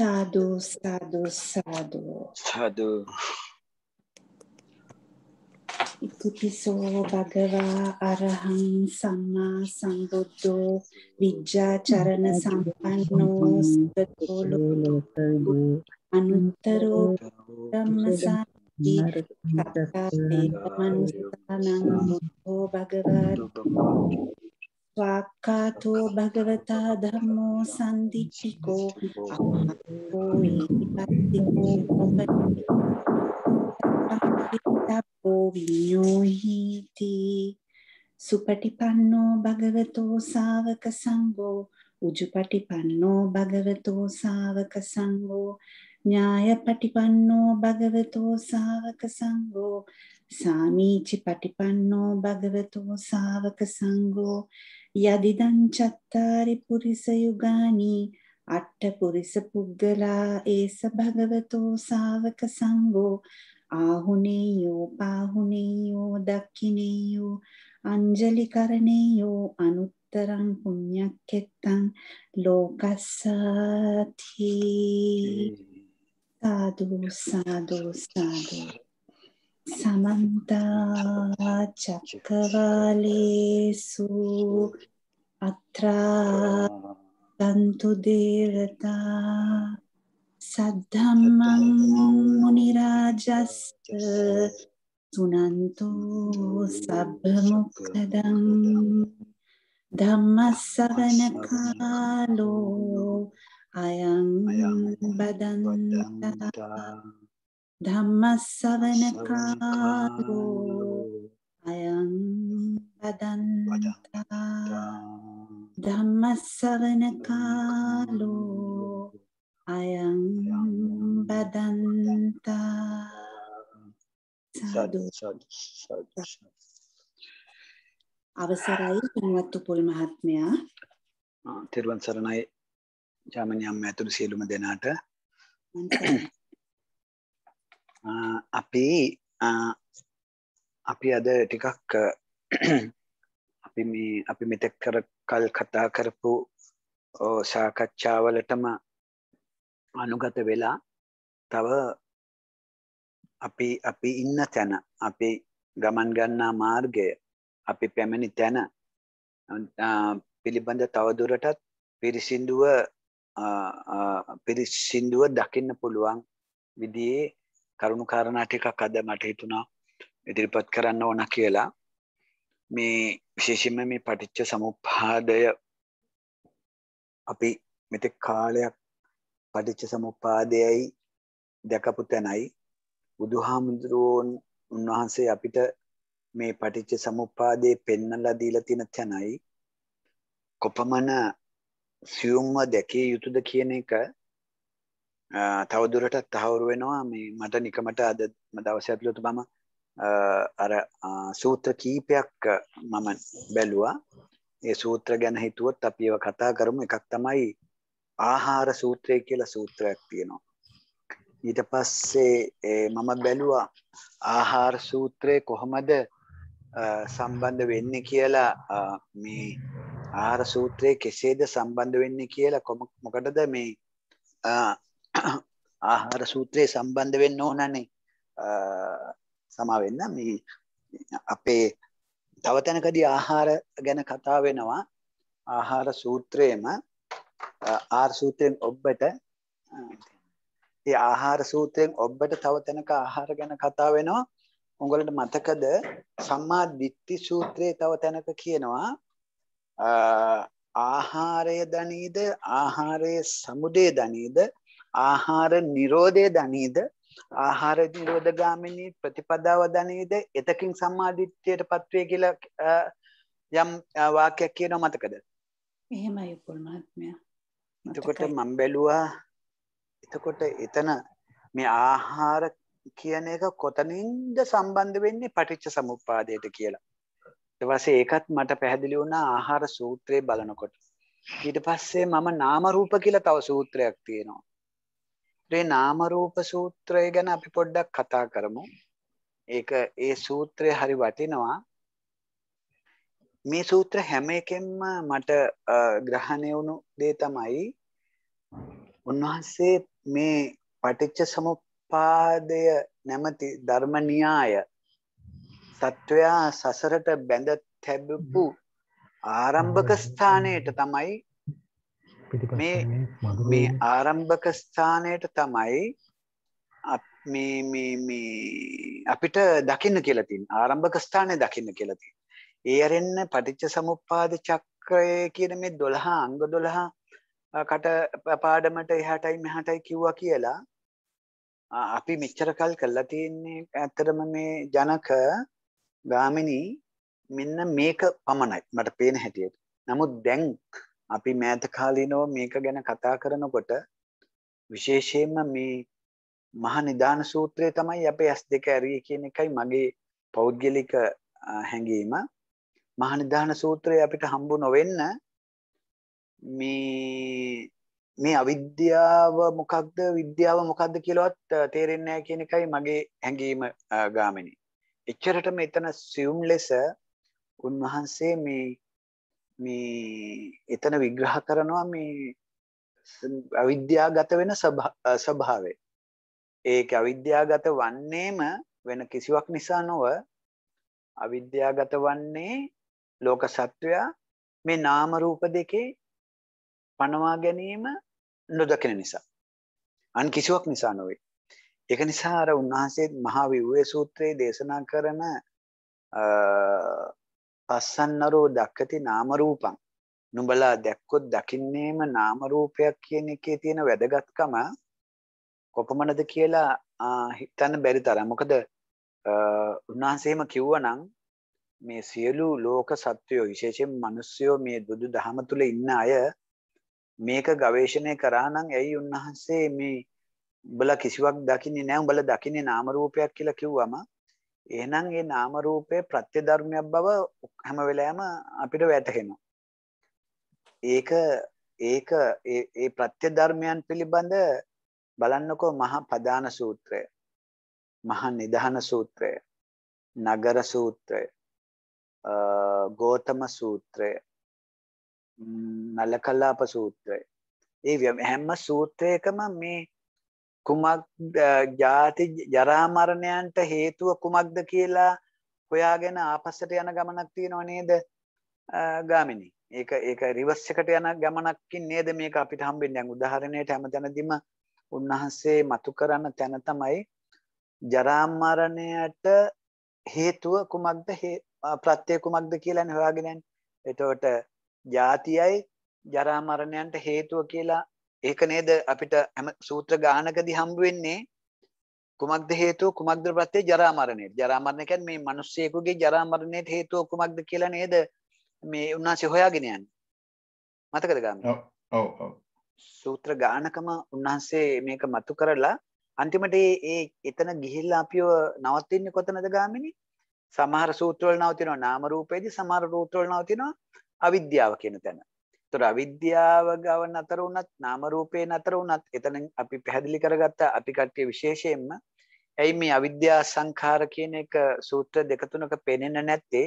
Sadhu, sadhu, sadhu. Sadhu. ඉතිපිසෝ භගවා අරහං සම්මා සම්බුද්ධෝ විජ්ජාචරණ සම්පන්නෝ සුගතෝ ලෝකෝ අනුත්තරෝ ධම්මසාරි සත්තා දේවමනුස්සානං බුද්ධෝ භගවා වක්කාතෝ භගවතා ධම්මෝ සම්දිච්චිකෝ අම්මෝ ඒපත්තිකෝ උපටිපත්තෝ විඤ්ඤෝහීති සුපටිපන්නෝ භගවතෝ සාවක සංඝෝ උජුපටිපන්නෝ භගවතෝ සාවක සංඝෝ ඥායපටිපන්නෝ භගවතෝ සාවක සංඝෝ සාමීචි පටිපන්නෝ භගවතෝ සාවක සංඝෝ යදිදං චත්තාරි පුරිස යුගානි අට්ඨ පුරිස පුද්ගලා ඒස භගවතෝ ශාවක සංඝෝ ආහුනේයෝ පාහුනේයෝ දක්ඛිනේයෝ අංජලි කරණේයෝ අනුත්තරං පුඤ්ඤක්කෙත්තං ලෝකස්සාති සාදු සාදු සාදු සමන්තා චක්කවාලේසු අත්‍රා ගන්තු දේවතා සද්ධම්මං මුනි රාජස්ස සුනන්තු සබ්බ මොක්ඛදං ධම්ම ශ්‍රවණ කාලෝ අයං බදන්තා ධම්මස්සවන කාලෝ අයං බදන්තා ධම්මස්සවන කාලෝ අයං බදන්තා සාදු අවසරයි පින්වත් උපුල් මහත්මයා තිරුවන් සරණයි ජාමනියම් ඇතුළු සියලුම දෙනාට අපි අපි අද ටිකක් අපි මේ අපි මෙතෙක් කර කල් කතා කරපු සාකච්ඡාවලටම අනුගත වෙලා තව අපි අපි ඉන්න තැන අපි ගමන් ගන්නා මාර්ගය අපි පැමිණි තැන පිළිබඳ තවදුරටත් පිරිසිදුව පිරිසිදුව දකින්න පුළුවන් විදියේ කරුණු කාරණා ටිකක් අද මට හිතුණා ඉදිරිපත් කරන්න ඕන කියලා මේ විශේෂයෙන්ම මේ පටිච්ච සමුප්පාදය අපි මෙතෙක් කාලයක් පටිච්ච සමුප්පාදයයි දැකපු තැනයි බුදුහාමුදුරුවෝන් උන්වහන්සේ අපිට මේ පටිච්ච සමුප්පාදේ පෙන්නලා දීලා තියෙන තැනයි කොපමණ සියුම්ව දැකිය යුතුද කියන එක තවදුරටත් තහවුරු වෙනවා මේ මට නිකමට අද දවසඇතුළතු බම අර සූත්‍ර කීපයක් මම බැලුවා ඒ සූත්‍ර ගැන හිතුවත් අපිව කතා කරමු එකක් තමයි ආහාර සූත්‍රය කියලා සූත්‍රයක් තියෙනවා. ඊට පස්සේ මම බැලුවා ආහාර සූත්‍රය කොහොමද සම්බන්ධ වෙන්න කියලා මේ ආර සූත්‍රය කෙසේද සම්බන්ධ වෙන්න කියලා කොම මොකටද මේ ආහාර සූත්‍රයේ සම්බන්ධ වෙන්න ඕනනේ සමාවෙන්න මේ අපේ තව තැනකදී ආහාර ගැන කතා වෙනවා ආහාර සූත්‍රයේම ආහාර සූත්‍රයෙන් ඔබට ඒ ආහාර සූත්‍රයෙන් ඔබට තව තැනක ආහාර ගැන කතා වෙනවා උගලට මතකද සම්මා දිට්ඨි සූත්‍රයේ තව තැනක කියනවා ආහාරය දනීද ආහාරයේ සමුදය දනීද ආහාර නිරෝධය දනීද ආහාර නිරෝධ ගාමිනී ප්‍රතිපදාව දනීද එතකින් සම්මාදිට්ඨියට පත්වේ කියලා යම් වාක්‍යයක් කියනවා මතකද? එහෙමයි පොල් මහත්මයා. එතකොට මම බැලුවා එතකොට එතන මේ ආහාර කියන එක කොතනින්ද සම්බන්ධ වෙන්නේ පටිච්ච සමුප්පාදයට කියලා. ඊට පස්සේ ඒකත් මට පැහැදිලි වුණා ආහාර සූත්‍රය බලනකොට. ඊට පස්සේ මම නාම රූප කියලා තව සූත්‍රයක් තියෙනවා. මේ නාම රූප සූත්‍රය ගැන අපි පොඩ්ඩක් කතා කරමු. ඒක ඒ සූත්‍රය හරි වටිනවා. මේ සූත්‍ර හැම එකෙන්ම මට ග්‍රහණය වුණු දේ තමයි උන්වහන්සේ මේ පටිච්ච සමුප්පාදය නැමැති ධර්ම න්‍යාය සත්වයා සසරට බැඳ තැබපු ආරම්භක ස්ථානයට තමයි මේ මේ ආරම්භක ස්ථානයට තමයි මේ මේ මේ අපිට දකින්න කියලා තියෙන ආරම්භක ස්ථානය දකින්න කියලා තියෙන. ඒ අරෙන්න පටිච්ච සමුප්පාද චක්‍රය කියන මේ 12 අංග 12 කට පාඩමට එහාටයි මෙහාටයි කිව්වා කියලා අපි මෙච්චර කල් කරලා තියෙන්නේ ඇත්තටම මේ ජනක ගාමිනී මෙන්න මේක පමණයි මට පේන හැටියට. නමුත් දැන් අපි මෑත කාලීනව මේක ගැන කතා කරනකොට විශේෂයෙන්ම මේ මහ නිදාන සූත්‍රය තමයි අපේ ඇස් දෙක ඇරිය කියන එකයි මගේ පෞද්ගලික හැඟීම මහ නිදාන සූත්‍රය අපිට හම්බු නොවෙන්න මේ මේ අවිද්‍යාව මොකක්ද විද්‍යාව මොකක්ද කියලවත් තේරෙන්නේ නැහැ කියන එකයි මගේ හැඟීම ගාමිනී. එච්චරටම එතන සියුම් ලෙස උන්වහන්සේ මේ මේ එතන විග්‍රහ කරනවා මේ අවිද්‍යාගත වෙන ස්වභාවය. ඒක අවිද්‍යාගත වන්නේම වෙන කිසිවක් නිසා නොව අවිද්‍යාගත වන්නේ ලෝක සත්වයා මේ නාම රූප දෙකේ පනවා ගැනීම නොදකින නිසා. අන් කිසිවක් නිසා නොවේ. ඒක නිසා අර උන්වහන්සේ මහා විව්වේ සූත්‍රයේ දේශනා කරන පස්සන්නරෝ දක්කති නාම රූපං නුඹලා දැක්කොත් දකින්නේම නාම රූපයක් කියන එකේ තියෙන වැදගත්කම කොපමණද කියලා හිතන්න බැරි තරම් මොකද උන්වහන්සේම කිව්වනම් මේ සියලු ලෝක සත්වයෝ විශේෂයෙන් මිනිස්සුયો මේ බුදු දහම තුල ඉන්න අය මේක ගවේෂණය කරා නම් ඇයි උන්වහන්සේ මේ උඹලා කිසිවක් දකින්නේ නැහැ උඹලා දකින්නේ නාම රූපයක් කියලා කිව්වම එහෙනම් ඒ නාම රූපයේ ප්‍රත්‍ය ධර්මයක් බව හැම වෙලාවෙම අපිට වැටහෙනවා. ඒක ඒක ඒ ඒ ප්‍රත්‍ය ධර්මයන් පිළිබඳ බලන්නකෝ මහා පදාන සූත්‍රය. මහා නිධාන සූත්‍රය. නගර සූත්‍රය. ගෝතම සූත්‍රය. නලකලාප සූත්‍රය. ඒ හැම සූත්‍රයකම මේ කුමක් ජාති ජරාමරණයන්ට හේතුව කුමක්ද කියලා හොයාගෙන ආපස්සට යන ගමනක් තියෙනව නේද ගාමිණි. ඒක ඒක රිවර්ස් එකට යන ගමනක්කින් නේද මේක අපිට හම්බෙන්නේ. උදාහරණයට හැමතැනදීම උන්වහන්සේ මතු කරන තැන තමයි ජරාමරණයට හේතුව කුමක්ද ප්‍රත්‍ය කුමක්ද කියලානේ හොයාගෙන යන්නේ. එතකොට ජාතියයි ජරාමරණයන්ට හේතුව කියලා ඒක නේද අපිට හැම සූත්‍ර ගානකදී හම්බ වෙන්නේ කුමක්ද හේතුව කුමක්ද ප්‍රත්‍ය ජරා මරණයට. ජරා මරණ කියන්නේ මේ මිනිස්සෙකුගේ ජරා මරණයට හේතුව කුමක්ද කියලා නේද මේ උන්වහන්සේ හොයාගෙන යන්නේ. මතකද ගන්න? ඔව් ඔව් සූත්‍ර ගානකම උන්වහන්සේ මේක මතු කරලා අන්තිමට ඒ එතන ගිහිල්ලා අපිව නවත්ින්නේ කොතනද ගාමිණී? සමහර සූත්‍රවල නවතිනවා නාම රූපේදී සමහර රූපවල නවතිනවා අවිද්‍යාව කියන තැන. තොර අවිද්‍යාව ගව නතර වුණත් නාම රූපේ නතර වුණත් එතන අපි පැහැදිලි කරගත්ත අපි කට්ටිය විශේෂයෙන්ම ඇයි මේ අවිද්‍යා සංඛාර කියන එක සූත්‍ර දෙක තුනක පෙනෙන නැත්තේ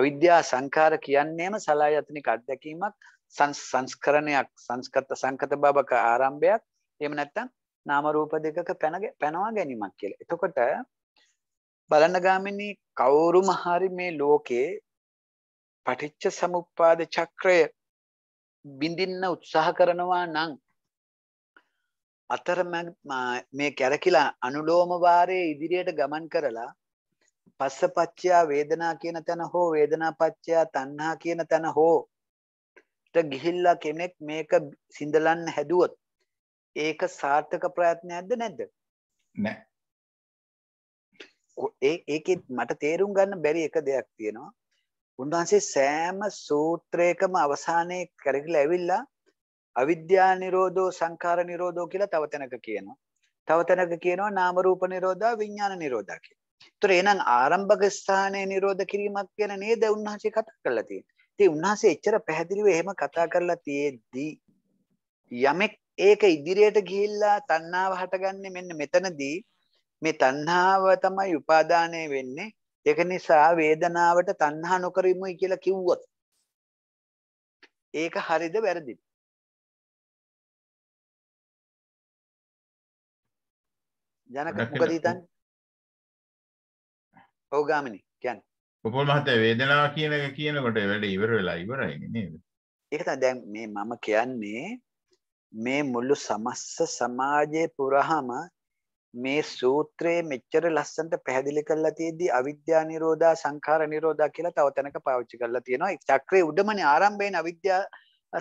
අවිද්‍යා සංඛාර කියන්නේම සලායතනික අත්දැකීමක් සංස්කරණයක් සංස්කත සංකත බබක ආරම්භයක් එහෙම නැත්නම් නාම රූප දෙකක පැනවා ගැනීමක් කියලා. එතකොට බලන ගාමිනී කවුරුම හරි මේ ලෝකේ පටිච්ච සමුප්පාද චක්‍රය බිඳින්න උත්සාහ කරනවා නම් අතරමැද මේ කැරකිලා අනුලෝම වාරයේ ඉදිරියට ගමන් කරලා පස්සපච්චයා වේදනා කියන තැන හෝ වේදනාපච්චයා තණ්හා කියන තැන හෝ ට ගිහිල්ලා කෙනෙක් මේක සිඳලන්න හැදුවොත් ඒක සාර්ථක ප්‍රයත්නයක්ද නැද්ද? නැහැ. ඒ ඒකෙත් මට තේරුම් ගන්න බැරි එක දෙයක් තියෙනවා. උන්වහන්සේ සෑම සූත්‍රයකම අවසානයේ කරගිලා ඇවිල්ලා අවිද්‍යා නිරෝධෝ සංඛාර නිරෝධෝ කියලා තව තැනක කියනවා. තව තැනක කියනවා නාම රූප නිරෝධා විඥාන නිරෝධා කියලා. ඒතර එහෙනම් ආරම්භක ස්ථානයේ නිරෝධ කිරීමක් ගැන නේද උන්වහන්සේ කතා කරලා තියෙන්නේ. ඉතින් උන්වහන්සේ එච්චර පැහැදිලිව එහෙම කතා කරලා තියේදී යමෙක් ඒක ඉදිරියට ගිහිල්ලා තණ්හාව හටගන්නේ මෙන්න මෙතනදී මේ තණ්හාව තමයි උපාදානය වෙන්නේ ඒක නිසා වේදනාවට තණ්හා නොකරමුයි කියලා කිව්වොත් ඒක හරිද වැරදිද? ජනක මොකද හිතන්නේ? ඔව් ගාමිනී කියන්නේ. පොපොල් මහත්තයා වේදනාව කියන එක කියනකොට වැඩේ ඉවර වෙලා ඉවරයි නේද? ඒක තමයි දැන් මේ මම කියන්නේ මේ මුළු සමස්ත සමාජයේ පුරාම මේ සූත්‍රයේ මෙච්චර ලස්සනට පැහැදිලි කරලා තියෙද්දි අවිද්‍යා නිරෝධා සංඛාර නිරෝධා කියලා තව තැනක පාවිච්චි කරලා තියෙනවා. චක්‍රයේ උඩමනේ ආරම්භයෙන් අවිද්‍යා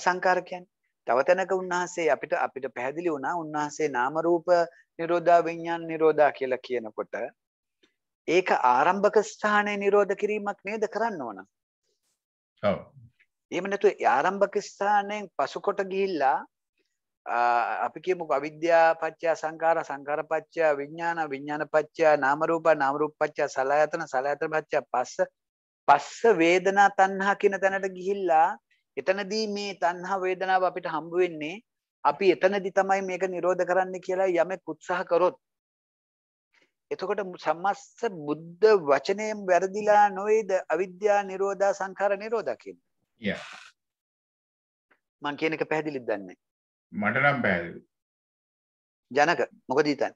සංඛාර කියන්නේ. තව තැනක උන්වහන්සේ අපිට අපිට පැහැදිලි වුණා උන්වහන්සේ නාම රූප නිරෝධා විඥාන නිරෝධා කියලා කියනකොට ඒක ආරම්භක ස්ථානයේ නිරෝධ කිරීමක් නේද කරන්න ඕන. ඔව්. එහෙම නැතු ආරම්භක ස්ථානයෙන් පසුකොට ගිහිල්ලා අපි කියමුක අවිද්‍යා පච්චා සංකාර සංකාර පච්චා විඥාන විඥාන පච්චා නාම රූප නාම රූප පච්චා සලආයතන සලආයතන පච්චා පස්ස පස්ස වේදනා තණ්හා කියන තැනට ගිහිල්ලා එතනදී මේ තණ්හා වේදනාව අපිට හම්බ වෙන්නේ අපි එතනදී තමයි මේක නිරෝධ කරන්න කියලා යමෙක් උත්සාහ කරොත් එතකොට සම්මස්ස බුද්ධ වචනයෙන් වැරදිලා නොවේද අවිද්‍යා නිරෝධා සංඛාර නිරෝධා කියන්නේ. මං කියන එක පැහැදිලිද දන්නේ? මට නම් පැහැදිලි. ජනක මොකද හිතන්නේ?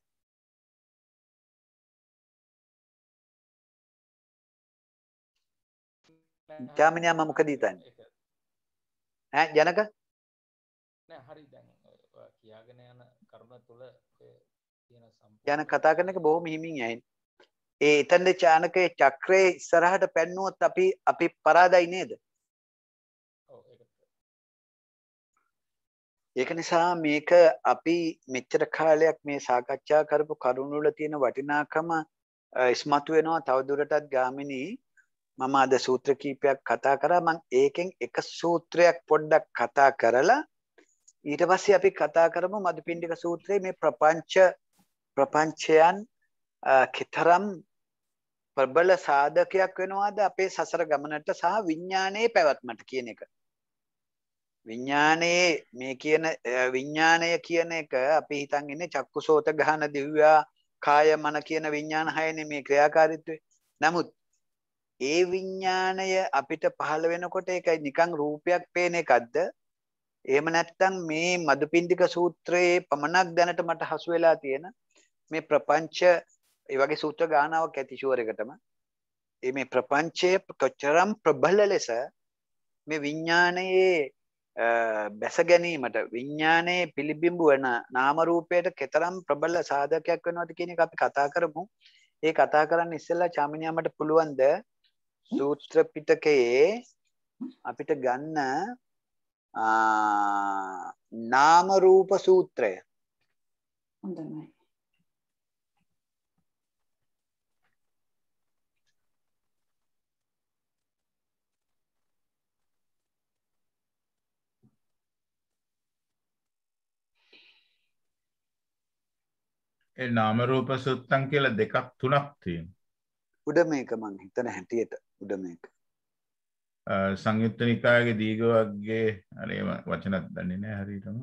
ජාමිනියා මම මොකද හිතන්නේ? ඈ ජනක? නෑ හරි දැන් කියාගෙන යන කරුණ තුළ තියෙන සම්පූර්ණ ජන කතා කරන එක බොහොම හිමින් ඇහෙන. ඒ එතනදී චානකයේ චක්‍රයේ ඉස්සරහට පැන්නුවොත් අපි අපි පරාදයි නේද? ඒක නිසා මේක අපි මෙච්චර කාලයක් මේ සාකච්ඡා කරපු කරුණු වල තියෙන වටිනාකම ඉස්මතු වෙනවා තවදුරටත් ගාමිණී මම අද සූත්‍ර කීපයක් කතා කරා මම ඒකෙන් එක සූත්‍රයක් පොඩ්ඩක් කතා කරලා ඊට පස්සේ අපි කතා කරමු මදුපිණ්ඩික සූත්‍රයේ මේ ප්‍රපංච ප්‍රපංචයන් කතරම් ප්‍රබල සාධකයක් වෙනවාද අපේ සසර ගමනට සහ විඥානයේ පැවැත්මට කියන එක. විඥානයේ මේ කියන විඥානය කියන එක අපි හිතන් ඉන්නේ චක්කුසෝත ගහන දිව්‍යා කාය මන කියන විඥාන හයනේ මේ ක්‍රියාකාරීත්වය. නමුත් ඒ විඥානය අපිට පහළ වෙනකොට ඒකයි නිකන් රූපයක් පේන එකක්ද? එහෙම නැත්නම් මේ මදුපින්ඩික සූත්‍රයේ පමණක් දැනට මට හසු වෙලා තියෙන මේ ප්‍රපංච ඒ වගේ සූත්‍ර ගානාවක් ඇති ෂුවර් එකටම මේ ප්‍රපංචයේ කොච්චරම් ප්‍රබල ලෙස මේ විඥානයේ බැස ගැනීමට විඤ්ඥානයේ පිළිබිඹු වන නාමරූපයට කෙතරම් ප්‍රබල සාධකයක් වෙනවද කියන එක අපි කතා කරමු ඒ කතා කරන්න ඉස්සෙල්ලා චාමිනියමට පුළුවන්ද සූත්‍ර පිටකයේ අපිට ගන්න නාමරූප සූත්‍රය හොඳයි ඒ නාම රූප සුත්තම් කියලා දෙකක් තුනක් තියෙනවා උඩ මේක මං හිතන හැටියට උඩ මේක සංයුත්ත නිකායගේ දීඝ වර්ගයේ හරි වචනත් දන්නේ නැහැ හරියටම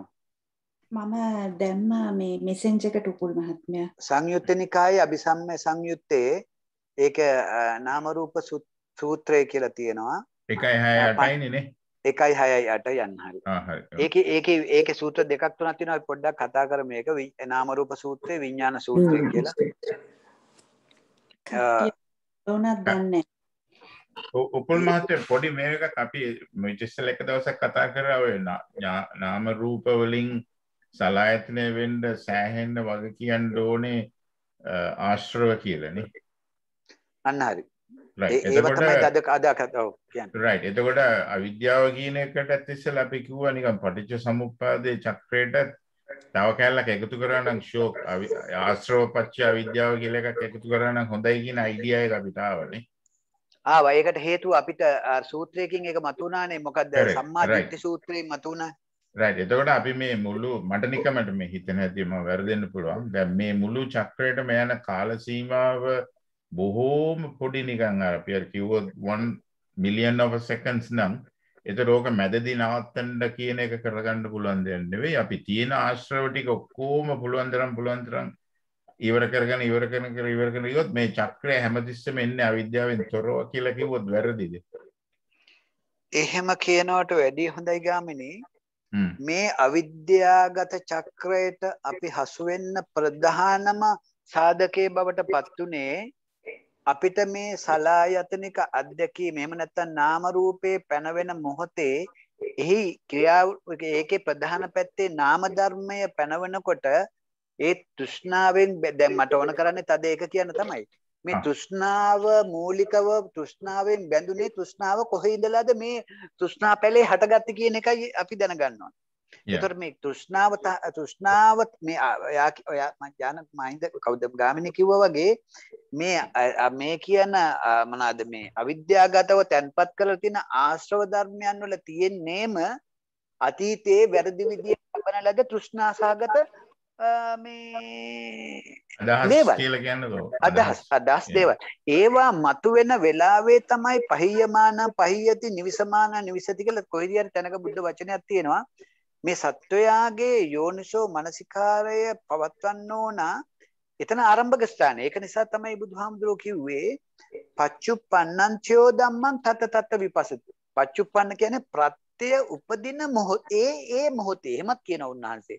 මම දැම්ම මේ මෙසෙන්ජ් එකට උපුල් මහත්මයා සංයුත්ත නිකායේ අபிසම්ම සංයුත්තේ ඒක නාම රූප සූත්‍රය කියලා තියෙනවා එකයි හය අටයිනේ නේ එකයි හයයි අට යන්හරි ඒක ඒක ඒක සූත්‍ර දෙකක් තුනක් තියෙනවා පොඩ්ඩක් කතා කර මේක නාම රූප සූත්‍රය විඥාන සූත්‍රය කියලා උනත් දන්නේ උපුල් මහත්තය පොඩි මේකත් අපි මිචස්සල එක දවසක් කතා කරා ඔය නාම රූප වලින් සලායතනය වෙන්න සෑහෙන්න වග කියන්න ඕනේ ආශ්‍රව කියලනේ අන්න හරි රයි් එතකොට අවිද්‍යාව කියනකට ඇතිස්සල අපි කිව්ව නිකම් පටිච්ච සමුපාදය චක්‍රයටත් තව කැල්ලක් එකතු කරන්න ශෝක ආශ්‍රෝපච්චා විද්‍යාව කියල එකක් එකතු කරන්න හොඳයි කියන අයිඩියය අපිටාවනේ ඒකට හේතු අපිට සූත්‍රයකින් එක මතුනානේ මොකක්ද සම්මාධිත්‍ය සූත්‍රයේ මතුුණ රයි් එතකොට අපි මේ මුළු මටනිකමට මේ හිතන ඇතිම වැරදෙන්න්න පුළුවන් දැ මේ මුළු චක්‍රයට මෙයන කාලසීමාව බොහෝම පොඩි නිකං අපිය කිව්ව වන් මිලියන් of සකන්ස් නම් එත රෝක මැදදි නවත්තන්ඩ කියන එක කරගන්න පුළුවන් දෙන්නවේ අපි තියෙන ආශ්‍රවටික ඔක්කෝම පුළුවන්දරම් පුළුවන්තරම් ඉවර කරගන ඉවර කරන කර ඉවර කන යොත් මේ චක්‍රය හැමතිස්සම එන්න අවිද්‍යාවෙන් තොරව කියලකිවොත් වැරදිද එහෙම කියනවට වැඩි හොඳයි ගාමිණී මේ අවිද්‍යාගත චක්‍රයට අපි හසුවෙන්න ප්‍රධානම සාධකයේ බවට පත්තුනේ අපිට මේ සලායතනික අධ්‍යක්ීම එහෙම නැත්නම් නාම රූපේ පැනවෙන මොහොතේ එහි ක්‍රියාව ඒකේ ප්‍රධාන පැත්තේ නාම ධර්මය පැනවෙනකොට ඒ තෘෂ්ණාවෙන් දැන් මට ඕන කරන්නේ තද ඒක කියන්න තමයි මේ තෘෂ්ණාව මූලිකව තෘෂ්ණාවෙන් බැඳුනේ තෘෂ්ණාව කොහේ ඉඳලාද මේ තෘෂ්ණා පැලේ හටගත්තේ කියන එකයි අපි දැනගන්න ඕනේ එතොට මේ තෘෂ්ණාවත තෘෂ්ණාවත් මේ ඔයා ඔයා ජාන මහින්ද කෞද්දම් ගාමිණි කිව්ව වගේ මේ මේ කියන මනාද මේ අවිද්‍යාගතව තැන්පත් කරලා තියෙන ආශ්‍රව ධර්මයන් වල තියෙන්නේම අතීතයේ වැරදි විදියට ලබන ලද තෘෂ්ණාසහගත මේ අදහස් අදහස් දේව ඒවා මතුවෙන වෙලාවේ තමයි පහියමාන පහියති නිවිසමාන නිවිසති කළ කොහිදියට තැනක බුද්ධ වචනයක් තියෙනවා මේ සත්වයාගේ යෝනිසෝ මනසිකාරය පවත්වන්න ඕන එතන ආරම්භක ස්ථානය. ඒක නිසා තමයි බුදුහාමුදුරුවෝ කිව්වේ පච්චුප්පන්නංචයෝ ධම්මං තත තත්ත විපස්සති. පච්චුප්පන්න කියන්නේ ප්‍රත්‍ය උපදින මොහොතේ ඒ මොහොතේ එහෙමත් කියන උන්වහන්සේ.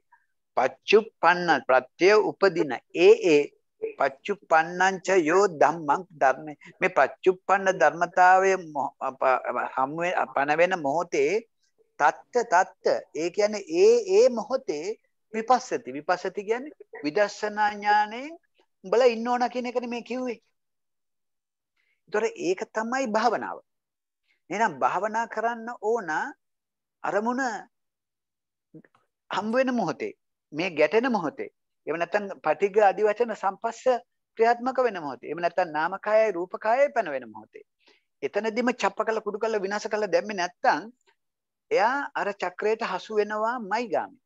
පච්චුප්පන්න ප්‍රත්‍ය උපදින ඒ ඒ පච්චුප්පන්නංච යෝ ධම්මං ධර්මේ මේ පච්චුප්පන්න ධර්මතාවය හම් වෙන පණ වෙන මොහොතේ තත්ත තත්ත ඒ කියන්නේ ඒ ඒ මොහොතේ විපස්සති විපස්සති කියන්නේ විදර්ශනා ඥාණයෙන් උඹලා ඉන්න ඕන කියන එකනේ මේ කිව්වේ. ඒතොර ඒක තමයි භාවනාව. එහෙනම් භාවනා කරන්න ඕන අරමුණ හම් වෙන මොහොතේ මේ ගැටෙන මොහොතේ එහෙම නැත්නම් පටිග আদি වචන සම්පස්ස ක්‍රියාත්මක වෙන මොහොතේ එහෙම නැත්නම් නාමකායයි රූපකායයි පැන වෙන මොහොතේ එතනදිම චප්ප කළ කුඩු කළ විනාශ කළ දැම්මේ නැත්නම් එයා අර චක්‍රයට හසු වෙනවා මයිගාමි.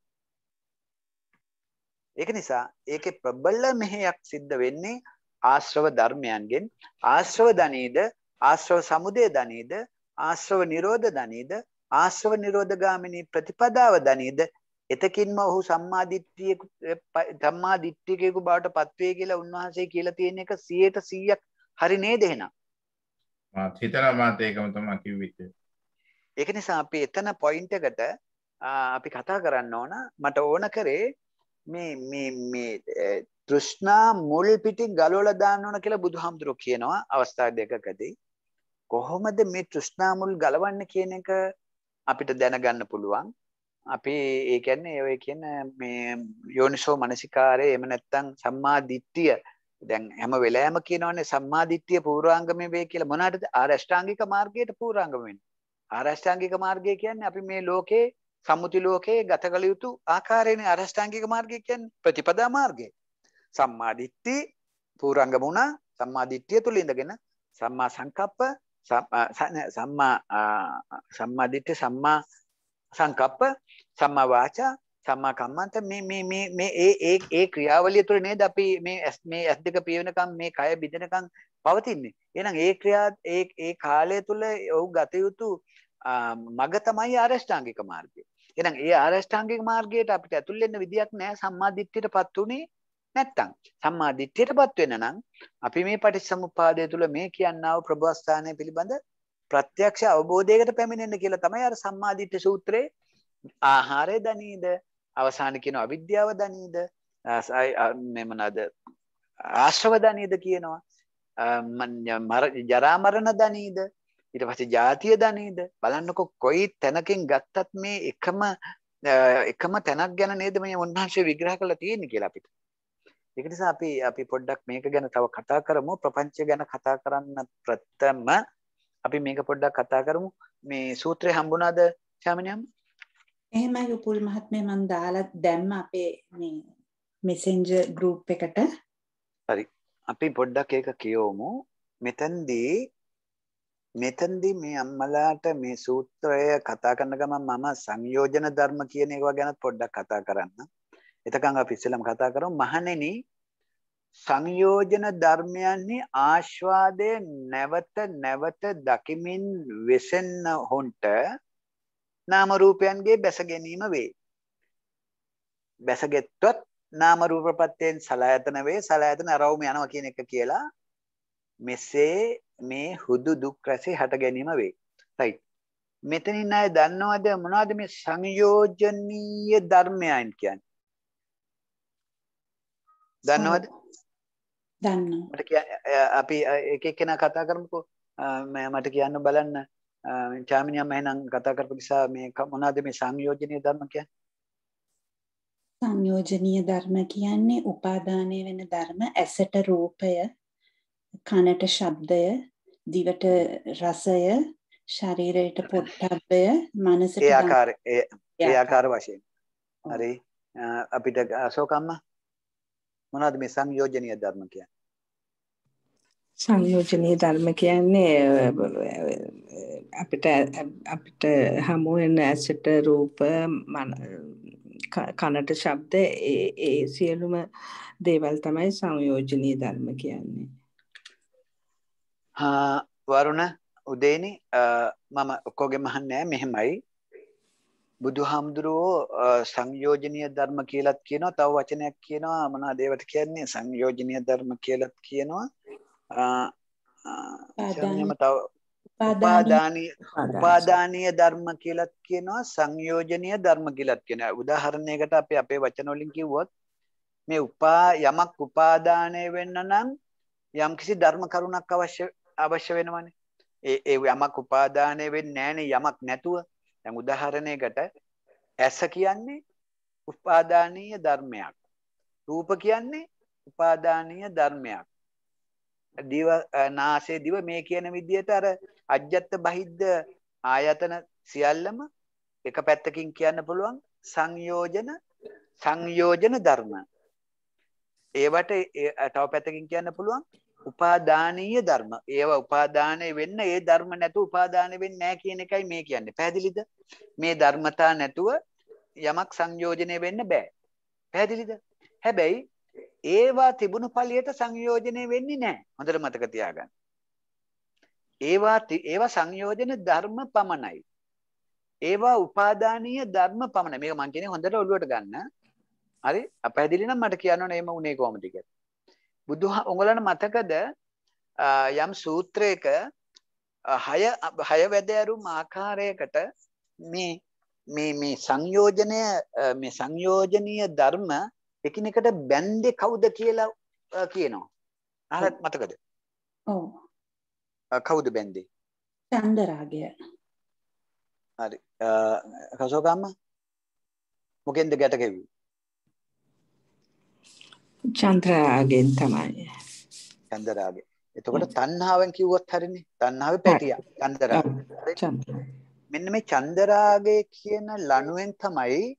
ඒක නිසා ඒකේ ප්‍රබල මෙහෙයක් සිද්ධ වෙන්නේ ආශ්‍රව ධර්මයන්ගෙන් ආශ්‍රව ධනීද ආශ්‍රව සමුදය ධනීද ආශ්‍රව නිරෝධ ධනීද ආශ්‍රව නිරෝධගාමිනී ප්‍රතිපදාව ධනීද එතකින්ම ඔහු සම්මාදිට්ඨිය සම්මාදිට්ඨිකයෙකු බවට පත්වේ කියලා උන්වහන්සේ කියලා තියෙන එක 100ට 100ක් හරි නේද එහෙනම් මම හිතනවා මාත් ඒකම තමයි කිව්වෙත් ඒක නිසා අපි එතන පොයින්ට් එකට අපි කතා කරන්න ඕන මට ඕන කරේ මේ මේ මේ තෘෂ්ණා මුල් පිටින් ගලවලා දාන්න ඕන කියලා බුදුහාමුදුරුවෝ කියනවා අවස්ථා දෙකකදී කොහොමද මේ තෘෂ්ණා මුල් ගලවන්න කියන එක අපිට දැනගන්න පුළුවන් අපි ඒ කියන්නේ ඔය කියන මේ යෝනිසෝ මනසිකාරය එහෙම නැත්නම් සම්මා දිට්ඨිය දැන් හැම වෙලාවෙම කියනවනේ සම්මා දිට්ඨිය පූර්වාංගමේ වේ කියලා මොනවාටද ආරෂ්ඨාංගික මාර්ගයට පූර්වාංගම වෙන්නේ ආරෂ්ඨාංගික මාර්ගය කියන්නේ අපි මේ ලෝකේ සම්මුති ලෝකේ ගත කළ යුතු ආකාරයනේ ආරෂ්ඨාංගික මාර්ගය කියන්නේ ප්‍රතිපදා මාර්ගය. සම්මා දිට්ඨි පූර්ංගමුණ සම්මා දිට්ඨිය තුල ඉඳගෙන සම්මා සංකප්ප සම්මා සම්මා දිට්ඨි සම්මා සංකප්ප සම්මා වාචා සම්මා කම්මන්ත මේ මේ මේ මේ ඒ ඒ ඒ ක්‍රියාවලිය තුළ නේද අපි මේ මේ ඇස් දෙක පියවෙනකම් මේ කය බිඳෙනකම් පවතින්නේ. එහෙනම් ඒ ක්‍රියා ඒ ඒ කාලය තුළ ඔව් ගත යුතු මග තමයි ආරෂ්ඨාංගික මාර්ගය. එහෙනම් ඒ ආරෂ්ඨාංගික මාර්ගයට අපිට ඇතුල් වෙන්න විදියක් නැහැ සම්මාදිට්ඨියටපත් උනේ නැත්තම්. සම්මාදිට්ඨියටපත් වෙන්න නම් අපි මේ පටිච්චසමුප්පාදය තුළ මේ කියනා වූ ප්‍රබෝධස්ථානය පිළිබඳ ප්‍රත්‍යක්ෂ අවබෝධයකට පැමිණෙන්න කියලා තමයි අර සම්මාදිට්ඨි සූත්‍රයේ ආහාරය දනීද අවසාන කියන අවිද්‍යාව දනීද මෙමනද ආශ්‍රව දනීද කියනවා ජරා මරණ දනීද ඊට පස්සේ ජාතිය ධනේද බලන්නකො කොයි තැනකින් ගත්තත් මේ එකම එකම තැනක් ගැන නේද මේ උන්වහන්සේ විග්‍රහ කරලා තියෙන්නේ කියලා අපිට. ඒක නිසා අපි අපි පොඩ්ඩක් මේක ගැන තව කතා කරමු ප්‍රපංචය ගැන කතා කරන්න ප්‍රථම අපි මේක පොඩ්ඩක් කතා කරමු මේ සූත්‍රය හම්බුණාද ශාමණේම් එහෙමයි උපුල් මහත්මයා මම දාලා දැම්ම අපේ මේ messenger group එකට හරි අපි පොඩ්ඩක් ඒක කියවමු මෙතෙන්දී මෙතනදී මේ අම්මලාට මේ සූත්‍රය කතා කරන ගමන් මම සංයෝජන ධර්ම කියන ඒවා ගැන පොඩ්ඩක් කතා කරන්න. එතකන් අපි ඉස්සෙල්ලම කතා කරමු මහණෙනි සංයෝජන ධර්මයන්හි ආස්වාදය නැවත නැවත දකිමින් වෙසෙන්න හොන්ට නාම රූපයන්ගේ බැස ගැනීම වේ. බැසගෙත්වත් නාම රූප ප්‍රත්‍යයෙන් සලආයතන වේ සලආයතන අරවම යනවා කියන එක කියලා මෙසේ මේ හුදු දුක් රැසේ හට ගැනීම වේ. right. මෙතනින් අය දන්නවද මොනවද මේ සංයෝජනීය ධර්මයන් කියන්නේ? දන්නවද? දන්නවා. මට අපි එක එක්කෙනා කතා කරමුකෝ. මට කියන්න බලන්න චාමිනි අම්මා එහෙනම් කතා කරපු නිසා මේ මොනවද මේ සංයෝජනීය ධර්ම කියන්නේ? සංයෝජනීය ධර්ම කියන්නේ උපාදානය වෙන ධර්ම ඇසට රූපය කනට ශබ්දය දිවට රසය ශරීරයට පොට්ටබ්බය මනස ආකාර ආකාර වශයෙන් හරි අපිට අශෝකම්ම මොනවද මේ සංයෝජනීය ධර්ම කියන්නේ සංයෝජනීය ධර්ම කියන්නේ අපිට අපිට හමු වෙන ඇසට රූප කනට ශබ්ද ඒ සියලුම දේවල් තමයි සංයෝජනීය ධර්ම කියන්නේ වරුණ උදේනි මම ඔක්කෝගේ මහන් නෑ මෙහෙමයි බුදු හාමුදුරුවෝ සංයෝජනය ධර්ම කියලත් කියනවා තව වචනයක් කියනවා මනා දේවට කියන්නේ සංයෝජනය ධර්ම කියලත් කියනවා තව උපාදානීය උපාදානීය ධර්ම කියලත් කියනවා සංයෝජනීය ධර්ම කියලත් කියනවා උදාහරණයකට අපි අපේ වචන වලින් කිව්වොත් මේ උපා යමක් උපාදානය වෙන්න නම් යම්කිසි ධර්ම කරුණක් අවශ්‍ය අවශ්‍ය වෙනවනේ. ඒ ඒ යමක් උපාදානය වෙන්නේ නැහනේ යමක් නැතුව. දැන් උදාහරණයකට ඇස කියන්නේ උපාදානීය ධර්මයක්. රූප කියන්නේ උපාදානීය ධර්මයක්. දිව නාසය දිව මේ කියන විදිහට අර අජ්ජත් බහිද්ද ආයතන සියල්ලම එක පැත්තකින් කියන්න පුළුවන් සංයෝජන සංයෝජන ධර්ම. ඒවට තව පැත්තකින් කියන්න පුළුවන් උපාදානීය ධර්ම. ඒවා උපාදානය වෙන්න ඒ ධර්ම නැතුව උපාදාන වෙන්නේ නැහැ කියන එකයි මේ කියන්නේ. පැහැදිලිද? මේ ධර්මතා නැතුව යමක් සංයෝජනය වෙන්න බෑ. පැහැදිලිද? හැබැයි ඒවා තිබුණු ඵලියට සංයෝජනය වෙන්නේ නැහැ. හොඳට මතක තියාගන්න. ඒවා ඒවා සංයෝජන ධර්ම පමණයි. ඒවා උපාදානීය ධර්ම පමණයි. මේක මම කියන්නේ හොඳට ඔළුවට ගන්න. හරි? අපැහැදිලි නම් මට කියන්න ඕනේ එහෙම උනේ කොහොමද කියලා. බුදුහ උගලන මතකද යම් සූත්‍රයක හය හය වැදෑරුම් ආකාරයකට මේ මේ මේ සංයෝජනය මේ සංයෝජනීය ධර්ම එකිනෙකට බැන්දේ කවුද කියලා කියනවා. අහලත් මතකද? ඔව්. කවුද බැන්දේ? චන්දරාගය. හරි. කසෝගම්ම මොකෙන්ද ගැටගෙවි? චන්ද්‍රාගෙන් තමයි. චන්ද්‍රාගෙන්. එතකොට තණ්හාවෙන් කිව්වොත් හරිනේ. තණ්හාවේ පැටියා චන්ද්‍රාග. මෙන්න මේ චන්ද්‍රාගය කියන ලණුවෙන් තමයි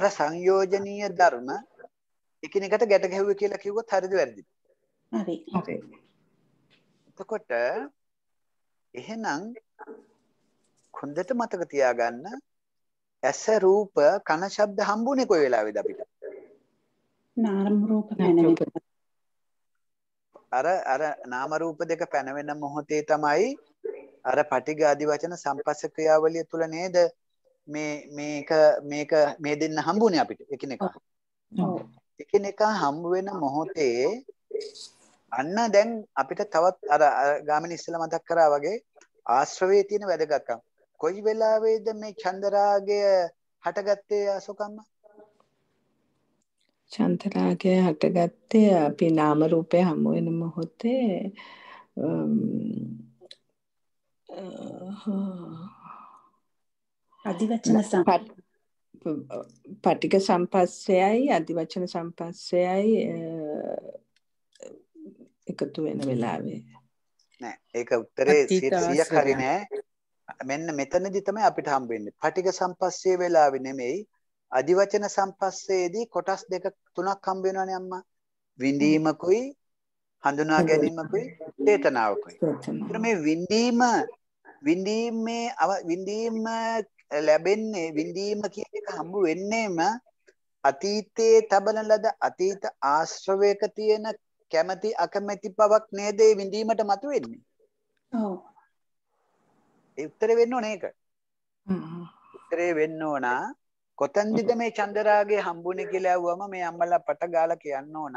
අර සංයෝජනීය ධර්ම එකිනෙකට ගැට ගැහුවේ කියලා කිව්වොත් හරිද වැරදිද? හරි. හරි. එතකොට එහෙනම් හොඳට මතක තියාගන්න ඇස රූප කන ශබ්ද හම්බුනේ කොයි වෙලාවේද අපිට? නාම රූප අර අර නාම රූප දෙක පැනවෙන මොහොතේ තමයි අර පටිඝ ආදි වචන සම්පස්ස ක්‍රියාවලිය තුල නේද මේ මේක මේක මේ දෙන්න හම්බුනේ අපිට එකිනෙකා. ඔව්. එකිනෙකා හම්බ වෙන මොහොතේ අන්න දැන් අපිට තවත් අර ගාමිණී ඉස්සෙල්ලා මතක් කරා වගේ ආශ්‍රවයේ තියෙන වැදගත්කම. කොයි වෙලාවේද මේ චන්දරාගය හටගත්තේ අසොකම්මා? චන්තලාගය හටගත්තේ අපි නාම රූපය හමු වෙන මොහොතේ අධිවචන පටික සම්පස්සයයි අධිවචන සම්පස්සයයි එකතු වෙන වෙලාවේ නෑ ඒක උත්තරේ 100ක් හරි නෑ මෙන්න මෙතනදි තමයි අපිට හම්බෙන්නේ පටික සම්පස්සේ වෙලාවේ නෙමෙයි අදිවචන සම්පස්සේදී කොටස් දෙක තුනක් හම්බ වෙනවනේ අම්මා. විඳීමකුයි හඳුනා ගැනීමකුයි චේතනාවකුයි. ඒතර මේ විඳීම විඳීමේ විඳීම ලැබෙන්නේ විඳීම කියන එක හම්බ වෙන්නේම අතීතයේ තබන ලද අතීත ආශ්‍රවයක තියෙන කැමැති අකමැති බවක් නේද ඒ විඳීමට මතුවෙන්නේ. ඔව්. ඒ උත්තර වෙන්න ඕනේ ඒක. උත්තරේ වෙන්න ඕනා කොතන්දිද මේ චන්දරාගේ හම්බුනේ කියලා ඇහුවම මේ අම්මලා පට ගාලා කියන්න ඕන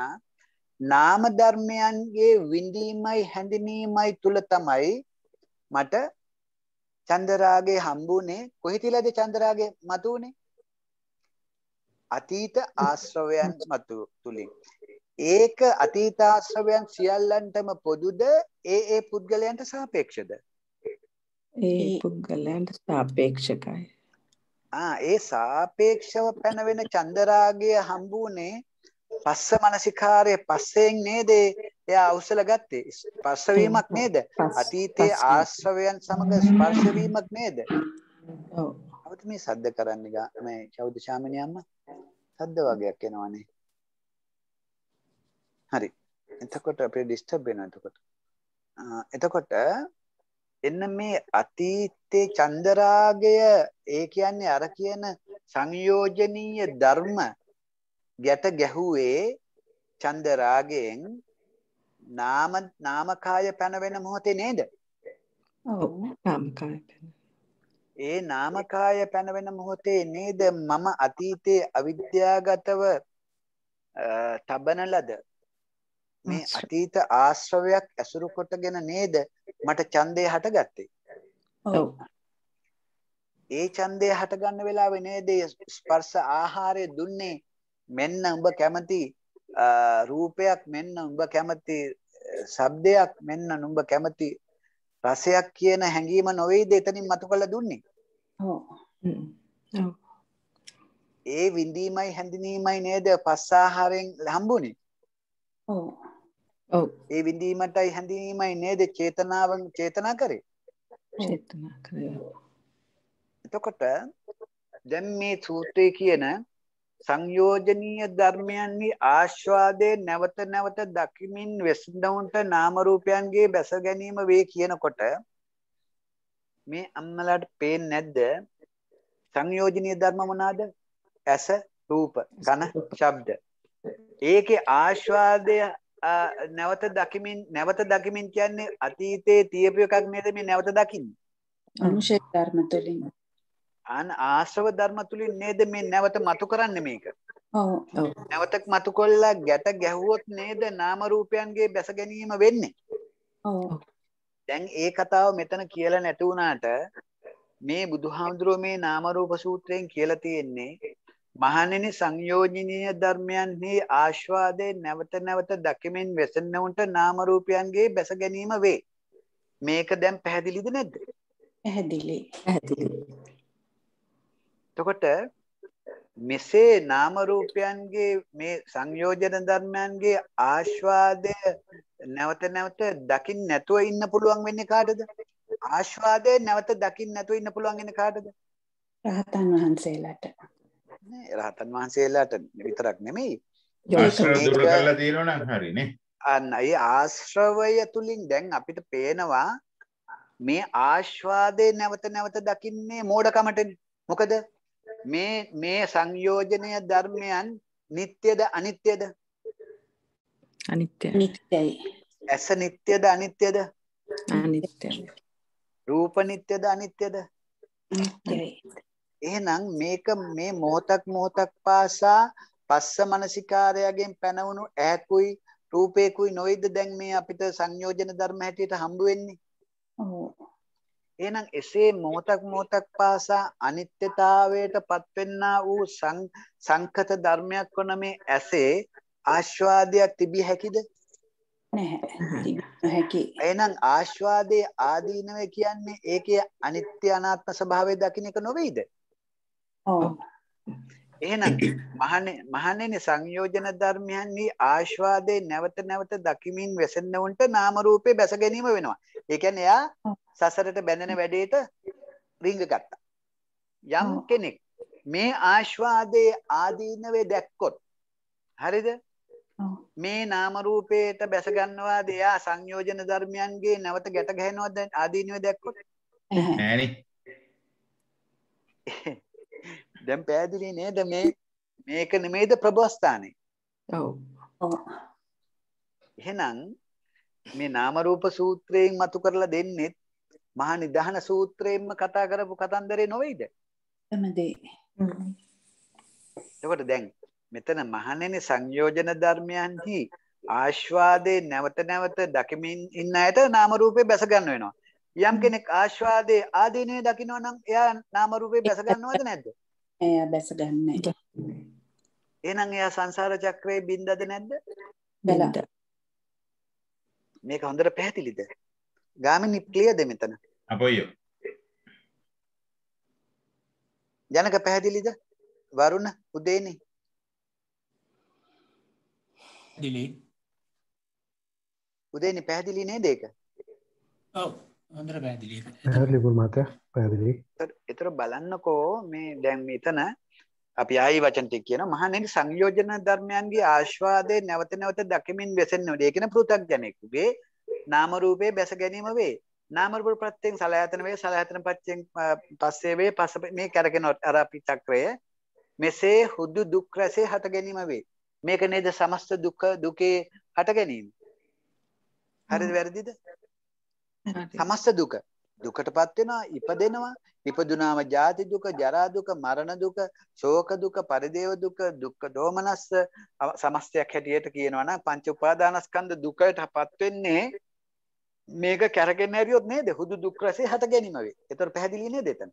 නාම ධර්මයන්ගේ විඳීමයි හැඳිනීමයි තුල තමයි මට චන්දරාගේ හම්බුනේ කොහිතිලද චන්දරාගේ මතුනේ අතීත ආශ්‍රවයන් මතු තුලින් ඒක අතීත ආශ්‍රවයන් සියල්ලන්ටම පොදුද ඒ ඒ පුද්ගලයන්ට සාපේක්ෂද ඒ පුද්ගලයන්ට සාපේක්ෂකයි ආ ඒ සාපේක්ෂව පැනවෙන චන්දරාගය හම්බුනේ පස්ස මනසිකාරයේ පස්සෙන් නේද එයා අවසල ගත්තේ ස්පර්ශ වීමක් නේද අතීතයේ ආශ්‍රවයන් සමග ස්පර්ශ වීමක් නේද ඔව් අවුත් මේ සද්ද කරන්නේ මේ චෞද ශාමිනී අම්මා සද්ද වගේක් එනවනේ හරි එතකොට අපේ ඩිස්ටර්බ් වෙනවා එතකොට එතකොට එන්න මේ අතීතේ චන්දරාගය ඒ කියන්නේ අර කියන සංයෝජනීය ධර්ම ගැට ගැහුවේ චන්දරාගයෙන් නාම නාමකාය පැනවෙන මොහොතේ නේද? ඔව් නාමකාය පැන. ඒ නාමකාය පැනවෙන මොහොතේ නේද මම අතීතේ අවිද්‍යාගතව තබන ලද මේ අතීත ආශ්‍රවයක් ඇසුරු කොටගෙන නේද මට ඡන්දය හටගත්තේ. ඔව්. ඒ ඡන්දය හටගන්න වෙලාවේ නේද ස්පර්ශ ආහාරය දුන්නේ මෙන්න උඹ කැමති රූපයක් මෙන්න උඹ කැමති ශබ්දයක් මෙන්න උඹ කැමති රසයක් කියන හැඟීම නොවේද එතනින් මතු කළ දුන්නේ. ඔව්. ඒ විඳීමයි හැඳිනීමයි නේද පස්සාහාරයෙන් හම්බුනේ. ඔව්. ඒ විඳීමටයි හැඳීමයි නේද චේතනාවෙන් චේතනා කරේ. චේතනා කරේ. එතකොට දැන් මේ සූත්‍රයේ කියන සංයෝජනීය ධර්මයන්හි ආස්වාදේ නැවත නැවත දකිමින් වෙස්ඩවුන්ට නාම රූපයන්ගේ බැස ගැනීම වේ කියනකොට මේ අම්මලාට පේන්නේ නැද්ද සංයෝජනීය ධර්ම මොනවාද ඇස රූප ඝන ශබ්ද ඒකේ ආස්වාදය නැවත දකිමින් නැවත දකිමින් කියන්නේ අතීතයේ තියපු එකක් නේද මේ නැවත දකින්නේ අනුශේඛ ධර්ම තුලින් අන ආශ්‍රව ධර්ම තුලින් නේද මේ නැවත මතු කරන්නේ මේක ඔව් ඔව් නැවතක් මතු කොල්ලා ගැට ගැහුවොත් නේද නාම රූපයන්ගේ බැස ගැනීම වෙන්නේ ඔව් දැන් ඒ කතාව මෙතන කියලා නැති වුණාට මේ බුදුහාමුදුරුවෝ මේ නාම රූප සූත්‍රයෙන් කියලා තියෙන්නේ මහණෙනි සංයෝජනීය ධර්මයන්හි ආස්වාදේ නැවත නැවත දකිමින් වැසෙන්නවුන්ට නාම රූපයන්ගේ බැස ගැනීම වේ. මේක දැන් පැහැදිලිද නැද්ද? පැහැදිලි. පැහැදිලි. එතකොට මෙසේ නාම රූපයන්ගේ මේ සංයෝජන ධර්මයන්ගේ ආස්වාදය නැවත නැවත දකින්න නැතුව ඉන්න පුළුවන් වෙන්නේ කාටද? ආස්වාදය නැවත දකින්න නැතුව ඉන්න පුළුවන් වෙන්නේ කාටද? රහතන් වහන්සේලාට. රහතන් වහන්සේලාට විතරක් නෙමෙයි දුරලා තියෙනවා නම් හරිනේ අන්න ඒ ආශ්‍රවය තුලින් දැන් අපිට පේනවා මේ ආශ්වාදේ නැවත නැවත දකින්නේ මෝඩකමටනේ මොකද මේ මේ සංයෝජනය ධර්මයන් නිත්‍යද අනිත්‍යද අනිත්‍යයි නිත්‍යයි ඇස නිත්‍යද අනිත්‍යද අනිත්‍යයි රූප නිත්‍යද අනිත්‍යද නිත්‍යයි එහෙනම් මේක මේ මොහතක් මොහතක් පාසා පස්ස මනසිකාරයගෙන් පැනවුණු ඈකුයි රූපේකුයි නොවේද දැන් මේ අපිට සංයෝජන ධර්ම හැටියට හම්බ වෙන්නේ. එහෙනම් එසේ මොහතක් මොහතක් පාසා අනිත්‍යතාවයට පත්වෙන්නා වූ සංකත ධර්මයක් වන මේ ඇසේ ආස්වාදයක් තිබිය හැකිද? නැහැ. එහෙනම් ආස්වාදයේ ආදීනව කියන්නේ ඒකේ අනිත්‍ය අනාත්ම ස්වභාවය දකින්න එක නොවේද? එහෙනම් මහන්නේ සංයෝජන ධර්මයන්හි ආශ්වාදේ නැවත නැවත දකිමින් වෙසෙන්නවුන්ට නාම රූපේ බැස ගැනීම වෙනවා. ඒ කියන්නේ එයා සසරට බැඳෙන වැඩේට රිංග ගත්තා. යම් කෙනෙක් මේ ආශ්වාදේ ආදීනවේ දැක්කොත් හරිද? මේ නාම රූපේට බැස ගන්නවාද එයා සංයෝජන ධර්මයන්ගේ නැවත ගැට ගැහෙනවද ආදීනවේ දැක්කොත්? නෑනේ. දැන් පෑදිලි නේද මේ මේක නෙමේද ප්‍රබෝස්ථානේ ඔව් එහෙනම් මේ නාම රූප සූත්‍රයෙන් මතු කරලා දෙන්නේ මහා නිධාන සූත්‍රයෙන්ම කතා කරපු කතන්දරේ නොවේද? එමෙදී. එතකොට දැන් මෙතන මහණෙනි සංයෝජන ධර්මයන්හි ආස්වාදේ නැවත නැවත දකිමින් ඉන්න ඇයට නාම රූපේ බැස ගන්න වෙනවා. යම් කෙනෙක් ආස්වාදේ ආදීනේ දකිනවා නම් එයා නාම රූපේ බැස ගන්නවද නැද්ද? එයා බැස ගන්නයි. එහෙනම් එයා සංසාර චක්‍රේ බින්දද නැද්ද? බැලද. මේක හොඳට පැහැදිලිද? ගාමිනී ක්ලියර්ද මෙතන? අපොයියෝ. ජනක පැහැදිලිද? වරුණ උදේනේ. දිලි. උදේනේ පැහැදිලි නේද ඒක? ඔව්. හොඳර පැදිලි ලිපුල් මත පැදිලි එතර බලන්නකෝ මේ දැම් එතන අපි ආයි වචනටි කියන මහනෙන් සංයෝජන ධර්මයන්ගේ ආශ්වාදය නැවත නැවත දකිමින් වෙසෙන් නොඩේ කියෙන පෘතක් ජනෙකුගේ නාමරූපේ බැස ගැනීම වේ නාමරපුර ප්‍රත්තියෙන් සලයතන වේ සලයතන පච්චෙන් පස්සේ වේ පස මේ කැරකෙනොත් අරපි චක්‍රය මෙසේ හුද්දු දුක් රැසේ හට ගැනීම වේ මේක නේද සමස්ත දුක දුකේ හට ගැනීම හරිද වැරදිද සමස්ත දුක දුකටපත් වෙනවා ඉපදෙනවා ඉපදුනාම ජාති දුක ජරා දුක මරණ දුක ශෝක දුක පරිදේව දුක දුක්ඛ දෝමනස්ස සමස්තයක් හැටියට කියනවා නම් පංච උපාදානස්කන්ධ දුකටපත් වෙන්නේ මේක කැරගෙන හැරියොත් නේද හුදු දුක් රසය හට ගැනීම වේ. ඒතර පැහැදිලි නේද එතන?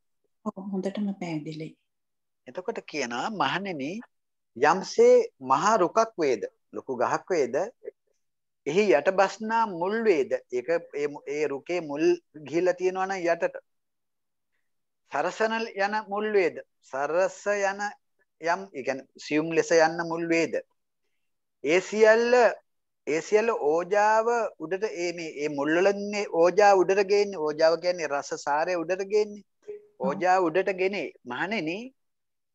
ඔව් හොඳටම පැහැදිලි. එතකොට කියනවා මහණෙනි යම්සේ මහා රුකක් වේද ලොකු ගහක් වේද එහි යට බස්නා මුල් වේද ඒක ඒ ඒ රුකේ මුල් ගිහිලා තියෙනවා නම් යටට සරසන යන මුල් වේද සරස යන යම් يعني සියුම් ලෙස යන මුල් වේද ඒ සියල්ල ඒ සියල්ල ඕජාව උඩට ඒ මේ ඒ මුල් වලනේ ඕජාව උඩට ගේන්නේ ඕජාව කියන්නේ රස සාරය උඩට ගේන්නේ ඕජාව උඩට ගෙනේ මහණෙනි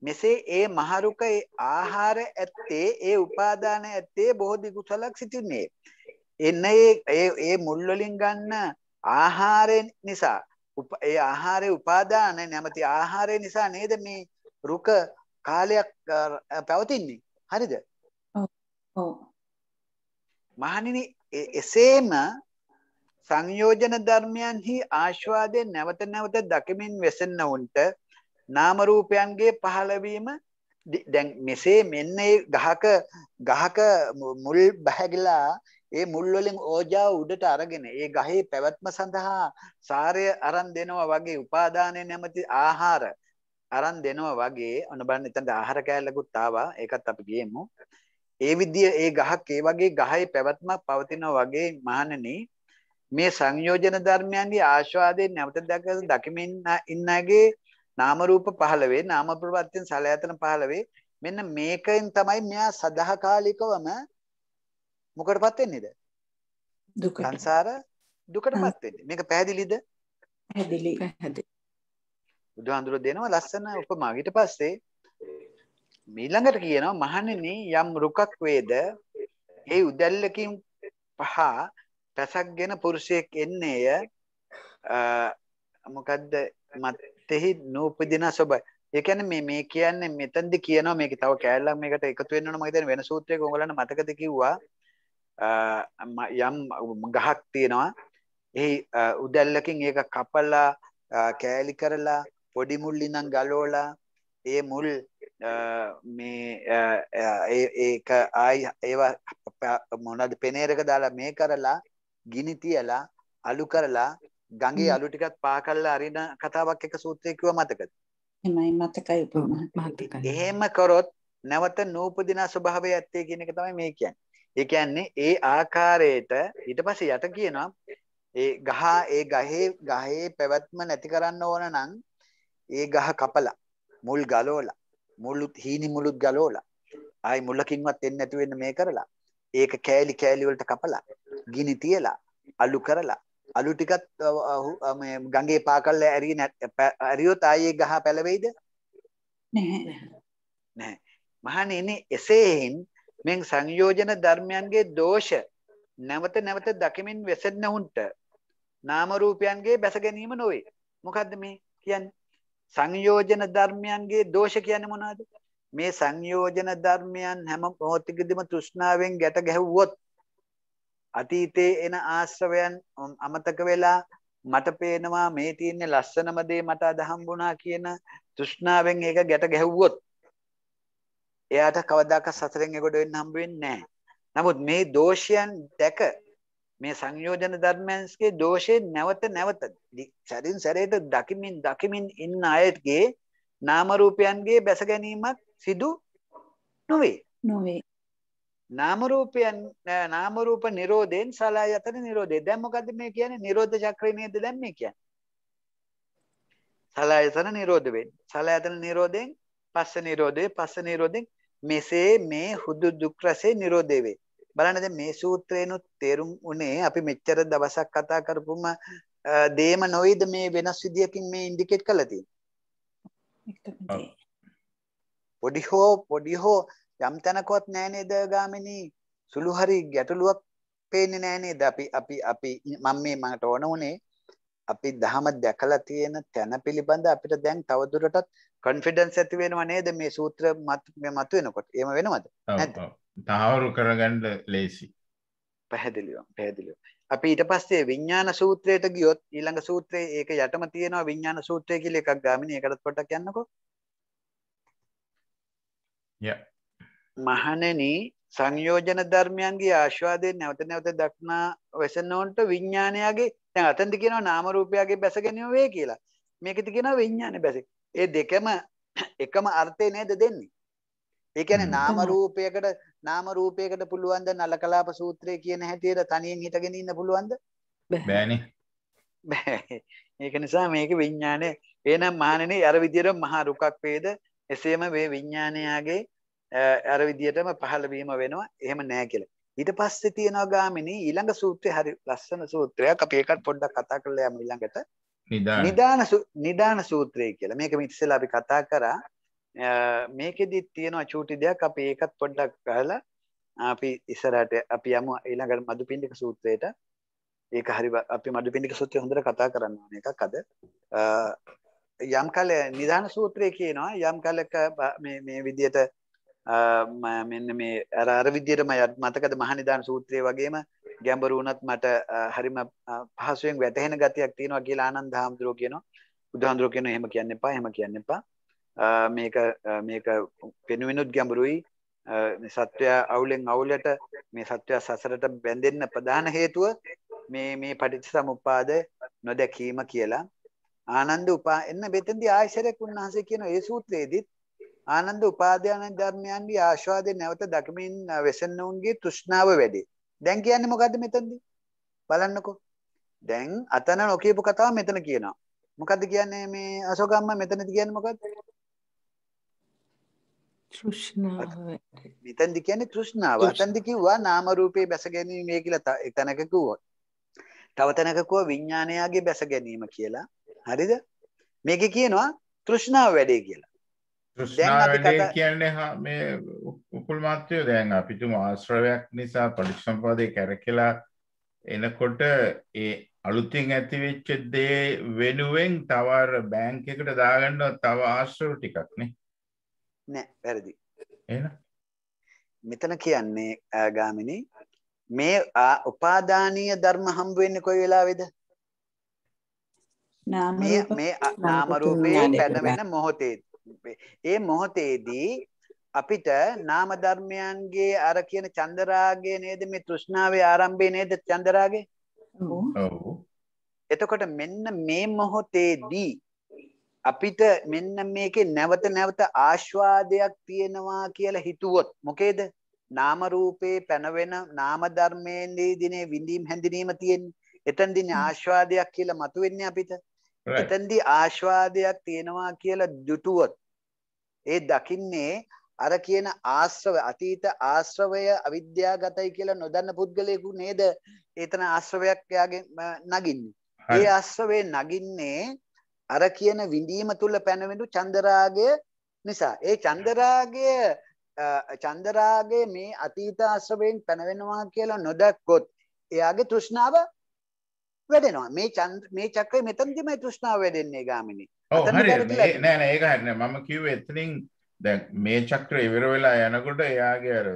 මෙසේ ඒ මහරුක ආහාර ඇත්තේ ඒ උපාදාන ඇත්තේ බෝධි කුසලක් සිටින්නේ එන්න ඒ ඒ මුල් වලින් ගන්න ආහාරය නිසා ඒ ආහාරයේ උපාදාන නැමැති ආහාරය නිසා නේද මේ රුක කාලයක් පැවතින්නේ හරිද ඔව් මහණෙනි එසේම සංයෝජන ධර්මයන්හි ආශ්වාදයෙන් නැවත නැවත දකිමින් වෙසෙන්න උන්ට නාම රූපයන්ගේ පහළවීම දැන් මෙසේ මෙන්න ගහක ගහක මුල් බහගලා ඒ මුල් වලින් ඕජාව උඩට අරගෙන ඒ ගහේ පැවැත්ම සඳහා සාරය අරන් දෙනවා වගේ උපාදානයේ නැමැති ආහාර අරන් දෙනවා වගේ ඔන්න බලන්න එතනට ආහාර කෑල්ලකුත් ආවා ඒකත් අපි ගියෙමු ඒ විදිය ඒ ගහක් ඒ වගේ ගහේ පැවැත්මක් පවතිනවා වගේ මහණෙනි මේ සංයෝජන ධර්මයන්ගේ ආස්වාදයෙන් නැවත දැක දකිමින් ඉන්නගේ නාම රූප 15 නාම ප්‍රවත්තෙන් සලයතන 15 මෙන්න මේකෙන් තමයි මෙයා සදාකාලිකවම මොකටපත් වෙන්නේද? දුකට. සංසාර දුකටපත් වෙන්නේ. මේක පැහැදිලිද? පැහැදිලි. පැහැදිලි. බුදුහාඳුර දෙනවා ලස්සන උපමා. ඊට පස්සේ ඊළඟට කියනවා මහණෙනි යම් රුකක් වේද ඒ උදැල්ලකින් පහ රසක්ගෙන පුරුෂයෙක් එන්නේය මොකද්ද මත්තෙහි නූපදින සබයි. ඒ කියන්නේ මේ මේ කියන්නේ මෙතනදි කියනවා මේක තව කෑල්ලක් මේකට එකතු වෙන්න ඕන මම හිතන්නේ වෙන සූත්‍රයක ඕගොල්ලන්ට මතකද කිව්වා යම් ගහක් තියෙනවා. එහි උදැල්ලකින් ඒක කපලා කෑලි කරලා පොඩි මුල් ඉඳන් ගලවලා ඒ මුල් මේ ඒක ආයි ඒවා මොනවද පෙනේරක දාලා මේ කරලා ගිනි තියලා අලු කරලා ගඟේ අලු ටිකක් පා කරලා අරින කතාවක් එක සූත්‍රයක් කිව්ව මතකද? එමයි මතකයි මතකයි. එහෙම කරොත් නැවත නූපදින ස්වභාවය ඇත්තේ කියන එක තමයි මේ කියන්නේ. ඒ කියන්නේ ඒ ආකාරයට ඊට පස්සේ යට කියනවා ඒ ගහ ඒ ගහේ ගහේ පැවැත්ම නැති කරන්න ඕන නම් ඒ ගහ කපලා මුල් ගලවලා මුළුත් හීනි මුළුත් ගලවලා ආයි මුලකින්වත් එන්නේ නැති වෙන්න මේ කරලා ඒක කෑලි කෑලි වලට කපලා ගිනි තියලා අලු කරලා අලු ටිකත් මේ ගඟේ පාකල්ල ඇරිය ඇරියොත් ආයේ ගහ පැලවෙයිද නැහැ නැහැ මහණෙනි එසේෙන් මෙන් සංයෝජන ධර්මයන්ගේ දෝෂ නැවත නැවත දකිමින් වෙසෙන්නහුන්ට නාම රූපයන්ගේ බැස ගැනීම නොවේ. මොකද්ද මේ කියන්නේ? සංයෝජන ධර්මයන්ගේ දෝෂ කියන්නේ මොනවද? මේ සංයෝජන ධර්මයන් හැම මොහොතකදීම තෘෂ්ණාවෙන් ගැට ගැහුවොත් අතීතේ එන ආශ්‍රවයන් අමතක වෙලා මට පේනවා මේ තියෙන ලස්සනම දේ මට අදහම් වුණා කියන තෘෂ්ණාවෙන් ඒක ගැට ගැහුවොත් එයාට කවදාකවත් සසරෙන් එගොඩ වෙන්න හම්බ වෙන්නේ නැහැ. නමුත් මේ දෝෂයන් දැක මේ සංයෝජන ධර්මයන්ස්ගේ දෝෂේ නැවත නැවත සරින් සරේට දකිමින් දකිමින් ඉන්න අයගේ නාම රූපයන්ගේ බැස ගැනීමක් සිදු නොවේ. නොවේ. නාම රූපයන් නාම රූප නිරෝධයෙන් සලා යතන නිරෝධය. දැන් මොකද්ද මේ කියන්නේ? නිරෝධ චක්‍රය නේද දැන් මේ කියන්නේ? සලා යතන නිරෝධ වෙන්නේ. සලා යතන නිරෝධයෙන් පස්ස නිරෝධය, පස්ස නිරෝධයෙන් මෙසේ මේ හුදු දුක් රසේ නිරෝධය වේ. බලන්න දැන් මේ සූත්‍රේනොත් තේරුම් උනේ අපි මෙච්චර දවසක් කතා කරපුම දේම නොයිද මේ වෙනස් විදියකින් මේ ඉන්ඩිකේට් කරලා තියෙන්නේ. පොඩි හෝ පොඩි හෝ යම් තැනකවත් නෑ නේද ගාමිනී සුළු හරි ගැටලුවක් පේන්නේ නෑ නේද අපි අපි අපි මම මේ මට ඕන උනේ අපි දහම දැකලා තියෙන තැන පිළිබඳ අපිට දැන් තවදුරටත් කොන්ෆිඩන්ස් ඇති වෙනව නේද මේ සූත්‍ර මත් මතු වෙනකොට ඒම වෙනවද නැද තහවුරු කරගන්න ලේසි පැහැදිලිවම් පැහැදිලිව අපි ඊට පස්සේ විඤ්ඥාන සූත්‍රයට ගියොත් ඊළඟ සූත්‍රයේ ඒක යටම තියෙනවා විඤ්ඥාන සූත්‍රය කියල එකක් ගාමින එකටත් පොටක් යන්නකෝ මහනෙන සංයෝජන ධර්මයන්ගේ ආශ්වාදයෙන් නැවත නැවත දක්නා වෙසනෝන්ට විඤ්ඥානයාගේ තැන් අතන්දි කියනවා නාමරූපයාගේ බැසගැනීම වේ කියලා මේකති කියෙන විඤ්ඥාන බැසේ ඒ දෙකම එකම අර්ථය නේද දෙන්නේ. ඒ කියන්නේ නාම රූපයකට නාම රූපයකට පුළුවන් ද නලකලාප සූත්‍රය කියන හැටියට තනියෙන් හිටගෙන ඉන්න පුළුවන්ද? බෑනේ. බෑ. ඒක නිසා මේක විඥානය එහෙනම් මහණෙනි අර විදියට මහා රුකක් වේද එසේම මේ විඥානයාගේ අර විදියටම පහළ වීම වෙනවා. එහෙම නෑ කියලා. ඊට පස්සේ තියෙනවා ගාමිනී ඊළඟ සූත්‍රය හරි ලස්සන සූත්‍රයක්. අපි ඒකත් පොඩ්ඩක් කතා කරලා යමු ඊළඟට. නිදාන නිදාන සූත්‍රය කියලා. මේක මේ ඉස්සෙල්ලා අපි කතා කරා. මේකෙදි තියෙනවා චූටි දෙයක් අපි ඒකත් පොඩ්ඩක් අහලා අපි ඉස්සරහට අපි යමු ඊළඟට මදුපිණ්ඩික සූත්‍රයට. ඒක හරි අපි මදුපිණ්ඩික සූත්‍රය හොඳට කතා කරන්න ඕන එකක් අද. යම් කල නිදාන සූත්‍රය කියනවා යම් කලක මේ මේ විදියට මෙන්න මේ අර අර විදියටම මතකද මහනිදාන සූත්‍රය වගේම ගැඹුරු වුණත් මට හරිම පහසුවෙන් වැටහෙන ගතියක් තියෙනවා කියලා ආනන්ද හාමුදුරුවෝ කියනවා. බුදුහාමුදුරුවෝ කියනවා එහෙම කියන්න එපා, එහෙම කියන්න එපා. මේක මේක වෙනුවෙනුත් ගැඹුරුයි. මේ සත්වයා අවුලෙන් අවුලට මේ සත්වයා සසරට බැඳෙන්න ප්‍රධාන හේතුව මේ මේ පටිච්චසමුප්පාද නොදැකීම කියලා. ආනන්ද උපා එන්න මෙතෙන්දී ආයශරයක් උන්වහන්සේ කියන ඒ සූත්‍රයේදීත් ආනන්ද උපාදාන ධර්මයන්ගේ ආස්වාදේ නැවත දකමින් වෙසෙන්නවුන්ගේ තෘෂ්ණාව වැඩි. දැන් කියන්නේ මොකද්ද මෙතනදී? බලන්නකෝ. දැන් අතන නොකියපු කතාව මෙතන කියනවා. මොකද්ද කියන්නේ මේ අශෝකම්ම මෙතනදී කියන්නේ මොකද්ද? තෘෂ්ණාව. මෙතනදී කියන්නේ තෘෂ්ණාව. අතනදී කිව්වා නාම රූපේ බැස ගැනීමයි කියලා තැනක කිව්වා. තව තැනක කිව්වා විඥානයගේ බැස ගැනීම කියලා. හරිද? මේකේ කියනවා තෘෂ්ණාව වැඩේ කියලා. කෘෂ්ණාවැඩේ කියන්නේ මේ උකුල් මාත්‍යය දැන් අපිතුම ආශ්‍රවයක් නිසා පටිච්චසම්පාදේ කැරකෙලා එනකොට ඒ අලුතින් ඇතිවෙච්ච දේ වෙනුවෙන් තවර බෑංක එකට දාගන්නවා තව ආශ්‍රව ටිකක් නේ නෑ වැරදි එහෙනම් මෙතන කියන්නේ ගාමිණි මේ උපාදානීය ධර්ම හම්බ වෙන්නේ කොයි වෙලාවේද? නාම රූපේ පැන වෙන මොහොතේදී ඒ මොහොතේදී අපිට නාම ධර්මයන්ගේ අර කියන චන්දරාගය නේද මේ තෘෂ්ණාවේ ආරම්භය නේද චන්දරාගය? ඔව්. එතකොට මෙන්න මේ මොහොතේදී අපිට මෙන්න මේකේ නැවත නැවත ආස්වාදයක් තියෙනවා කියලා හිතුවොත් මොකේද? නාම රූපේ පැනවෙන නාම ධර්මයේදී දිනේ විඳීම් හැඳිනීම තියෙන්නේ. එතනදී ආස්වාදයක් කියලා මතුවෙන්නේ අපිට. එතැන්දි ආශ්වාදයක් තියෙනවා කියලා දුටුවොත් ඒ දකින්නේ අර කියන ආශ්‍රව අතීත ආශ්‍රවය අවිද්‍යාගතයි කියලා නොදන්න පුද්ගලයෙකු නේද ඒතන ආශ්‍රවයක් එයාගේ නගින්නේ. ඒ ආශ්‍රවේ නගින්නේ අර කියන විඳීම තුල පැනවෙනු චන්දරාගය නිසා. ඒ චන්දරාගය චන්දරාගය මේ අතීත ආශ්‍රවයෙන් පැනවෙනවා කියලා නොදැක්කොත් එයාගේ තෘෂ්ණාව වැඩෙනවා මේ චන්ද මේ චක්‍රය මෙතන්දිම තෘෂ්ණාව වැඩෙන්නේ ගාමිණි නෑ ඒක හරන මම කිව් එතනින් දැ මේ චක්‍ර ඉවර වෙලා යනකොට එයාගේ අර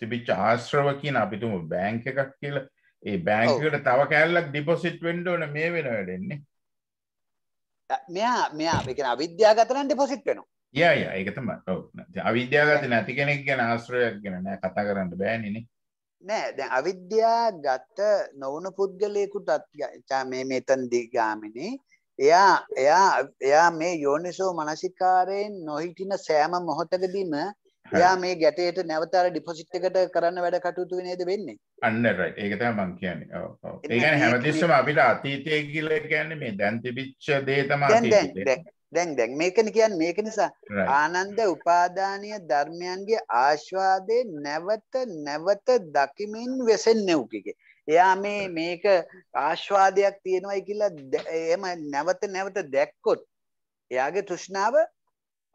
තිබිච්ච ආශ්‍රව කියන අපිතුම බෑංක එකක් කියලා ඒ බෑංකට තව කැල්ලක් ඩිපොසිට් වෙන්ඩෝන මේ වෙන වැඩෙන්නේ මෙයා මෙයා එක අවිද්‍යාගතනන් ඩිපොසිට් වෙනවා ය ය ඒකතම අවිද්‍යාගත නැති කෙනෙක් ගැන ආශ්‍රයක් ගැන කතා කරන්න බෑනිනේ නෑ දැන් අවිද්‍යාගත නොවුණු පුද්ගලයෙකුටත් මේ මෙතනදී ගාමිනේ එයා එයා එයා මේ යෝනිසෝ මනසිකාරයෙන් නොහිටින සෑම මොහොතකදීම එයා මේ ගැටේට නැවත අර ඩිපොසිට් එකට කරන්න වැඩ කටයුතු නේද වෙන්නේ අන්න රයිට් ඒක තමයි මම කියන්නේ ඔව් ඔව් ඒ කියන්නේ හැමතිස්සම අපිට අතීතය කියලා කියන්නේ මේ දැන් තිබිච්ච දේ තමයි අතීතේ දැන් දැන් මේකන කියන්නේ මේක නිසා ආනන්ද උපාදානීය ධර්මයන්ගේ ආස්වාදේ නැවත නැවත දකිමින් වෙසෙන්නේ උකගේ. එයා මේ මේක ආස්වාදයක් තියෙනවයි කියලා එහෙම නැවත නැවත දැක්කොත් එයාගේ තෘෂ්ණාව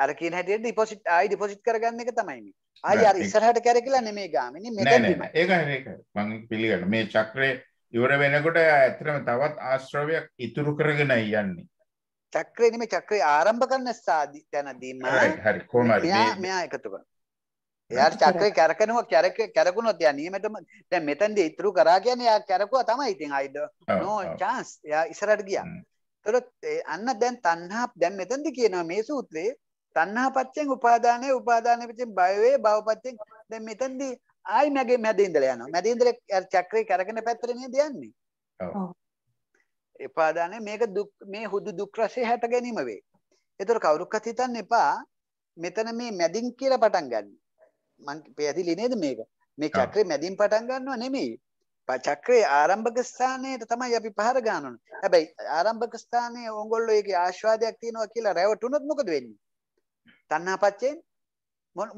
අර කියන හැටියට ඩිපොසිට් ආයි ඩිපොසිට් කරගන්න එක තමයි මේ. ආයි අර ඉස්සරහට කරකලා නෙමෙයි ගාමිනේ මේක නෙමෙයි. ඒක ඒක මම පිළිගන්න. මේ චක්‍රේ ඉවර වෙනකොට ඇත්තටම තවත් ආශ්‍රවයක් ඉතුරු කරගෙනයි යන්නේ. චක්‍රේ නෙමෙයි චක්‍රේ ආරම්භ කරන ස්ථාදී තැනදීම හරි කොහොමද මෙයා එකතු කරන එයාට චක්‍රේ කැරකෙනවා කැරක කැරකුණොත් එයා නියමෙටම දැන් මෙතනදී ඉතුරු කරා කියන්නේ එයා කැරකුවා තමයි ඉතින් අයිඩ නෝ chance එයා ඉස්සරහට ගියා ඒතකොට අන්න දැන් තණ්හා දැන් මෙතනදී කියනවා මේ සූත්‍රයේ තණ්හා පත්‍යෙන් උපාදානයේ උපාදාන පත්‍යෙන් භයවේ භව පත්‍යෙන් දැන් මෙතනදී ආයි මගේ මැද ඉඳලා යනවා මැද ඉඳලා චක්‍රේ කැරකෙන පැත්තට නේද යන්නේ උපාදානය මේක දුක් මේ හුදු දුක් රසය හැට ගැනීම වේ. ඒතර කවුරුක්වත් හිතන්න එපා මෙතන මේ මැදින් කියලා පටන් ගන්න. මං පැහැදිලි නේද මේක? මේ චක්‍රේ මැදින් පටන් ගන්නව නෙමෙයි. චක්‍රේ ආරම්භක ස්ථානයේට තමයි අපි පහර ගන්න ඕන. හැබැයි ආරම්භක ස්ථානයේ ඕගොල්ලෝ ඒකේ ආස්වාදයක් තියෙනවා කියලා රැවටුනොත් මොකද වෙන්නේ? තණ්හාපච්චයෙන්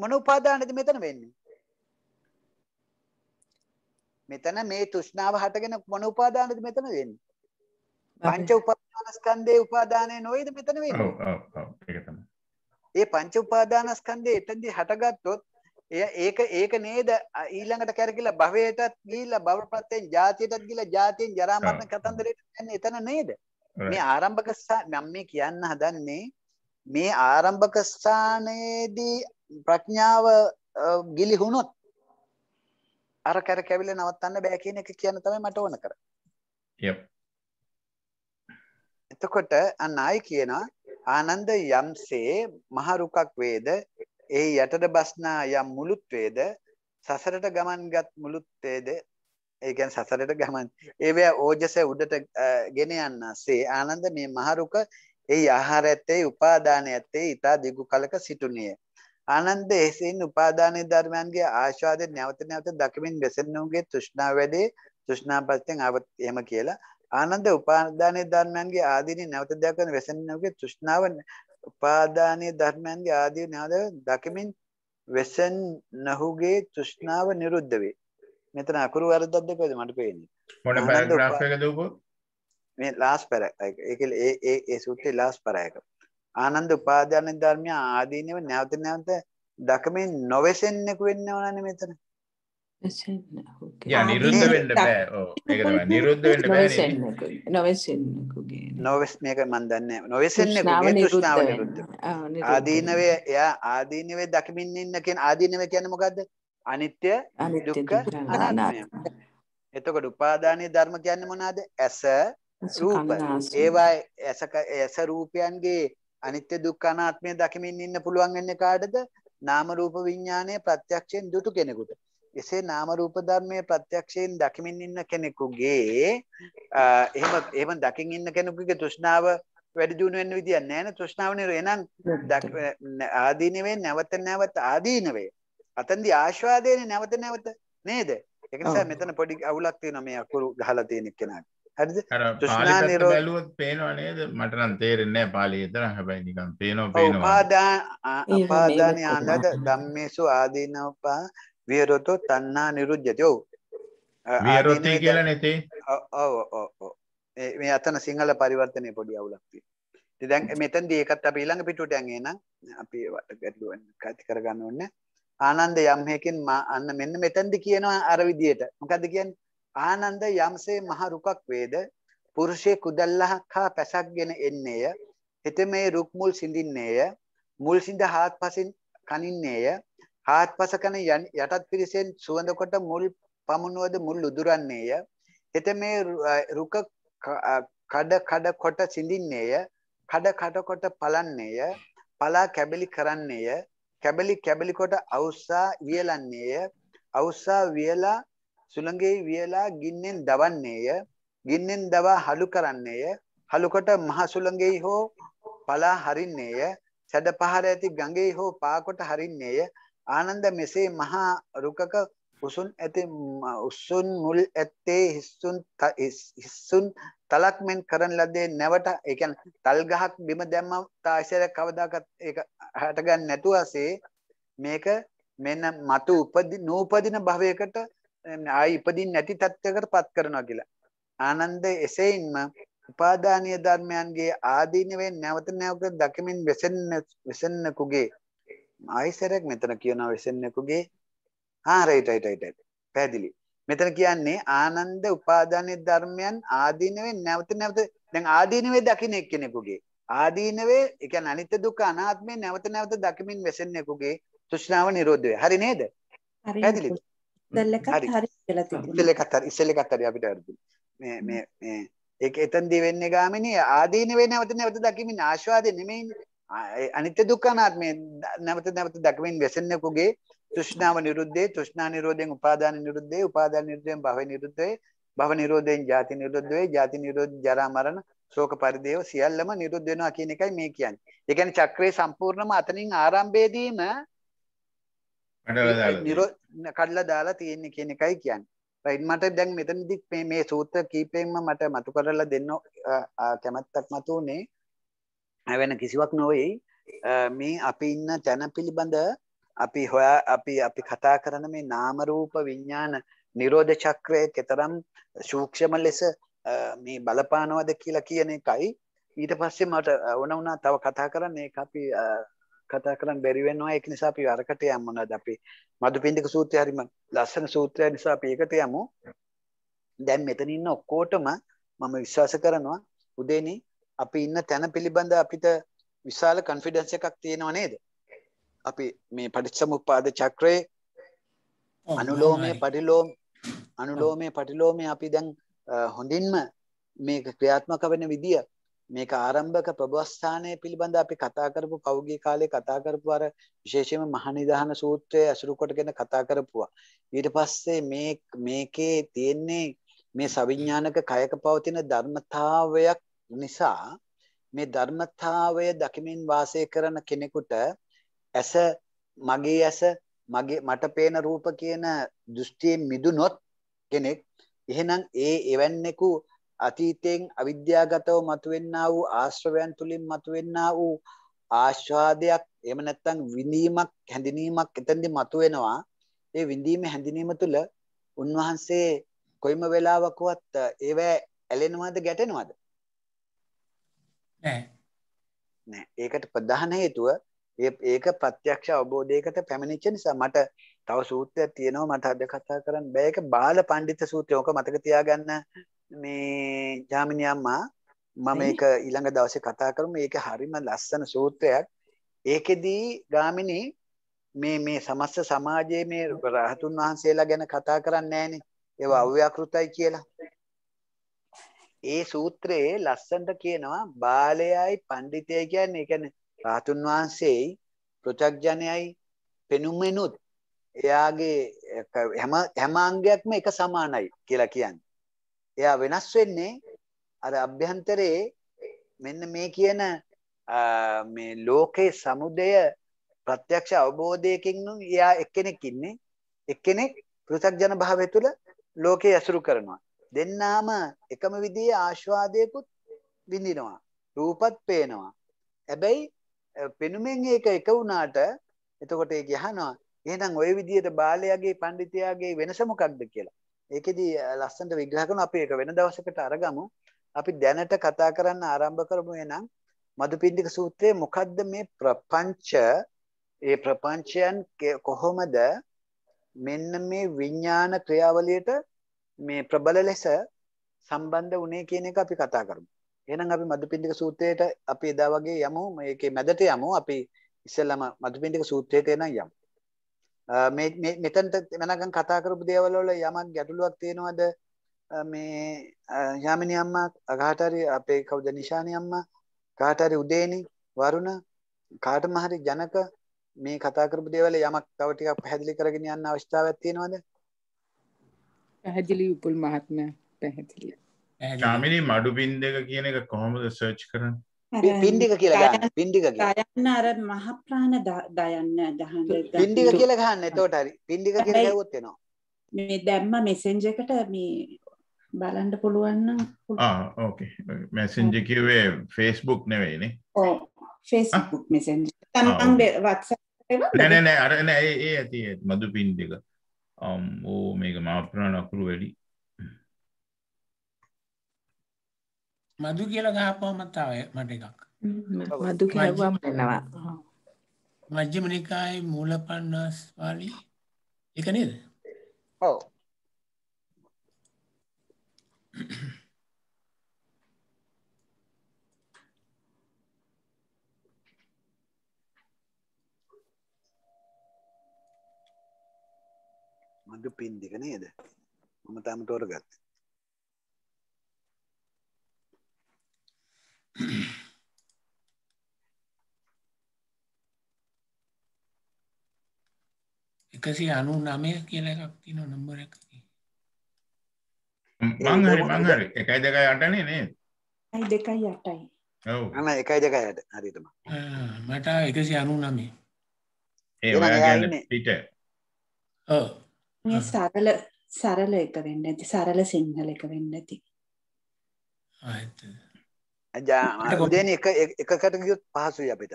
මොන උපාදානද මෙතන වෙන්නේ? මෙතන මේ තෘෂ්ණාව හටගෙන මොන උපාදානද මෙතන වෙන්නේ? පංච උපාදානස්කන්ධේ උපාදානය නොවේද මෙතන වෙන්නේ? ඔව් ඔව් ඔව් ඒක තමයි. ඒ පංච උපාදානස්කන්ධේ එතෙන්දී හටගත්තොත් එය ඒක ඒක නේද ඊළඟට කැරකිලා භවයටත් ගිහිල්ලා භව ප්‍රත්‍යයෙන් ජාතියටත් ගිහිල්ලා ජාතියෙන් ජරා මරණ කතන්දරයට යන්නේ එතන නේද? මේ ආරම්භක මම මේ කියන්න හදන්නේ මේ ආරම්භක ස්ථානයේදී ප්‍රඥාව ගිලිහුණොත් අර කර කැවිල නවත්තන්න බෑ කියන එක කියන්න තමයි මට ඕන කරන්නේ. යප් එතකොට අන්නයි කියනවා ආනන්ද යම්සේ මහරුකක් වේද ඒ යටට බස්නා යම් මුලුත් වේද සසරට ගමන්ගත් මුලුත් වේද ඒ කියන්නේ සසරට ගමන් ඒවැ ඕජස උඩට ගෙන යන්නසේ ආනන්ද මේ මහරුක ඒ ආහාර ඇත්තේ උපාදාන ඇත්තේ ඊතා දිගු කලක සිටුනිය ආනන්ද එසේන් උපාදානයේ ධර්මයන්ගේ ආශාදයෙන් නැවත නැවත දකිමින් බැසෙනුගේ තෘෂ්ණාව වැඩි තෘෂ්ණාපස්යෙන් ආවත් එහෙම කියලා ආනන්ද උපාදානයේ ධර්මයන්ගේ ආදීනි නැවත දැකන වෙසෙනවගේ තෘෂ්ණාව උපාදානයේ ධර්මයන්ගේ ආදී නැවත දකිමින් වෙසෙන් නහුගේ තෘෂ්ණාව නිරුද්ධ වේ. මෙතන අකුරු වරද්දක් දෙකද මට පේන්නේ. මොන පැරග්‍රාෆ් එකද උපෝ? මේ ලාස්ට් පැර ඒක ඒ ඒ ඒ සූත්‍රයේ ලාස්ට් පැරයක. ආනන්ද උපාදානයේ ධර්මය ආදීනව නැවත නැවත දකමින් නොවෙසෙන්නෙකු වෙන්න ඕනනේ මෙතන. ය නිරුද්ධ වෙන්න බෑ ඕ නිරුද්ධ වෙන්න බෑ නොවෙසෙන්කුගේ නොවෙස් මේක මන්දන්න නොවෙසෙන්කුගේ තෘෂ්ණාව නිරුද්ධ ආදීනවය එයා ආදීනවේ දකිමින් ඉන්න කියන ආදීනව කියන්නේ මොකද්ද අනිත්‍ය දුක්ඛ අනාත්මය එතකොට උපාදානීය ධර්ම කියන්නේ මොනවාද ඇස රූප ඒවා ඇස ඇස රූපයන්ගේ අනිත්‍ය දුක්ඛ අනාත්මය දකිමින් ඉන්න පුළුවන් වෙන්නේ කාටද නාම රූප විඥානයේ ප්‍රත්‍යක්ෂයෙන් දුටු කෙනෙකුට එසේ නාම රූප ධර්මයේ ප්‍රත්‍යක්ෂයෙන් දකිමින් ඉන්න කෙනෙකුගේ එහෙම එහෙම දකින් ඉන්න කෙනෙකුගේ තෘෂ්ණාව වැඩි දියුණු වෙන්න විදියක් නැහැ නේ තෘෂ්ණාව නිර එහෙනම් ආදීනවේ නැවත නැවත ආදීනවේ අතෙන්දී ආශාදේනේ නැවත නැවත නේද ඒක නිසා මෙතන පොඩි අවුලක් තියෙනවා මේ අකුරු ගහලා තියෙන කෙනාට හරිද තෘෂ්ණා නිරෝධ බැලුවොත් පේනව නේද මට නම් තේරෙන්නේ නැහැ පාලියේ තරම් හැබැයි නිකන් පේනව පේනවා උපාදාන උපාදාන යන්නද ධම්මේසු ආදීනවපා විහරතෝ තණ්හා නිරුද්ධති. ඔව්. විහරති කියලා නැති. ඔව් ඔව් ඔව්. මේ අතන සිංහල පරිවර්තනයේ පොඩි අවුලක් තියෙනවා. දැන් මෙතෙන්දී ඒකත් අපි ඊළඟ පිටුවට යන් එනං අපි වට ගැටලුවෙන් කතා කරගන්න ඕනේ. ආනන්ද යම් හේකින් මා අන්න මෙන්න මෙතෙන්දී කියනවා අර විදියට. මොකද්ද කියන්නේ? ආනන්ද යම්සේ මහ රුකක් වේද පුරුෂේ කුදල්ලහක් හා පැසක්ගෙන එන්නේය. හිත මේ රුක් මුල් සිඳින්නේය. මුල් සිඳ හාත්පසින් කනින්නේය. හාත්පස කන යටත් පිරිසෙන් සුවඳකොට මුල් පමුණුවද මුල් උදුරන්නේය. හෙත මේ රුක කඩ කඩ කොට සිඳින්නේය. කඩ කඩ කොට පලන්නේය. පලා කැබලි කරන්නේය. කැබලි කැබලි කොට අවුස්සා වියලන්නේය. අවුස්සා වියලා සුළඟේ වියලා ගින්නෙන් දවන්නේය. ගින්නෙන් දවා හලු කරන්නේය. හලු කොට මහ සුළඟේ හෝ පලා හරින්නේය. සැඩ පහර ඇති ගඟේ හෝ පාකොට හරින්නේය. ආනන්ද මෙසේ මහා රුකක උසුන් ඇති උසුන් මුල් ඇත්තේ හිස්සුන් හිස්සුන් තලක් මෙන් කරන ලද්දේ නැවට ඒ කියන්නේ තල් ගහක් බිම දැම්ම තායිසර කවදාකත් ඒක හටගන්නේ නැතුව ASCII මේක මෙන්න මතු උපදි නූපදින භවයකට ආයි ඉපදින් නැති තත්ත්වයකට පත් කරනවා කියලා ආනන්ද එසේින්ම උපාදානීය ධර්මයන්ගේ ආදීනවෙන් නැවත නැවත දකිමින් වෙසෙන්න වෙසෙන්නකුගේ ආයිසරයක් මෙතන කියනවා විසෙන්නෙකුගේ හා රයිට් රයිට් රයිට් පැහැදිලි මෙතන කියන්නේ ආනන්ද උපාදානයේ ධර්මයන් ආදීනවේ නැවත නැවත දැන් ආදීනවේ දකින්න එක්කෙනෙකුගේ ආදීනවේ ඒ කියන්නේ අනිත්‍ය දුක්ඛ අනාත්මේ නැවත නැවත දකිමින් වෙසෙන්නෙකුගේ තෘෂ්ණාව නිරෝධ වේ හරි නේද පැහැදිලිද ඉස්සෙල්ල එකත් හරි ඉස්සෙල්ල එකත් හරි අපිට හරි මේ මේ මේ ඒක එතෙන්දී වෙන්නේ ගාමිනී ආදීනවේ නැවත නැවත දකිමින් ආශාදේ නෙමෙයිනේ අනිත්‍ය දුක්ඛනාත්මය නැවත නැවත දකමින් වැසෙන්නෙකුගේ තෘෂ්ණාව නිරුද්ධේ තෘෂ්ණා නිරෝධයෙන් උපාදාන නිරුද්ධේ උපාදාන නිරුද්ධයෙන් භව නිරුද්ධේ භව නිරෝධයෙන් ජාති නිරුද්ධේ ජාති නිරෝධ ජරා මරණ ශෝක පරිදේව සියල්ලම නිරුද්ධ වෙනවා කියන එකයි මේ කියන්නේ. ඒ කියන්නේ චක්‍රේ සම්පූර්ණම අතනින් ආරම්භයේදීම කඩලා දාලා තියෙන්නේ කියන එකයි කියන්නේ. රයිට් මට දැන් මෙතනදි මේ මේ සූත්‍ර කීපෙන්ම මට මතු කරලා දෙන්න කැමැත්තක් මතු උනේ වෙන කිසිවක් නොවෙයි මේ අපි ඉන්න තැන පිළිබඳ අපි හොයා අපි අපි කතා කරන මේ නාමරූප විඤ්ඥාන නිරෝධ චක්‍රය කෙතරම් සූක්ෂම ලෙස මේ බලපානවද කියලා කියන එකයි ඊට පස්සේ මට ඕන වුණා තව කතා කරන්න ඒක අපි කතා කරන්න බැරි වෙනවා ඒක නිසා අපි අරකට යමු මොනවද අපි මදුපින්ඩික සූත්‍රය හරිම ලස්සන සූත්‍රය නිසා අපි ඒකට යමු දැන් මෙතන ඉන්න ඔක්කොටම මම විශ්වාස කරනවා උදේනේ අපි ඉන්න තැන පිළිබඳ අපිට විශාල කන්ෆිඩන්ස් එකක් තියෙනව නේද? අපි මේ පටිච්චසමුප්පාද චක්‍රයේ අනුලෝමයේ පටිලෝම අනුලෝමයේ පටිලෝමයේ අපි දැන් හොඳින්ම මේක ක්‍රියාත්මක වෙන විදිය මේක ආරම්භක ප්‍රබවස්ථානය පිළිබඳ අපි කතා කරපු පෞගිය කාලේ කතා කරපු අර විශේෂයෙන්ම මහනිදාන සූත්‍රය අසුරු කොටගෙන කතා කරපුවා. ඊට පස්සේ මේ මේකේ තියෙන්නේ මේ සවිඥානික කයක පවතින ධර්මතාවයක් නිසා මේ ධර්මතාවය දකිමින් වාසය කරන කෙනෙකුට ඇස මගේ ඇස මගේ මට පේන රූප කියන දෘෂ්ටියෙන් මිදුනොත් කෙනෙක් එහෙනම් ඒ එවැන්නෙකු අතීතයෙන් අවිද්‍යාගතව මතුවෙන්නා වූ ආශ්‍රවයන් තුලින් මතුවෙන්නා වූ ආස්වාදයක් එහෙම නැත්නම් විඳීමක් හැඳිනීමක් එතෙන්දි මතුවෙනවා ඒ විඳීම හැඳිනීම තුළ උන්වහන්සේ කොයිම වෙලාවකවත් ඒවැ ඇලෙනවද ගැටෙනවද නෑ ඒකට ප්‍රධාන හේතුව ඒක ප්‍රත්‍යක්ෂ අවබෝධයකට පැමිණිච්ච නිසා මට තව සූත්‍රයක් තියෙනවා මට අද කතා කරන්න බෑ ඒක බාල පඬිත් සූත්‍රය. ඔක මතක තියාගන්න මේ ජාමිනී අම්මා මම ඒක ඊළඟ දවසේ කතා කරමු. ඒක හරිම ලස්සන සූත්‍රයක්. ඒකෙදී ගාමිනී මේ මේ සමස්ත සමාජයේ මේ රහතුන් වහන්සේලා ගැන කතා කරන්නේ නෑනේ. ඒව අව්‍යාකෘතයි කියලා. ඒ සූත්‍රයේ ලස්සනට කියනවා බාලයයි පඬිතයයි කියන්නේ කියන්නේ රාතුන් වහන්සේයි පෘථග්ජනයයි පෙනුමෙනුත් එයාගේ හැම හැම අංගයක්ම එක සමානයි කියලා කියන්නේ. එයා වෙනස් වෙන්නේ අර අභ්‍යන්තරයේ මෙන්න මේ කියන මේ ලෝකේ සමුදය ප්‍රත්‍යක්ෂ අවබෝධයකින් එයා එක්කෙනෙක් ඉන්නේ එක්කෙනෙක් පෘථග්ජන භාවය තුළ ලෝකේ ඇසුරු කරනවා. දෙන්නාම එකම විදිහේ ආස්වාදයකුත් විඳිනවා. රූපත් පේනවා. හැබැයි පෙනුමෙන් ඒක එක වුණාට එතකොට ඒක යහනවා. එහෙනම් ওই විදිහට බාලයාගේ පඬිතියාගේ වෙනස මොකක්ද කියලා. ඒකෙදි ලස්සනට විග්‍රහ කරන අපි ඒක වෙන දවසකට අරගමු. අපි දැනට කතා කරන්න ආරම්භ කරමු එහෙනම් මදුපිණ්ඩික සූත්‍රයේ මොකද්ද මේ ප්‍රපංච ඒ ප්‍රපංචයන් කොහොමද මෙන්න මේ විඥාන ක්‍රියාවලියට මේ ප්‍රබල ලෙස සම්බන්ධ වුණේ කියන එක අපි කතා කරමු. එහෙනම් අපි මදුපිණ්ඩික සූත්‍රයට අපි එදා වගේ යමු මේකේ මැදට යමු අපි ඉස්සෙල්ලාම මදුපිණ්ඩික සූත්‍රයට එනම් යමු. මේ මේ මෙතනට වෙනකන් කතා කරපු දේවල් වල යමක් ගැටලුවක් තියෙනවද මේ යාමිනී අම්මා කාට හරි අපේ කවුද නිශානි අම්මා කාට හරි උදේනි වරුණ කාටම හරි ජනක මේ කතා කරපු දේවල් යමක් තව ටිකක් පැහැදිලි කරගෙන යන්න අවශ්‍යතාවයක් තියෙනවද? පැහැදිලි උපුල් මහත්ම පැහැදිලිය ගාමිණි මඩු බින්දක කියන එක කොහොමද සර්ච් කරන්න පින්ඩික කියලා ගන්න පින්ඩික යන්න අර මහ ප්‍රාණ දයන්න දහන පින්ඩික කියලා ගන්න එතකොට හරි පින්ඩික කියලා ගැහුවොත් එනවා මේ දැම්ම මෙසෙන්ජ් එකට මේ බලන්න පුළුවන් නම් ආ ඕකේ මෙසෙන්ජ් කිව්වේ Facebook නෙවෙයිනේ ඔව් Facebook මෙසෙන්ජ් ah. තමන් ah, WhatsApp නෑ නෑ නෑ අර නෑ ඒ ඇති මදු පින්ඩික ඕ මේක මාප්‍රාණ අකුරු වැඩි මදු කියලා ගහපාමත්තාව මට එකක් මදු කියවම් වෙනවා මජ්ජිම නිකාය මූල පණ්ණාස් පාලි එක නේද ඔව් මගේ පින් දෙක නේද මම තම තෝර ගත්ත එකසි අනු නමය කියල එකක් තින නම්බර එක මංහරි මංහරි එකයි දෙකයි අටනේ නේ දෙකයි අටයි අන එකයි දෙකයියට හරිතම මට එකසි අනු නමේ ඒ පිට ඕ මේ සරල සරල එක වෙන්න ඇති සරල සිංහල එක වෙන්න ඇති ජාදන එක එකකට ගියොත් පහසුයි අපිට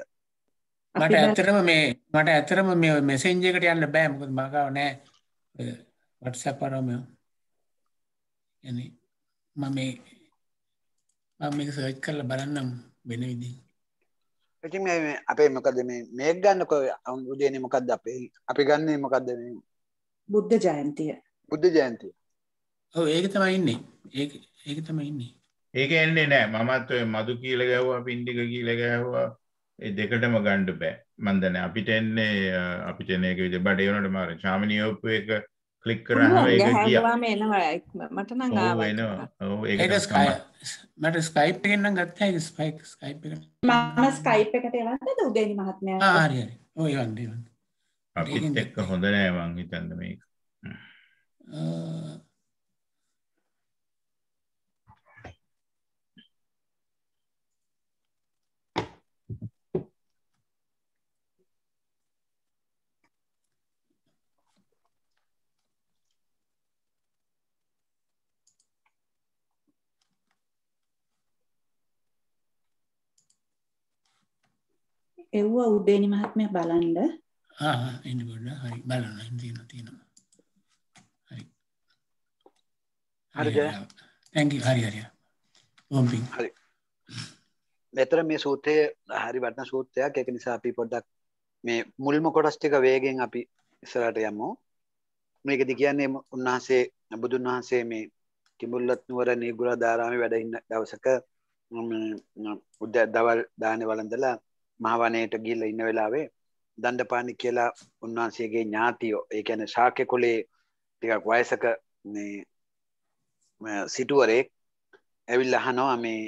මට ඇත්තරම මේ මට ඇත්තරම මේ මෙසෙන්ජ එකට යන්න බෑ මොකද මගාව නෑ වටසැප් අරම එන මම මේ මම මේක සර්ච් කරලා බලන්නම් වෙන විදි ඉතින් මේ අපේ මොකද මේ මේක ගන්නකො උදේනේ මොකද්ද අපේ අපි ගන්නේ මොකද්ද මේ බුද්ධ ජයන්තිය බුද්ධ ජයන්තිය ඔව ඒක තමයි ඉන්නේ ඒ ඒක තමයි ඉන්නේ ඒක එන්නේ නෑ මමත් ඔය මදු කියල ගැව්වා පින්ඩික කියල ගැහ්වා ඒ දෙකටම ගණ්ඩ බෑ මන්දන අපිට එන්නේ අපිට එනක විද බඩයනට මාර චාමිනි ඔප්පු එක කලික් කරන්න මට ස්කයිප් එකන්න ගත්ත ස්පයික් ස්කයිප් මම ස්කයිප් එකට එවන්නද උදේනි මහත්මයා ආරය ඔය වන්දේවන්න අපිත් එක්ක හොඳ නෑ මං හිතන්න මේක එව්වා උදේනි මහත්මයා බලන්න එන්න බොඩ හරි බලන්න තියෙන තියෙනවා හරි හරිද තැන්කි හරි හරි ඕම්පින් හරි මෙතර මේ සූත්‍රය හරි වටන සූත්‍රයක් එක නිසා අපි පොඩ්ඩක් මේ මුල්ම කොටස් ටික වේගෙන් අපි ඉස්සරහට යමු මේකදි කියන්නේ උන්වහන්සේ බුදුන් වහන්සේ මේ කිඹුල්ලත් නුවර නීගුලධාරාමේ වැඩ ඉන්න දවසක උදේ දවල් දානේ වළඳලා මහවණේට ගිහිල්ලා ඉන්න වෙලාවේ දණ්ඩපානි කියලා උන්වහන්සේගේ ඥාතියෝ ඒ කියන්නේ ශාක්‍ය කුලේ ටිකක් වයසක මේ සිටුවරෙක් ඇවිල්ලා අහනවා මේ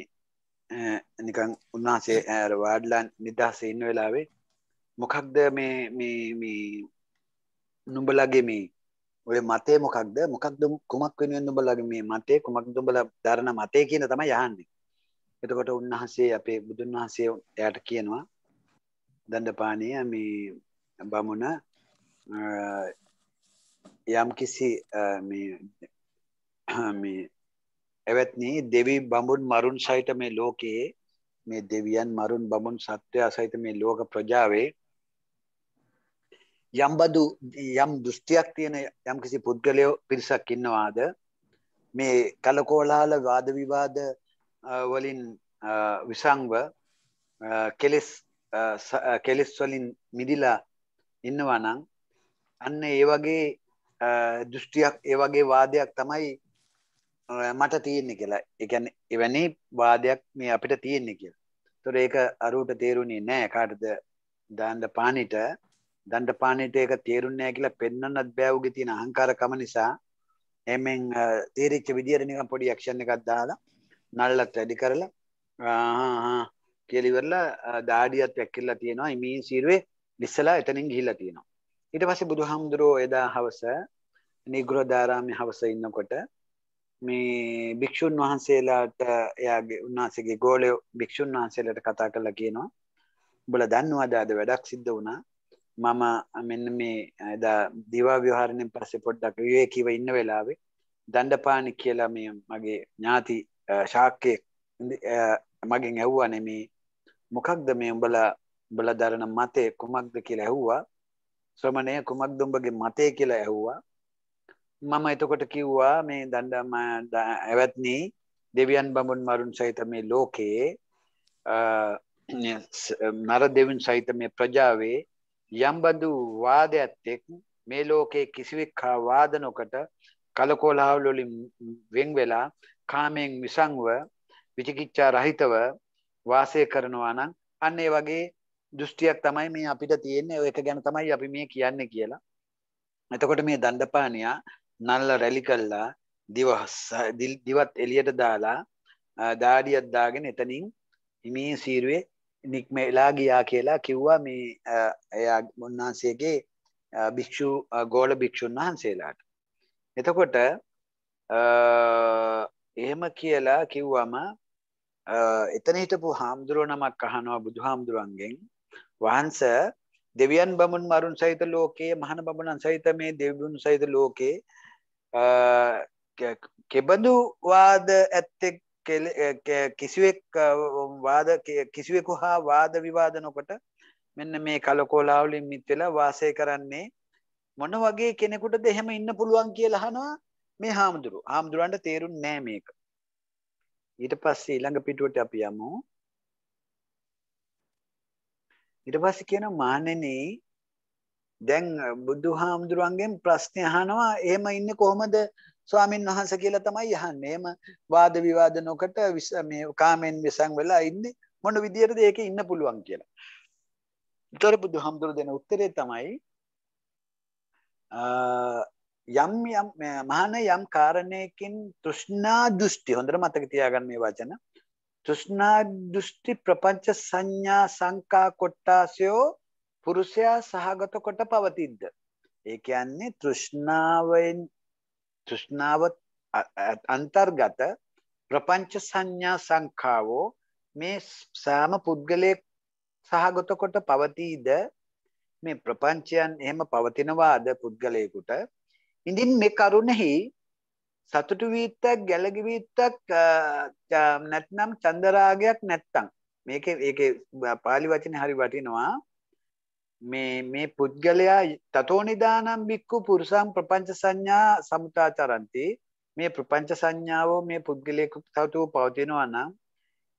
නිකන් උන්වහන්සේ අර වාඩිලා නිදහසේ ඉන්න වෙලාවේ මොකක්ද මේ මේ මේ නුඹලගේ මේ ඔය මතේ මොකක්ද මොකක්ද කුමක් වෙනුවෙන් නුඹලගේ මේ මතේ කුමක්ද නුඹලා දරන මතේ කියන තමයි අහන්නේ එතකොට උන්වහන්සේ අපේ බුදුන් වහන්සේ එයාට කියනවා දඩපානය මේ බමුණ යම් කිසි ඇවැත්නී දෙවී බමුන් මරුන් සහිත මේ ලෝකයේ මේ දෙවියන් මරුන් බමුන් සත්වය අසහිත මේ ලෝක ප්‍රජාවේ යම්බදු යම් දෘෂ්ටියක් තියෙන යම් කිසි පුද්ගලයෝ පිරිසක් ඉන්නවාද මේ කලකෝලාල වාද විවාද වලින් විසංව කෙලෙස් කෙලෙස් වලින් මිදිලා ඉන්නවා නම් අන්න ඒ වගේ දෘෂ්ටියක් ඒ වගේ වාදයක් තමයි මට තියෙන්නේ කියලා. ඒ කියන්නේ එවැනි වාදයක් මේ අපිට තියෙන්නේ කියලා. ඒතොර ඒක අරුවට තේරුණේ නැහැ කාටද දණ්ඩ පානිට දණ්ඩ පානිට ඒක තේරුන්නේ නැහැ කියලා පෙන්වන්නත් බෑවුගේ තියෙන අහංකාරකම නිසා එමෙන් තේරිච්ච විදියට නිකන් පොඩි ඇක්ෂන් එකක් දාලා නල්ලත් වැඩි කරලා ආහා කියලිවරලා දාඩියත් ඇක්කිල්ලා තියෙනවා ඉමීන් සීරුවේ ඉස්සලා එතනින් ගිහිල්ලා තියෙනවා ඊට පස්සේ බුදුහාමුදුරුවෝ එදා හවස නිග්‍රෝධාරාමයේ හවස ඉන්නකොට මේ භික්ෂුන් වහන්සේලාට එයාගේ උන්වහන්සේගේ ගෝලයෝ භික්ෂුන් වහන්සේලාට කතා කරලා කියනවා උඹලා දන්නවද අද වැඩක් සිද්ධ වුණා මම මෙන්න මේ එදා දිවා විහාරණයෙන් පස්සේ පොඩ්ඩක් විවේකීව ඉන්න වෙලාවේ දණ්ඩපාණි කියලා මේ මගේ ඥාති ශාක්‍යයේ මගෙන් ඇව්වනේ මේ මොකක්ද මේ උඹලා උඹලා දරන මතය කුමක්ද කියලා ඇහුවා ශ්‍රමණය කුමක්ද උඹගේ මතය කියලා ඇහුවා මම එතකොට කිව්වා මේ දණ්ඩම ඇවත්නි දෙවියන් බඹුන් මරුන් සහිත මේ ලෝකයේ නර දෙවියන් සහිත මේ ප්‍රජාවේ යම්බඳු වාදයත් එක් මේ ලෝකයේ කිසිවෙක් හා වාද නොකට කලකෝලහවල වලින් වෙන් වෙලා කාමයෙන් විසංව විචිකිච්ඡා රහිතව වාසය කරනවා නම් අන්න ඒ වගේ දෘෂ්ටියක් තමයි මේ අපිට තියෙන්නේ ඒක ගැන තමයි අපි මේ කියන්නේ කියලා. එතකොට මේ දණ්ඩපානියා නල්ල රැලි කළා දිවස් දිවත් එළියට දාලා දාඩියක් දාගෙන එතනින් හිමේ සීරුවේ නික්මලා ගියා කියලා කිව්වා මේ එයා මොන්නාන්සේගේ භික්ෂු ගෝල භික්ෂුන් වහන්සේලාට. එතකොට එහෙම කියලා කිව්වම එතන හිටපු හාමුදුරුව නමක් අහනවා බුදු හාමුදුරුවන්ගෙන් වහන්ස දෙවියන් බමුන් මරුන් සහිත ලෝකයේ මහන බමුණන් සහිත මේ දෙවියන් සහිත ලෝකයේ කෙබඳු වාද ඇත්තෙක් කිසිවෙක් වාද කිසිවෙකු හා වාද විවාද නොකොට මෙන්න මේ කලකෝලාවලින් මිත් වෙලා වාසය කරන්නේ මොන වගේ කෙනෙකුටද එහෙම ඉන්න පුළුවන් කියලා අහනවා මේ හාමුදුරුව. හාමුදුරුවන්ට තේරුන්නේ නැහැ මේක. ඊට පස්සේ ඊළඟ පිටුවට අපි යමු. ඊට පස්සේ කියන මහණෙනි දැන් බුදුහාමුදුරන්ගෙන් ප්‍රශ්න අහනවා එහෙම ඉන්නේ කොහොමද ස්වාමින් වහන්සේ කියලා තමයි අහන්නේ. එහෙම වාද විවාද නොකට මේ කාමෙන් විසං වෙලා ඉන්නේ මොන විදියටද ඒකේ ඉන්න පුළුවන් කියලා. ඊතර බුදුහාමුදුර දෙන උත්තරේ තමයි යම් යම් මහාන යම් කාරණයකින් තෘෂ්ණා දෘෂ්ටි හොඳට මතක තියාගන්න මේ වචන තෘෂ්ණා දෘෂ්ටි ප්‍රපංච සංඥා සංකා කොට්ටාසයෝ පුරුෂයා සහගත කොට පවතිද්ද ඒ කියන්නේ තෘෂ්ණාවෙන් තෘෂ්ණාව අන්තර්ගත ප්‍රපංච සංඥා සංඛාවෝ මේ සෑම පුද්ගලයෙක් සහගත කොට පවතීද මේ ප්‍රපංචයන් එහෙම පවතිනවාද පුද්ගලයෙකුට ඉතින් මේ කරුණෙහි සතුටු වීත්තක් ගැළගි වීත්තක් නැත්නම් චන්දරාගයක් නැත්තම් මේකේ ඒකේ පාලි වචනේ හරි වටිනවා මේ මේ පුද්ගලයා තතෝ නිදානම් බික්කු පුරුසං ප්‍රපංච සංඥා සමුතාචරಂತಿ මේ ප්‍රපංච සංඥාව මේ පුද්ගලයෙකු තතු පවතිනවා නම්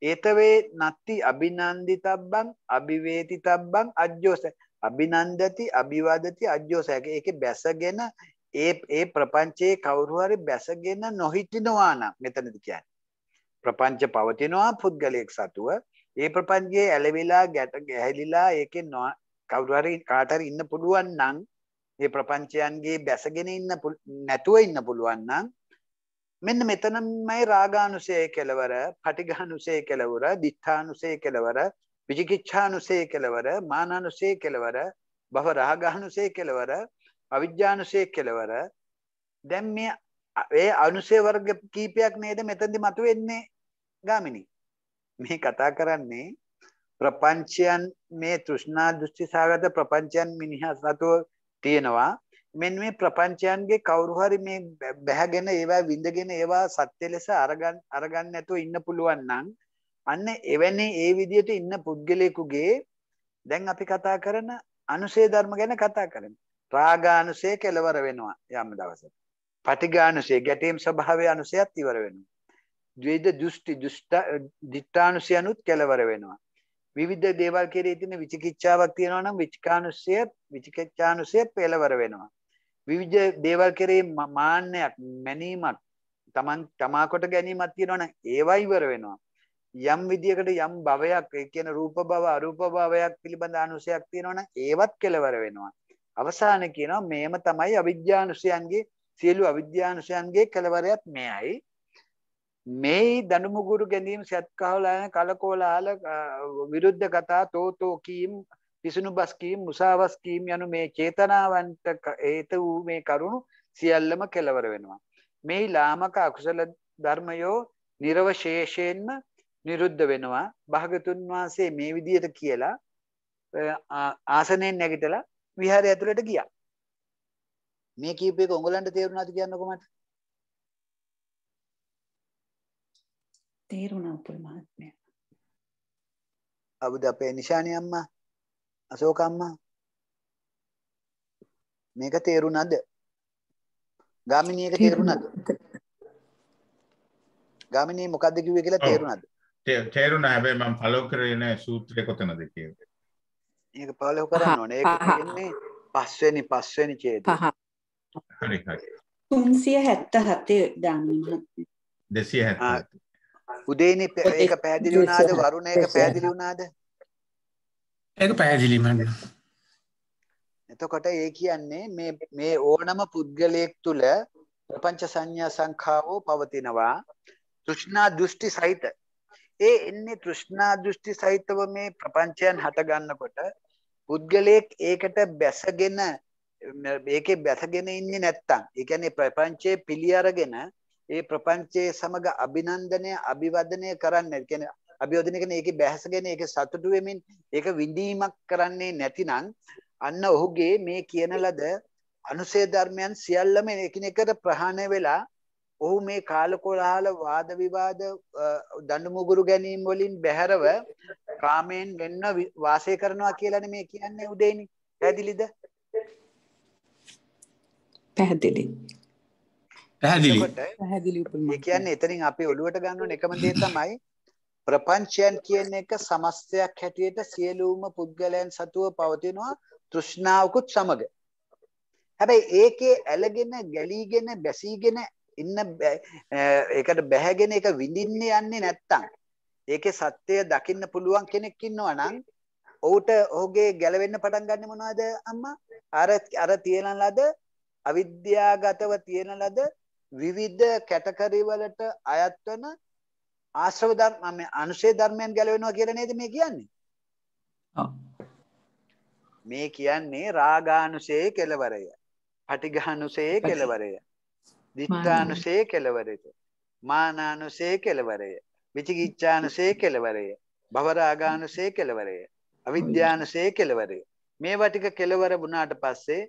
ඒතවේ නත්ති අබිනන්දිතබ්බං අබිවේතිතබ්බං අජ්ජෝස අබිනන්දති අබිවදති අජ්ජෝස ඒකේ බැසගෙන ඒ ඒ ප්‍රපංචයේ කවුරු හරි බැසගෙන නොහිටිනවා නම් මෙතනදි කියන්නේ. ප්‍රපංච පවතිනවා පුද්ගලයෙක් සතුව. ඒ ප්‍රපංචයේ ඇලවිලා ගැට ගැහැලිලා ඒකේ කවුරු හරි කාට හරි ඉන්න පුළුවන් නම් මේ ප්‍රපංචයන්ගේ බැසගෙන ඉන්න නැතුව ඉන්න පුළුවන් නම් මෙන්න මෙතනමයි රාගානුසය කෙලවර, පටිඝානුසය කෙලවර, දිඨානුසය කෙලවර, විචිකිච්ඡානුසය කෙලවර, මානානුසය කෙලවර, භව රාගානුසය කෙලවර අවිජ්ජානුසය කෙලවර දැන් මේ ඒ අනුසය වර්ග කීපයක් නේද මෙතෙන්දි මතුවෙන්නේ ගාමිනී මේ කතා කරන්නේ ප්‍රපංචයන් මේ තෘෂ්ණා දෘෂ්ටි සාගත ප්‍රපංචයන් මිනිහා සතුව තියෙනවා මෙන්න මේ ප්‍රපංචයන්ගේ කවුරු හරි මේ බැහැගෙන ඒවා විඳගෙන ඒවා සත්‍ය ලෙස අරගන්න අරගන්න නැතුව ඉන්න පුළුවන් නම් අන්න එවැනි ඒ විදිහට ඉන්න පුද්ගලයෙකුගේ දැන් අපි කතා කරන අනුසේ ධර්ම ගැන කතා කරමු රාගානුසය කෙලවර වෙනවා යම් දවසක. පටිඝානුසය ගැටීම් ස්වභාවය අනුසයත් ඉවර වෙනවා. ද්වේද දෘෂ්ටි දෘෂ්ට දිඨානුසයනුත් කෙලවර වෙනවා. විවිධ දේවල් කෙරෙහි තියෙන විචිකිච්ඡාවක් තියෙනවා නම් විචිකානුසය විචිකිච්ඡානුසය පෙළවර වෙනවා. විවිධ දේවල් කෙරෙහි මාන්නයක් මැනීමක් තමන් තමා කොට ගැනීමක් තියෙනවා නම් ඒවා ඉවර වෙනවා. යම් විදියකට යම් භවයක් ඒ කියන රූප භව අරූප භවයක් පිළිබඳ අනුසයක් තියෙනවා නම් ඒවත් කෙලවර වෙනවා. අවසාන කියනවා මේම තමයි අවිද්‍යානුසයන්ගේ සියලු අවිද්‍යානුසයන්ගේ කලවරයත් මෙයයි. මේ දඬුමු ගුරු ගැනීම සත්කාවලාන කලකෝලාල විරුද්ධ කතා තෝතෝ කීම් පිසුණු බස් කීම් මුසාවස් කීම් යනු මේ චේතනාවන්ට හේතු වූ මේ කරුණු සියල්ලම කෙලවර වෙනවා. මේ ලාමක අකුසල ධර්මයෝ නිර්වශේෂයෙන්ම නිරුද්ධ වෙනවා. භාගතුන් වහන්සේ මේ විදිහට කියලා ආසනයෙන් නැගිටලා විහාරය ඇතුළට ගියා. මේ කීප එක උගලන්ට තේරුණාද කියන්නකෝ මට? තේරුණා උපුල් මහත්මයා. අබුද අපේ නිශානි අම්මා අශෝක අම්මා මේක තේරුණාද? ගාමිණී එක තේරුණාද? ගාමිණී මොකද්ද කිව්වේ කියලා තේරුණාද? තේරුණා හැබැයි මම ෆලෝ කරේ නැහැ සූත්‍රය කොතනද කියන්නේ. ඒක පහළ කරන්න ඕනේ. ඒක කියන්නේ පස්වෙනි පස්වෙනි ඡේදය. පහ. හරි හරි. 377 දාන්න මහත්මයා. 277. උදේනේ ඒක පැහැදිලි වුණාද? වරුණ ඒක පැහැදිලි වුණාද? ඒක පැහැදිලි මන්න. එතකොට ඒ කියන්නේ මේ මේ ඕනම පුද්ගලයෙක් තුල ප්‍රපංච සංඥා සංඛාවෝ පවතිනවා. තෘෂ්ණා දෘෂ්ටි සහිත ඒ එන්නේ තෘෂ්ණා දෘෂ්ටි සහිතව මේ ප්‍රපංචයන් හටගන්නකොට පුද්ගලයෙක් ඒකට බැසගෙන ඒකේ බැසගෙන ඉන්නේ නැත්තම් ඒ කියන්නේ ප්‍රපංචයේ පිළි අරගෙන ඒ ප්‍රපංචයේ සමග අභිනන්දනය අභිවදනය කරන්නේ කියන්නේ අභිවදනය කියන්නේ ඒකේ බැහැසගෙන ඒකේ සතුටු වෙමින් ඒක විඳීමක් කරන්නේ නැතිනම් අන්න ඔහුගේ මේ කියන ලද අනුසේ ධර්මයන් සියල්ලම එකිනෙකට ප්‍රහාණය වෙලා ඔහු මේ කාලකොලාහල වාද විවාද දඬුමුගුරු ගැනීම් වලින් බැහැරව කාමයෙන් වෙන්න වාසය කරනවා කියලානේ මේ කියන්නේ උදේනි. පැහැදිලිද? පැහැදිලි. පැහැදිලි. පැහැදිලි උපමාවක්. ඒ කියන්නේ එතනින් අපි ඔළුවට ගන්න ඕන එකම දේ තමයි ප්‍රපංචයන් කියන එක සමස්තයක් හැටියට සියලුම පුද්ගලයන් සතුව පවතිනවා තෘෂ්ණාවකුත් සමග. හැබැයි ඒකේ ඇලගෙන ගැලීගෙන බැසීගෙන ඉන්න ඒකට බැහැගෙන ඒක විඳින්න යන්නේ නැත්තම් ඒකේ සත්‍යය දකින්න පුළුවන් කෙනෙක් ඉන්නවා නම් ඔහුට ඔහුගේ ගැලවෙන්න පටන් ගන්න මොනවද අම්මා අර අර තියෙන ලද අවිද්‍යාගතව තියෙන ලද විවිධ කැටගරි වලට අයත් වෙන ආශ්‍රව ධර්ම මේ අනුශේ ධර්මයන් ගැලවෙනවා කියලා නේද මේ කියන්නේ මේ කියන්නේ රාගානුශේ කෙලවරය පටිඝානුශේ කෙලවරය දිත්තානුසේ කෙලවරේත. මානානුසේ කෙලවරය. විචිකිච්ඡානුසේ කෙලවරය. භවරාගානුසේ කෙලවරය. අවිද්‍යානුසේ කෙලවරය. මේවා ටික කෙලවර වුණාට පස්සේ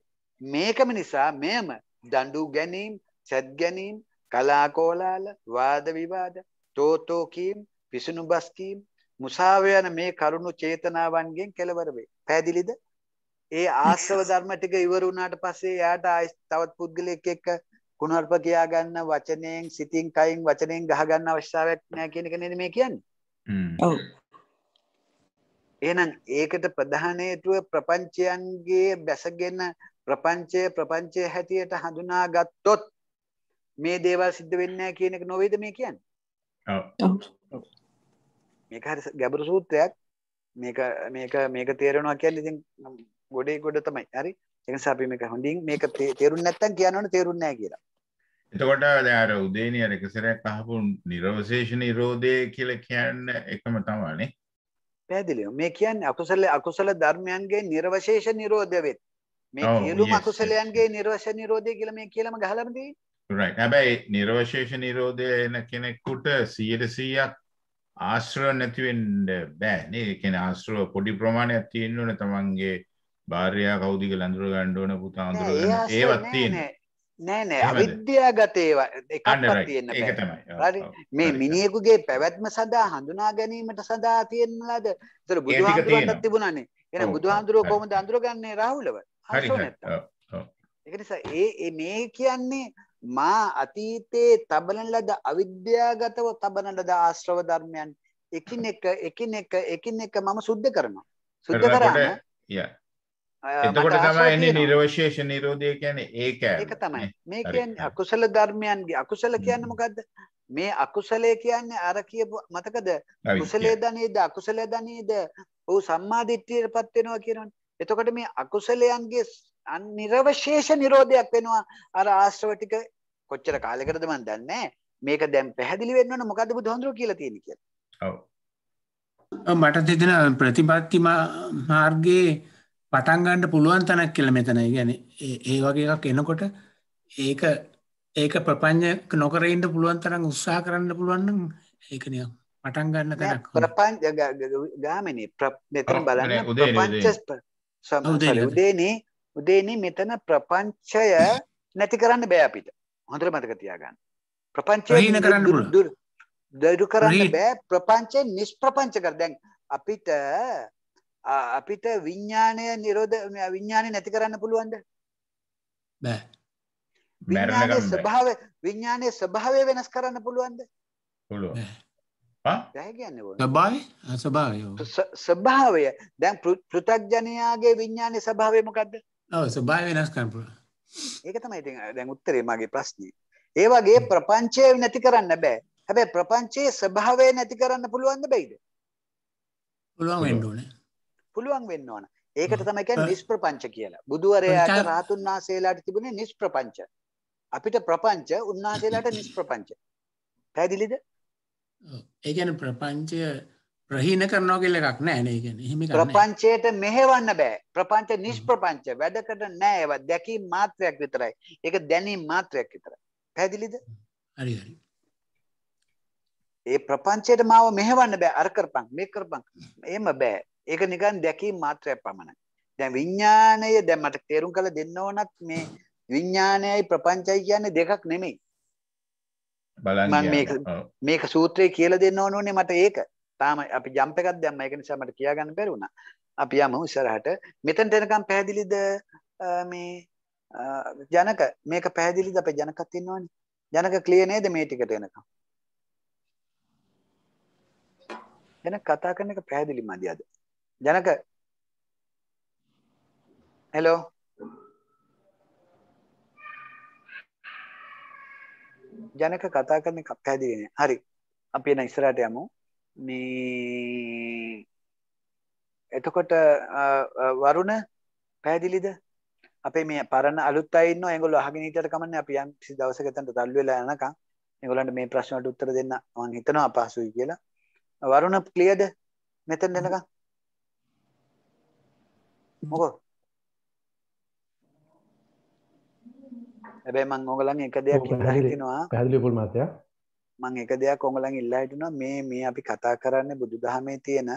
මේකම නිසා මෙයම දඬු ගැනීම, සැත් ගැනීම, කලාකෝලාල, වාද විවාද, තෝතෝ කීම්, පිසුණු බස් කීම්, මුසාව යන මේ කරුණු චේතනාවන්ගෙන් කෙලවර වේ. පැහැදිලිද? ඒ ආශ්‍රව ධර්ම ටික ඉවර වුණාට පස්සේ එයාට තවත් පුද්ගලයෙක් එක්ක කුණහල්ප කියා ගන්න වචනයෙන් සිතින් කයින් වචනයෙන් ගහ ගන්න අවශ්‍යතාවයක් නැහැ කියන එක නේද මේ කියන්නේ. ඔව්. එහෙනම් ඒකට ප්‍රධාන හේතුව ප්‍රපංචයන්ගේ බැසගෙන ප්‍රපංචය ප්‍රපංචය හැටියට හඳුනා ගත්තොත් මේ දේවල් සිද්ධ වෙන්නේ කියන එක නොවේද මේ කියන්නේ. ඔව්. මේක හරි ගැඹුරු සූත්‍රයක්. මේක මේක මේක තේරෙනවා කියන්නේ ඉතින් ගොඩේ ගොඩ තමයි. හරි. ඒ නිසා අපි මේක හොඳින් මේක තේරුම් නැත්තම් කියනවනේ තේරුම් නැහැ කියලා. එතකොට දැර උදේනි අර එකසරයක් අහපු නිර්වශේෂ නිරෝධය කියලා කියන්න එකම තමයි පැහැදිලිව මේ කියන්නේ අකුසල අකුසල ධර්මයන්ගේ නිර්වශේෂ නිරෝධය වෙත් මේ සියලුම අකුසලයන්ගේ නිර්වශේෂ නිරෝධය කියලා මේ කියලාම ගහලාම තියෙන්නේ right හැබැයි නිර්වශේෂ නිරෝධය එන කෙනෙකුට 100%ක් ආශ්‍රව නැති වෙන්න බෑ නේ ඒ කියන්නේ ආශ්‍රව පොඩි ප්‍රමාණයක් තියෙන්න ඕන තමන්ගේ භාර්යා කවුද කියලා අඳුර ගන්න ඕන පුතා අඳුර ගන්න ඒවත් තියෙනවා නෑ නෑ අවිද්‍යාගතේව එකක් තියෙන්න හරි මේ මිනිහෙකුගේ පැවැත්ම සඳහා හඳුනා ගැනීමට සඳහා තියෙන ලද ඒතර බුදුහාමුදුරුවන්ට තිබුණානේ එහෙනම් බුදුහාමුදුරුවෝ කොහොමද අඳුරගන්නේ රාහුලව හරි ඒක නිසා ඒ මේ කියන්නේ මා අතීතයේ තබන ලද අවිද්‍යාගතව තබන ලද ආශ්‍රව ධර්මයන් එකිනෙක එකිනෙක එකිනෙක මම සුද්ධ කරනවා සුද්ධ කරාම එතකොට තමයි එන්නේ නිර්වශේෂ නිරෝධය කියන්නේ ඒක. ඒක තමයි. මේ කියන්නේ අකුසල ධර්මයන්ගේ අකුසල කියන්නේ මොකද්ද? මේ අකුසලයේ කියන්නේ අර කියපු මතකද? කුසලයේ ධනෙද අකුසලයේ ධනෙද ඔව් සම්මා දිට්ඨියටපත් වෙනවා කියනවනේ. එතකොට මේ අකුසලයන්ගේ නිර්වශේෂ නිරෝධයක් වෙනවා. අර ආශ්‍රව ටික කොච්චර කාලයකටද මන් දන්නේ මේක දැන් පැහැදිලි වෙන්න ඕන මොකද්ද බුදුහඳුර කියලා තියෙන්නේ කියලා. ඔව්. මට දෙදෙන ප්‍රතිපත්ති මාර්ගයේ පටන්ගන්නට පුළුවන් තැනක් කියල මෙතන ගැන ඒ වගේ එකක් එනකොට ඒක ඒක ප්‍රපං්ඥ නොකරයින්ට පුළුවන් තරම් උත්සා කරන්න පුළුවන්න ඒකනය පටන්ගන්න තැනක් ප්‍රපංච ගාමන මෙතන බලන්න ප්‍රපංචස් උදේනේ උදේනේ මෙතන ප්‍රපංචය නැති කරන්න බෑ අපිට හොඳර මතක තියාගන්න ප්‍රපංච කරන්න දුරු කරන්න බෑ ප්‍රපංචය නිස් ප්‍රපංච කර දැන් අපිට අපිට විඥාණය නිරෝධ විඥාණය නැති කරන්න පුළුවන්ද? බෑ. විඥානයේ ස්වභාවය විඥානයේ ස්වභාවය වෙනස් කරන්න පුළුවන්ද? පුළුවන්. ස්වභාවය ස්වභාවය ස්වභාවය දැන් පෘථග්ජනයාගේ විඥානයේ ස්වභාවය මොකද්ද? ඔව් ස්වභාවය වෙනස් කරන්න පුළුවන්. ඒක තමයි ඉතින් දැන් උත්තරේ මගේ ප්‍රශ්නේ. ඒ වගේ ප්‍රපංචය නැති කරන්න බෑ. හැබැයි ප්‍රපංචයේ ස්වභාවය නැති කරන්න පුළුවන්ද බැයිද? පුළුවන් වෙන්න ඕනේ. පුළුවන් වෙන්න ඕන. ඒකට තමයි කියන්නේ නිෂ්ප්‍රපංච කියලා. බුදුවරයාට රහතුන් වහන්සේලාට තිබුණේ නිෂ්ප්‍රපංච. අපිට ප්‍රපංච උන්වහන්සේලාට නිෂ්ප්‍රපංච. පැහැදිලිද? ඒ කියන්නේ ප්‍රපංචය ප්‍රහීන කරනවා කියලා එකක් නැහැ නේ. ඒ කියන්නේ එහෙම එකක් නැහැ. ප්‍රපංචයට මෙහෙවන්න බෑ. ප්‍රපංච නිෂ්ප්‍රපංච වැඩකට නැහැ. ඒවා දැකීම් මාත්‍රයක් විතරයි. ඒක දැනීම් මාත්‍රයක් විතරයි. පැහැදිලිද? හරි හරි. ඒ ප්‍රපංචයට මාව මෙහෙවන්න බෑ අර කරපන් මේ කරපන් එහෙම බෑ ඒක නිකන් දැකීම මාත්‍රයක් පමණයි. දැන් විඥාණය දැන් මට තේරුම් කරලා දෙන්න ඕනත් මේ විඥාණයයි ප්‍රපංචයයි කියන්නේ දෙකක් නෙමෙයි. බලන්න මේක මේක සූත්‍රයේ කියලා දෙන්න ඕනෝනේ මට ඒක. තාම අපි ජම්ප් එකක් දැම්මා ඒක නිසා මට කියා ගන්න බැරි වුණා. අපි යමු ඉස්සරහට. මෙතෙන්ට එනකම් පැහැදිලිද මේ ජනක මේක පැහැදිලිද අපේ ජනකත් ඉන්නවනේ. ජනක ක්ලියර් නේද මේ ටිකට එනකම්? ජනක කතා කරන එක පැහැදිලි මදි අද? ජනක හෙලෝ ජනක කතා කරන පැදිගෙන හරි අපි එන ඉස්සරට යමු මේ එතකොට වරුණ පැදිලිද අපේ මේ පරණ අලුත් අය ඉන්නවා ඒගොල්ලෝ අහගෙන හිටියට කමන්නේ අපි යම් කිසි දවසක එතනට තල්ලු වෙලා යනකම් ඒගොල්ලන්ට මේ ප්‍රශ්නවලට උත්තර දෙන්න මම හිතනවා අපහසුයි කියලා වරුණ ක්ලියර්ද මෙතෙන් එනකම් මොකද හැබැයි මං ඔයගලන් එක දෙයක් ඉල්ලා හිටිනවා පැහැදිලි පුල් මාතයා මං එක දෙයක් ඔයගලන් ඉල්ලා හිටිනවා මේ මේ අපි කතා කරන්නේ බුදුදහමේ තියෙන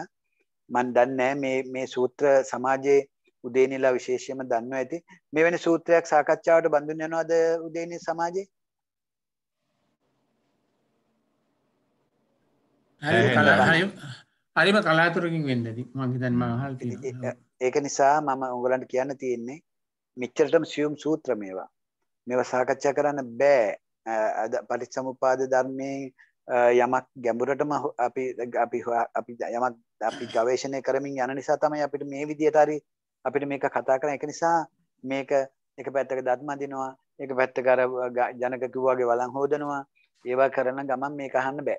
මන් දන්නේ මේ මේ සූත්‍ර සමාජයේ උදේනිලා විශේෂයෙන්ම දන්නවා ඇති මෙවැනි සූත්‍රයක් සාකච්ඡාවට බඳුන් යනවාද උදේනි සමාජයේ හරි හරිම කලාතුරකින් වෙන්නද මං හිතන් මහල් ඒක නිසා මම උගලන්ට කියන්න තියෙන්නේ මිච්චරටම සියුම් සූත්‍ර මේවා මේවා සාකච්ඡා කරන්න බෑ අද පටිච්චසමුපාද ධර්මයේ යමක් ගැඹුරටම අපි අපි අපි යමක් අපි ගවේෂණය කරමින් යන නිසා තමයි අපිට මේ විදිහට හරි අපිට මේක කතා කරන එක නිසා මේක එක පැත්තක දත් මදිනවා එක පැත්තක අර ජනක කිව්වාගේ වළං හොදනවා ඒවා කරන ගමන් මේක අහන්න බෑ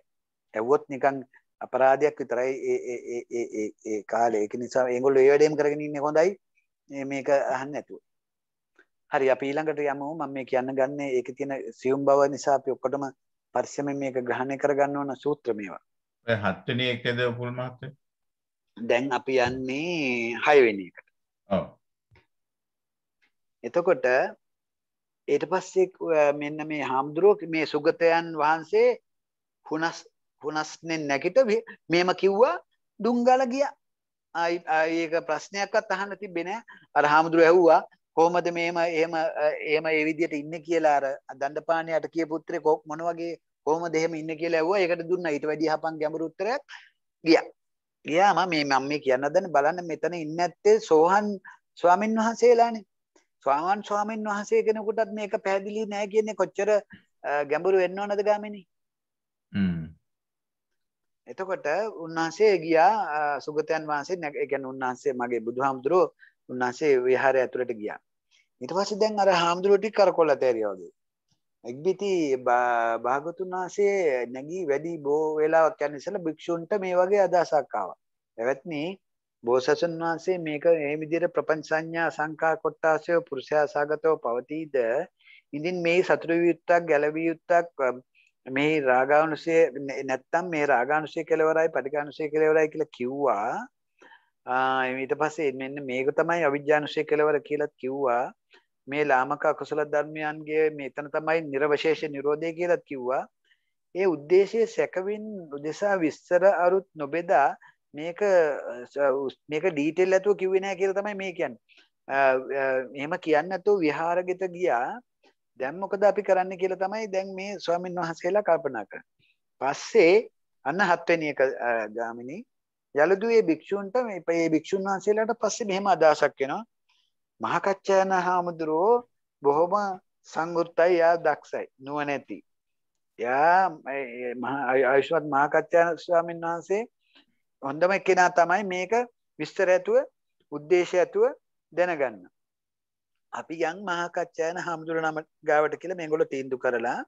ඇහුවොත් නිකන් අපරාධයක් විතරයි ඒ කාලේ ඒක නිසා ඒගොල්ලෝ ඒ වැඩේම කරගෙන ඉන්නේ හොඳයි මේක අහන්න නැතුව. හරි අපි ඊළඟට යමු මම මේ කියන්න ගන්නේ ඒකේ තියෙන සියුම් බව නිසා අපි ඔක්කොටම පරිස්සමෙන් මේක ග්‍රහණය කරගන්න ඕන සූත්‍ර මේවා. ඔය හත්වෙනි එකේද පුල් මහත්තයා? දැන් අපි යන්නේ හයවෙනි එකට. ඔව්. එතකොට ඊට පස්සේ මෙන්න මේ හාමුදුරුවෝ මේ සුගතයන් වහන්සේ හුනස් පුනස්නේ නැගිට මේම කිව්වා ඩුංගල ගියා. ඒක ප්‍රශ්නයක්වත් අහන්න තිබ්බේ නෑ. අර හාමුදුර ඇහුවා කොහොමද මේම එහෙම එහෙම ඒ විදියට ඉන්නේ කියලා අර දණ්ඩපාණයට කිය පුත්‍රේ මොන වගේ කොහොමද එහෙම ඉන්නේ කියලා ඇහුවා. ඒකට දුන්නා ඊට වැඩි යහපන් ගැඹුරු උත්තරයක් ගියා. ගියාම මේ මම මේ කියන්න හදන්නේ බලන්න මෙතන ඉන්නේ නැත්තේ සෝහන් ස්වාමින් වහන්සේලානේ. ස්වාමන් ස්වාමින් වහන්සේ කෙනෙකුටත් මේක පැහැදිලි නෑ කියන්නේ කොච්චර ගැඹුරු වෙන්න ඕනද ගාමිණී? හ්ම්. එතකොට උන්වහන්සේ ගියා සුගතයන් වහන්සේ එකැන උන්වහන්සේ මගේ බුදු හාමුදුරුව උන්වහන්සේ විහාරය ඇතුළට ගියා ඊට පස්සේ දැන් අර හාමුදුරුවටි කරකොල්ල තේරිය වගේ එක්බිති භාගතුන් වහන්සේ නැගී වැඩි බෝ වේලාවක් යන ඉස්සෙල්ලා භික්ෂුන්ට මේ වගේ අදහසක් ආවා එවත්නි බෝසතුන් වහන්සේ මේක මේ විදිහට ප්‍රපංච සංඥා සංකා කොට්ටාසය පුරුෂයා සාගතව පවතීද ඉතින් මේ සතුරු වියුත්තක් ගැළවිය යුත්තක් මේ රාගානුසය නැත්තම් මේ රාගානුසය කෙලවරයි පටිඝානුසය කෙලවරයි කියලා කිව්වා. ඊට පස්සේ මෙන්න මේක තමයි අවිජ්ජානුසය කෙලවර කියලා කිව්වා. මේ ලාමක අකුසල ධර්මයන්ගේ මෙතන තමයි නිර්වශේෂ නිරෝධය කියලා කිව්වා. ඒ ಉದ್ದೇಶයේ සැකවින් උදෙසා විස්තර අරුත් නොබෙදා මේක මේක ඩීටේල් ඇතුව කිව්වේ නැහැ කියලා තමයි මේ කියන්නේ. එහෙම කියන්නේ නැතුව විහාරගිත ගියා. දැන් මොකද අපි කරන්න කියලා තමයි දැන් මේ ස්වාමීන් වහන්සේලා කල්පනා කරන්නේ. පස්සේ අන්න හත්වෙනි එක ගාමිනී යලදුවේ භික්ෂුන්ට මේ මේ භික්ෂුන් වහන්සේලාට පස්සේ මෙහෙම අදහසක් එනවා. මහා කච්චායන හාමුදුරුවෝ බොහොම සංගුත්තයි යා දක්ෂයි නුවණැති. යා ආයුෂ්මත් මහා කච්චායන ස්වාමීන් වහන්සේ හොඳම කෙනා තමයි මේක විස්තර ඇතුව උද්දේශය ඇතුව දැනගන්න. අපි යන් මහාකච්ඡායන හාමුදුර නම ගාවට කියලා මේගොල්ලෝ තීන්දුව කරලා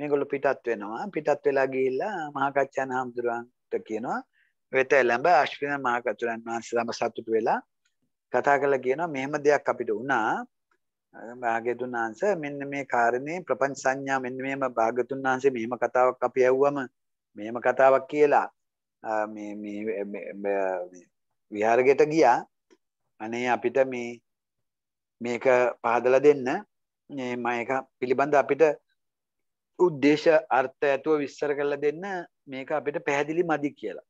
මේගොල්ලෝ පිටත් වෙනවා පිටත් වෙලා ගිහිල්ලා මහාකච්ඡායන හාමුදුරන්ට කියනවා වෙත එළඹ අශ්වින මහාකච්ඡායන් වහන්සේ තම සතුටු වෙලා කතා කරලා කියනවා මෙහෙම දෙයක් අපිට වුණා භාග්‍යතුන් වහන්සේ මෙන්න මේ කාරණේ ප්‍රපංච සංඥා මෙන්න මෙහෙම භාග්‍යතුන් වහන්සේ මෙහෙම කතාවක් අපි ඇහුවම මෙහෙම කතාවක් කියලා මේ මේ විහාරගෙට ගියා අනේ අපිට මේ මේක පහදල දෙන්න මම එක පිළිබඳ අපිට උද්දේශ අර්ථ ඇතුව විස්තර කරලා දෙන්න මේක අපිට පැහැදිලි මදි කියලා.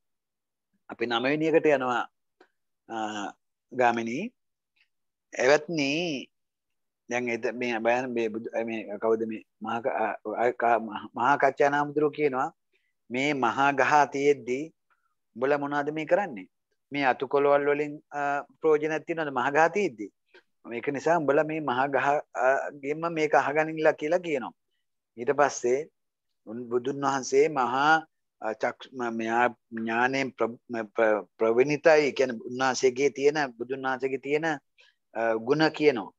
අපි 9 වෙනි එකට යනවා ගාමිනී. එවත්නි දැන් මේ බයන මේ මේ කවුද මේ මහා කච්චානාමුදුරුවෝ කියනවා මේ මහා ගහ තියෙද්දී උඹලා මොනවද මේ කරන්නේ? මේ අතුකොළවල් වලින් ප්‍රයෝජනයක් තියනවද මහා ගහ තියෙද්දී? මේක නිසා උඹලා මේ මහා ගහගෙම මේක අහගනින්නලා කියලා කියනවා. ඊට පස්සේ බුදුන් වහන්සේ මහා චක් මෙයා ඥානයෙන් ප්‍රවණිතයි කියන්නේ උන්වහන්සේගේ තියෙන බුදුන් වහන්සේගේ තියෙන ගුණ කියනවා.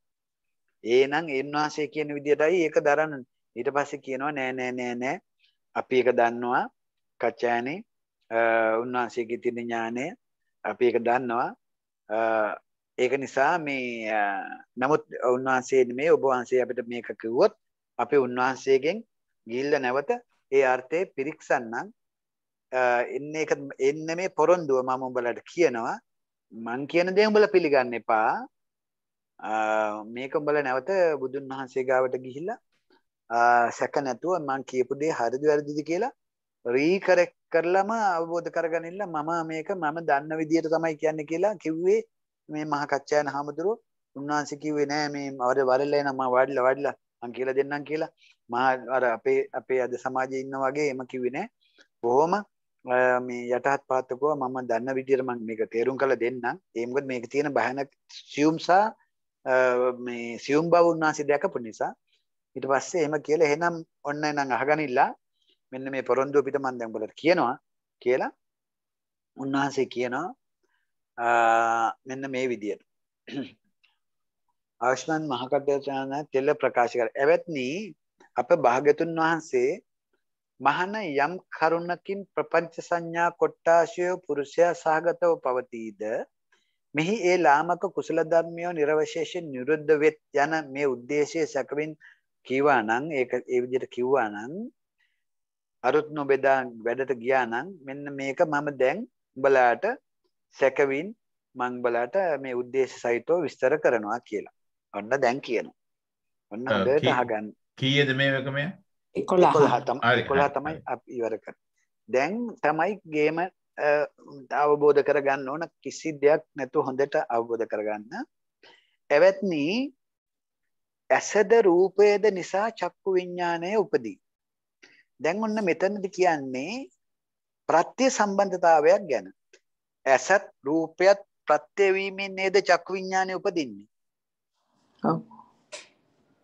ඒනම් උන්වහන්සේ කියන විදියටයි ඒක දරන්න. ඊට පස්සේ කියනවා නෑ නෑ නෑ නෑ අපි ඒක දන්නවා කච්චානේ උන්වහන්සේගේ තියෙන ඥානය අපි ඒක දන්නවා ඒක නිසා මේ නමුත් උන්වහන්සේ මේ ඔබ වහන්සේ අපිට මේක කිව්වොත් අපි උන්වහන්සේගෙන් ගිහිල්ල නැවත ඒ අර්ථය පිරික්සන්නම් එන්න එක එන්න මේ පොරොන්දුව මම උඹලට කියනවා මං කියන දේ උඹලා පිළිගන්න එපා මේක උඹලා නැවත බුදුන් වහන්සේ ගාවට ගිහිල්ලා සැක නැතුව මං කියපු දේ හරිද වැරදිද කියලා රීකරෙක්ට් කරලම අවබෝධ කරගනින්න මම මේක මම දන්න විදියට තමයි කියන්නේ කියලා කිව්වේ මේ මහ කච්චායන හාමුදුරුව උන්වහන්සේ කිව්වේ නෑ මේ අවර වරල්ලා එනවා මම වාඩිලා වාඩිලා මං කියලා දෙන්නම් කියලා මම අර අපේ අපේ අද සමාජයේ ඉන්න වගේ එම කිව්වේ නෑ බොහොම මේ යටහත් පාතකව මම දන්න විදියට මම මේක තේරුම් කරලා දෙන්නම් ඒ මොකද මේක තියෙන භයානක සියුම් සහ මේ සියුම් බව උන්වහන්සේ දැකපු නිසා ඊට පස්සේ එහෙම කියලා එහෙනම් ඔන්න එනම් අහගනිලා මෙන්න මේ පොරොන්දු පිට මම දැන් උඹලට කියනවා කියලා උන්වහන්සේ කියනවා මෙන්න මේ විදියට ආයුෂ්මන් මහකඩයන තෙල ප්‍රකාශ කර ඇවත්නි අප භාග්‍යතුන් වහන්සේ මහන යම් කරුණකින් ප්‍රපංච සංඥා කොට්ටාශය පුරුෂයා සහගතව පවතීද මෙහි ඒ ලාමක කුසල ධර්මියෝ නිර්වශේෂයෙන් නිරුද්ධ වෙත් යන මේ ಉದ್ದೇಶයේ සැකවින් කීවා නම් ඒක ඒ විදිහට කිව්වා නම් අරුත් නොබෙදා වැඩට ගියා නම් මෙන්න මේක මම දැන් උඹලාට සැකවින් මං බලට මේ උද්දේශ සහිතව විස්තර කරනවා කියලා. ඔන්න දැන් කියනවා. ඔන්න හොඳට අහගන්න. කීයද මේ වකමය? 11 තමයි 11 තමයි අපි ඉවර කරන්නේ. දැන් තමයි ගේම අවබෝධ කරගන්න ඕන කිසි දෙයක් නැතු හොඳට අවබෝධ කරගන්න. එවත්නි ඇසද රූපයද නිසා චක්කු විඤ්ඤාණය උපදී. දැන් ඔන්න මෙතනදි කියන්නේ ප්‍රත්‍ය සම්බන්ධතාවයක් ගැන. ඇසත් රූපයත් ප්‍රත්‍ය වීමෙන් නේද චක්කු විඥානය උපදින්නේ. ඔව්.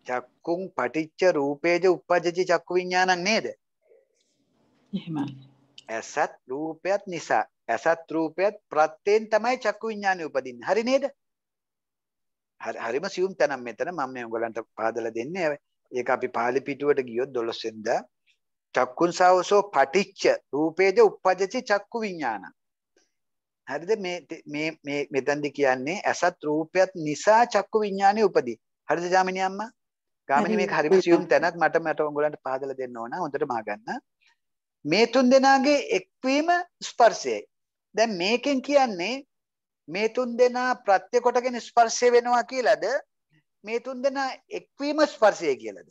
චක්කුම් පටිච්ච රූපේජ උපජ්ජති චක්කු විඥානං නේද? එහෙමයි. ඇසත් රූපයත් නිසා ඇසත් රූපයත් ප්‍රත්‍යයෙන් තමයි චක්කු විඥානය උපදින්නේ. හරි නේද? හරි හරිම සියුම් තැනක් මෙතන මම මේ උගලන්ට පාදලා දෙන්නේ. ඒක අපි පාලි පිටුවට ගියොත් 12 වෙනිදා චක්කුන් සවසෝ පටිච්ච රූපේජ උපජ්ජති චක්කු විඥානං හරිද මේ මේ මේ මෙතෙන්දි කියන්නේ ඇසත් රූපයත් නිසා චක්කු විඥානය උපදී. හරිද ජාමිනී අම්මා? ගාමිනී මේක හරිම සියුම් තැනක් මට මට උගලන්ට පහදලා දෙන්න ඕන. හොඳට මා මේ තුන් දෙනාගේ එක්වීම ස්පර්ශයයි. දැන් මේකෙන් කියන්නේ මේ තුන් දෙනා ප්‍රත්‍ය කොටගෙන ස්පර්ශය වෙනවා කියලාද මේ තුන් දෙනා එක්වීම ස්පර්ශය කියලාද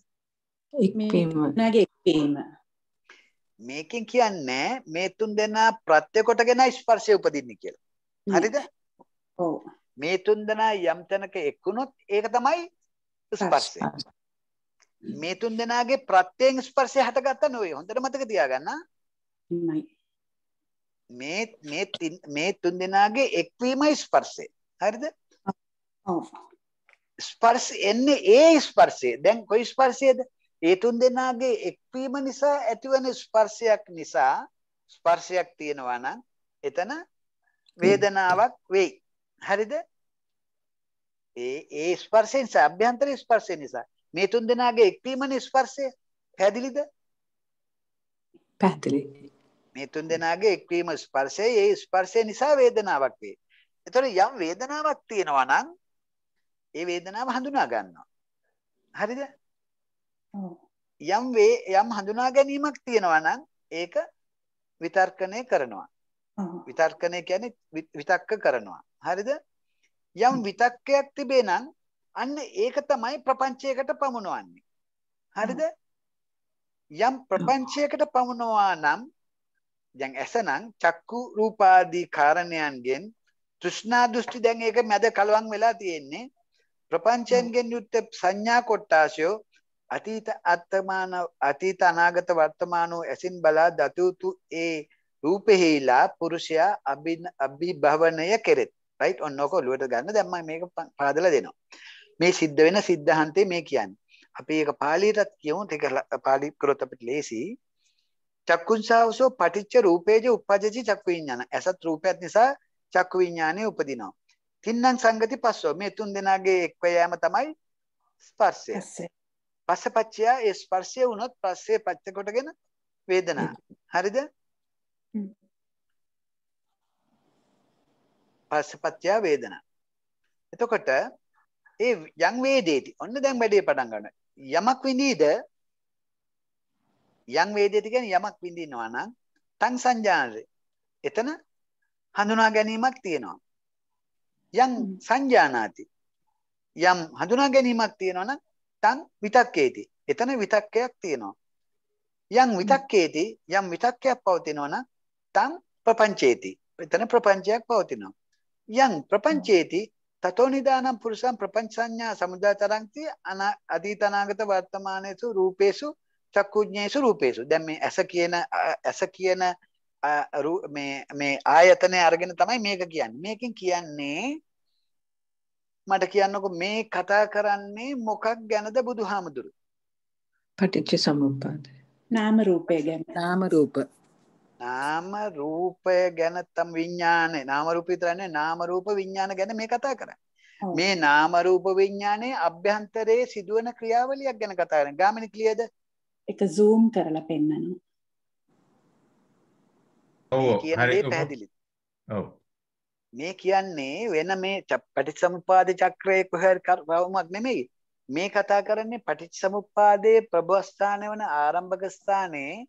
එක්වීම නගේ එක්වීම මේකෙන් කියන්නේ මේ තුන් දෙනා ප්‍රත්‍ය කොටගෙන ස්පර්ශය උපදින්නේ කියලා. හරිද? ඔව්. මේ තුන් දෙනා යම් තැනක එක්ුණොත් ඒක තමයි ස්පර්ශය. මේ තුන් දෙනාගේ ප්‍රත්‍යයෙන් ස්පර්ශය හටගත්ත නෝයි. හොඳට මතක තියාගන්න. මේ මේ මේ තුන් දෙනාගේ එක්වීම ස්පර්ශය. හරිද? ඔව්. ස්පර්ශ එන්නේ ඒ ස්පර්ශය. දැන් කොයි ස්පර්ශයද? ඒ තුන් දෙනාගේ එක්වීම නිසා ඇතිවන ස්පර්ශයක් නිසා ස්පර්ශයක් තියෙනවා නම් එතන වේදනාවක් වෙයි. හරිද? ඒ ඒ ස්පර්ශය නිසා අභ්‍යන්තර ස්පර්ශය නිසා මේ තුන් දෙනාගේ එක්වීමනේ ස්පර්ශය. පැහැදිලිද? පැහැදිලි. මේ තුන් දෙනාගේ එක්වීම ස්පර්ශය ඒ ස්පර්ශය නිසා වේදනාවක් වෙයි. ඒතර යම් වේදනාවක් තියෙනවා නම් ඒ වේදනාව හඳුනා ගන්නවා. හරිද? යම් වේ යම් හඳුනා ගැනීමක් තියෙනවා නම් ඒක විතර්කණය කරනවා. විතර්කණය කියන්නේ විතක්ක කරනවා. හරිද? යම් විතක්කයක් තිබේ නම් අන්න ඒක තමයි ප්‍රපංචයකට පමුණවන්නේ. හරිද? යම් ප්‍රපංචයකට පමුණවා නම් දැන් ඇසනම් චක්කු රූපාදී කාරණයන්ගෙන් තෘෂ්ණා දෘෂ්ටි දැන් ඒක මැද කලවම් වෙලා තියෙන්නේ. ප්‍රපංචයෙන්ගෙන් යුක්ත සංඥා කොටාෂය අතීත අත්තමාන අතීත අනාගත වර්තමානෝ ඇසින් බලා දතුතු ඒ රූපෙහිලා පුරුෂයා අභින අභිභවනය කෙරෙත් රයිට් ඔන්න ඔක ඔලුවට ගන්න දැන් මම මේක පාදලා දෙනවා මේ සිද්ධ වෙන සිද්ධාන්තේ මේ කියන්නේ අපි ඒක පාලියටත් කියමු ඒක පාලි කරොත් අපිට ලේසි චක්කුංසාවසෝ පටිච්ච රූපේජ උපජ්ජති චක්කු විඥාන ඇසත් රූපයත් නිසා චක්කු විඥානේ උපදිනවා තින්නම් සංගති පස්සෝ මේ තුන් දෙනාගේ එක්ව යෑම තමයි ස්පර්ශය පස්සපච්චය ඒ ස්පර්ශය වුණොත් පස්සේ පච්ච කොටගෙන වේදනා. හරිද? පස්සපච්චය වේදනා. එතකොට ඒ යම් වේදේති. ඔන්න දැන් වැඩේ පටන් ගන්නවා. යමක් විඳීද යම් වේදේති කියන්නේ යමක් විඳිනවා නම් තං සංජානරේ. එතන හඳුනා ගැනීමක් තියෙනවා. යම් සංජානාති. යම් හඳුනා ගැනීමක් තියෙනවා නම් තන් විතක්කේති. එතන විතක්කයක් තියෙනවා. යම් විතක්කේති යම් විතක්කයක් පවතිනවා නම් තන් ප්‍රපංචේති. එතන ප්‍රපංචයක් පවතිනවා. යම් ප්‍රපංචේති තතෝ නිදානම් පුරුෂං ප්‍රපංච සංඥා සමුදාතරංති අතීතනාගත වර්තමානයේසු රූපේසු චක්කුඥේසු රූපේසු දැන් මේ ඇස කියන ඇස කියන මේ මේ ආයතනය අරගෙන තමයි මේක කියන්නේ මේකෙන් කියන්නේ මට කියන්නකො මේ කතා කරන්නේ මොකක් ගැනද බුදුහාමුදුරු? පටිච්ච සමුප්පාද. නාම රූපය ගැන. නාම රූප. නාම රූපය ගැන තම විඥානේ. නාම රූප විතරනේ නාම රූප විඥාන ගැන මේ කතා කරන්නේ. මේ නාම රූප විඥානේ අභ්‍යන්තරයේ සිදුවන ක්‍රියාවලියක් ගැන කතා කරන්නේ. ගාමිණී ක්ලියද? ඒක zoom කරලා පෙන්නනවා. ඔව් හරි. පැහැදිලි. ඔව්. මේ කියන්නේ වෙන මේ පටිච්චසමුප්පාද චක්‍රයේ කොහේ කරවමක් නෙමෙයි. මේ කතා කරන්නේ පටිච්චසමුප්පාදයේ ප්‍රබෝස්ථාන වන ආරම්භක ස්ථානයේ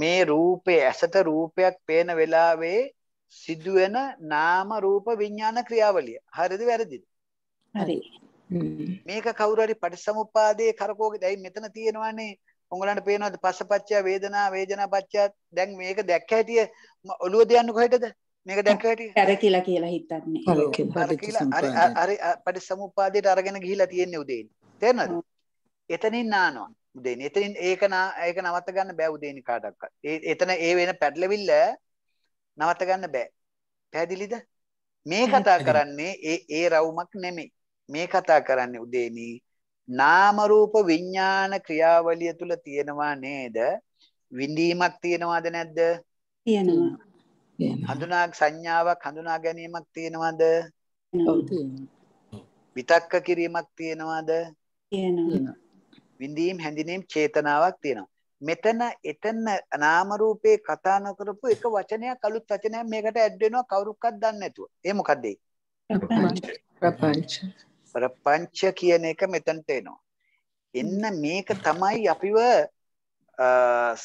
මේ රූපේ ඇසට රූපයක් පේන වෙලාවේ සිදුවෙන නාම රූප විඥාන ක්‍රියාවලිය. හරිද වැරදිද? හරි. මේක කවුරු හරි පටිච්චසමුප්පාදයේ කරකෝගෙද? ඇයි මෙතන තියෙනවනේ උංගලන්ට පේනවද පස්සපච්චය වේදනා වේදනා පච්චය දැන් මේක දැක්ක හැටිය ඔළුව දෙයන්නේ කොහෙටද? මේක දැක්ක හැටි කැරකිලා කියලා හිතන්නේ කැරකිලා පටිසමුපාදයට අරගෙන ගිහිලා තියෙන්නේ උදේින් තේරෙනවද එතනින් නානවා උදේින් එතනින් ඒක නා ඒක නවත්ත ගන්න බෑ උදේින් කාටවත් ඒ එතන ඒ වෙන පැටලවිල්ල නවත්ත ගන්න බෑ පැහැදිලිද මේ කතා කරන්නේ ඒ ඒ රවුමක් නෙමෙයි මේ කතා කරන්නේ උදේනි නාම රූප විඥාන ක්‍රියාවලිය තුල තියෙනවා නේද විඳීමක් තියනවාද නැද්ද තියෙනවා හඳුනා සංඥාවක් හඳුනා ගැනීමක් තියෙනවද? විතක්ක කිරීමක් තියෙනවද? විඳීම් හැඳිනීම් චේතනාවක් තියෙනවා. මෙතන එතන නාම රූපේ කතා නොකරපු එක වචනයක් අලුත් වචනයක් මේකට ඇඩ් වෙනවා කවුරුක්වත් දන්නේ නැතුව. ඒ මොකද්ද ඒ? ප්‍රපංච. ප්‍රපංච කියන එක මෙතනට එනවා. එන්න මේක තමයි අපිව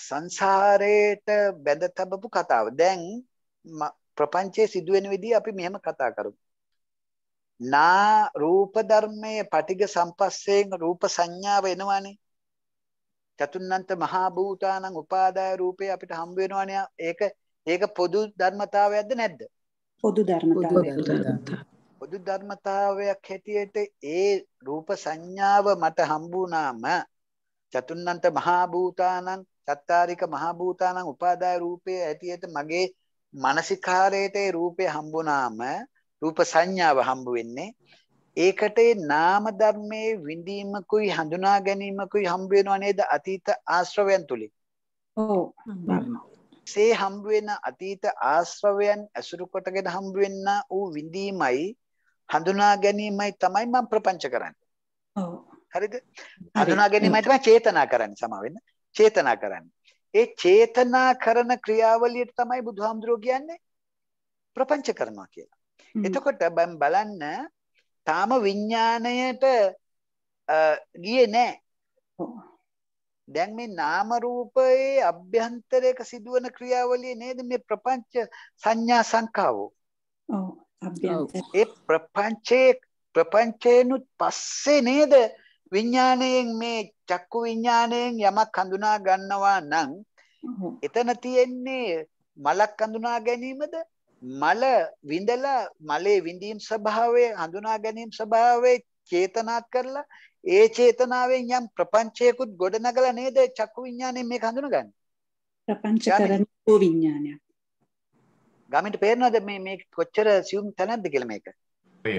සංසාරයට බැඳ තබපු කතාව. දැන් ප්‍රපංචයේ සිදුවෙන විදිහ අපි මෙහෙම කතා කරමු. නා රූප ධර්මයේ පටිඝ සම්පස්සයෙන් රූප සංඥාව එනවනේ. චතුන්නන්ත මහා භූතානං උපාදාය රූපේ අපිට හම්බ වෙනවනේ. ඒක ඒක පොදු ධර්මතාවයක්ද නැද්ද? පොදු ධර්මතාවයක්. පොදු ධර්මතාවයක් හැටියට ඒ රූප සංඥාව මට හම්බුණාම චතුන්නන්ත මහා භූතානං සත්තාරික මහා භූතානං උපාදාය රූපේ හැටියට මගේ මානසිකාරයට රූපය හම්බුනාම රූප සංඥාව හම්බ වෙන්නේ ඒකට නාම ධර්මයේ විඳීමකුයි හඳුනා ගැනීමකුයි හම්බ වෙනව නේද අතීත ආශ්‍රවයන් තුලින් ඔව් සේ හම්බ වෙන අතීත ආශ්‍රවයන් ඇසුරු කොටගෙන හම්බ වෙන්න ඌ විඳීමයි හඳුනා ගැනීමයි තමයි මම ප්‍රපංච කරන්නේ. හරිද? හඳුනා ගැනීමයි තමයි චේතනා කරන්නේ සමා වෙන්න. චේතනා කරන්නේ. ඒ චේතනා කරන ක්‍රියාවලියට තමයි බුදුහාමුදුරුවෝ කියන්නේ ප්‍රපංච කර්මා කියලා. එතකොට බම් බලන්න තාම විඥාණයට ගියේ නැහැ. දැන් මේ නාම රූපයේ අභ්‍යන්තරයක සිදුවන ක්‍රියාවලිය නේද මේ ප්‍රපංච සංඥා සංකාව. ඔව් අභ්‍යන්තර. ඒ ප්‍රපංචයේ ප්‍රපංචේනුත් පස්සේ නේද විඥාණයෙන් මේ චක්කු විඥාණයෙන් යමක් හඳුනා ගන්නවා නම් එතන තියෙන්නේ මලක් හඳුනා ගැනීමද මල විඳලා මලේ විඳීම් ස්වභාවය හඳුනා ගැනීම් ස්වභාවය චේතනා කරලා ඒ චේතනාවෙන් යම් ප්‍රපංචයකුත් ගොඩනගලා නේද චක්කු විඥාණයෙන් මේක හඳුනගන්නේ ප්‍රපංච කරන්නේ විඥානයක් ගමිට පේනවද මේ මේ කොච්චර සියුම් තැනක්ද කියලා මේක? ඔය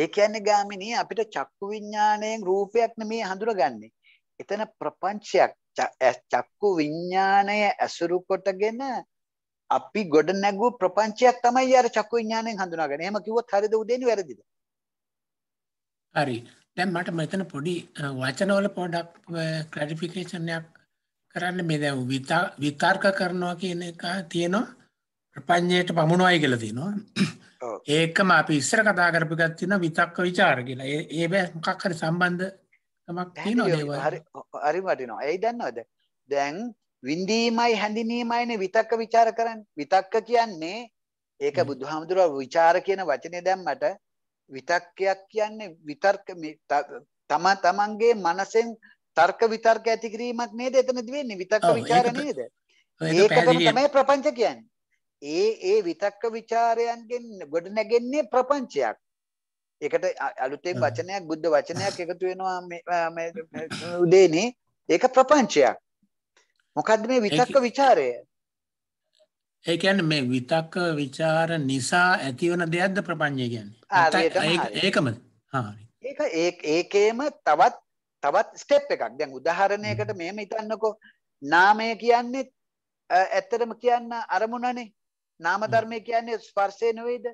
ඒ කියන්නේ ගාමිනී අපිට චක්කු විඥාණයෙන් රූපයක් නෙමේ හඳුනගන්නේ. එතන ප්‍රපංචයක් චක්කු විඥාණය ඇසුරු කොටගෙන අපි ගොඩ නැගූ ප්‍රපංචයක් තමයි අර චක්කු විඥාණයෙන් හඳුනාගන්නේ. එහෙම කිව්වොත් හරිද උදේනි වැරදිද? හරි. දැන් මට මෙතන පොඩි වචනවල පොඩක් ක්ලැරිෆිකේෂන් එකක් කරන්න මේ දැන් විතර්ක කරනවා කියන එක තියෙනවා. ප්‍රපංචයට පමුණුවයි කියලා තියෙනවා. ඒකම අප ඉස්සර කතා කරපිකත් තින විතක්ක විචාර කියලා ඒ බැකක්හරි සම්බන්ධමක් හරි වටිනවා ඇයි දන්නවද දැන් වින්දීමයි හැඳිනීමයින විතක්ක විචාර කරන්න විතක්ක කියන්නේ ඒක බුදුහාමුදුරුව විචාර කියන වචනය දැම්මට විතක්කයක් කියන්නේ විතර්ක තම තමන්ගේ මනසෙන් තර්ක විතර්ක ඇති කිරීමක් නේද එතනදි වෙන්නේ විතක්ක විචාර නේද ඒකටම තමයි ප්‍රපංච කියන්නේ ඒ ඒ විතක්ක ਵਿਚාරයන්ගෙන් ගොඩ නැගෙන්නේ ප්‍රපංචයක්. ඒකට අලුතෙන් වචනයක් බුද්ධ වචනයක් එකතු වෙනවා මේ උදේනේ. ඒක ප්‍රපංචයක්. මොකද්ද මේ විතක්ක ਵਿਚාරය? ඒ කියන්නේ මේ විතක්ක ਵਿਚාර නිසා ඇතිවන දෙයක්ද ප්‍රපංචය කියන්නේ? ඒකමද? හරි. ඒක ඒකේම තවත් තවත් ස්ටෙප් එකක්. දැන් උදාහරණයකට මෙහෙම හිතන්නකෝ. නාමය කියන්නේ ඇත්තටම කියන්න අරමුණනේ. නාම ධර්මය කියන්නේ ස්පර්ශය නෙවෙයිද?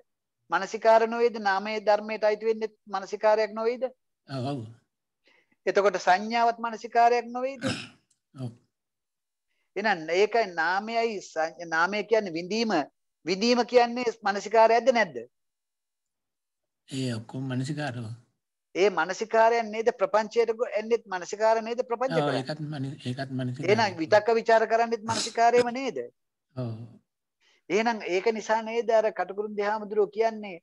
මානසිකාර නෙවෙයිද? නාමයේ ධර්මයට අයිති වෙන්නේ මානසිකාරයක් නෙවෙයිද? ඔව්. එතකොට සංඥාවත් මානසිකාරයක් නෙවෙයිද? ඔව්. එහෙනම් ඒකයි නාමයයි නාමය කියන්නේ විඳීම විඳීම කියන්නේ මානසිකාරයක්ද නැද්ද? ඒ ඔක්කොම මානසිකාරව. ඒ මානසිකාරයන් නේද ප්‍රපංචයට එන්නේත් මානසිකාර නේද ප්‍රපංච කරන්නේ. ඒකත් ඒකත් මානසිකාරය. එහෙනම් විතක්ක ਵਿਚාර කරන්නේත් මානසිකාරයම නේද? ඔව්. එහෙනම් ඒක නිසා නේද අර කටුකුරුන් දිහාමඳුරෝ කියන්නේ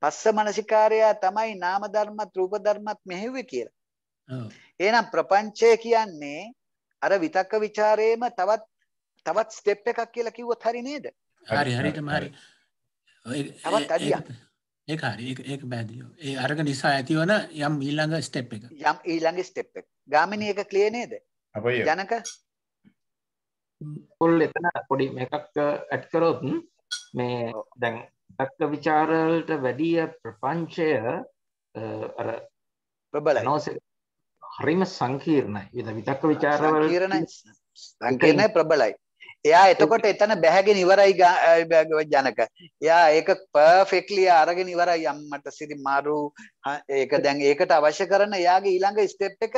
පස්ස මනසිකාරයා තමයි නාම ධර්මත් රූප ධර්මත් මෙහෙව්වේ කියලා. ඔව්. එහෙනම් ප්‍රපංචය කියන්නේ අර විතක්ක ਵਿਚාරේම තවත් තවත් ස්ටෙප් එකක් කියලා කිව්වොත් හරි නේද? හරි හරිටම හරි. තවත් අඩියක්. ඒක හරි ඒක ඒක පැහැදිලිව. ඒ අරක නිසා ඇතිවන යම් ඊළඟ ස්ටෙප් එක. යම් ඊළඟ ස්ටෙප් එක. ගාමිණී එක ක්ලියර් නේද? අපය. ජනක පොල් එතන පොඩි එකක් ඇත්කරොත් මේ දැන් දක්ක විචාරලට වැඩිය ප්‍රපංචය ප්‍රබල නෝස හරිම සංකීර්ණයි විත විතක්ක විචාරවල සංකීර්ණයි ප්‍රබලයි එයා එතකොට එතන බැහැගෙන ඉවරයි ජනක. එයා ඒක පර්ෆෙක්ට්ලි අරගෙන ඉවරයි අම්මට සිරි මාරු ඒක දැන් ඒකට අවශ්‍ය කරන එයාගේ ඊළඟ ස්ටෙප් එක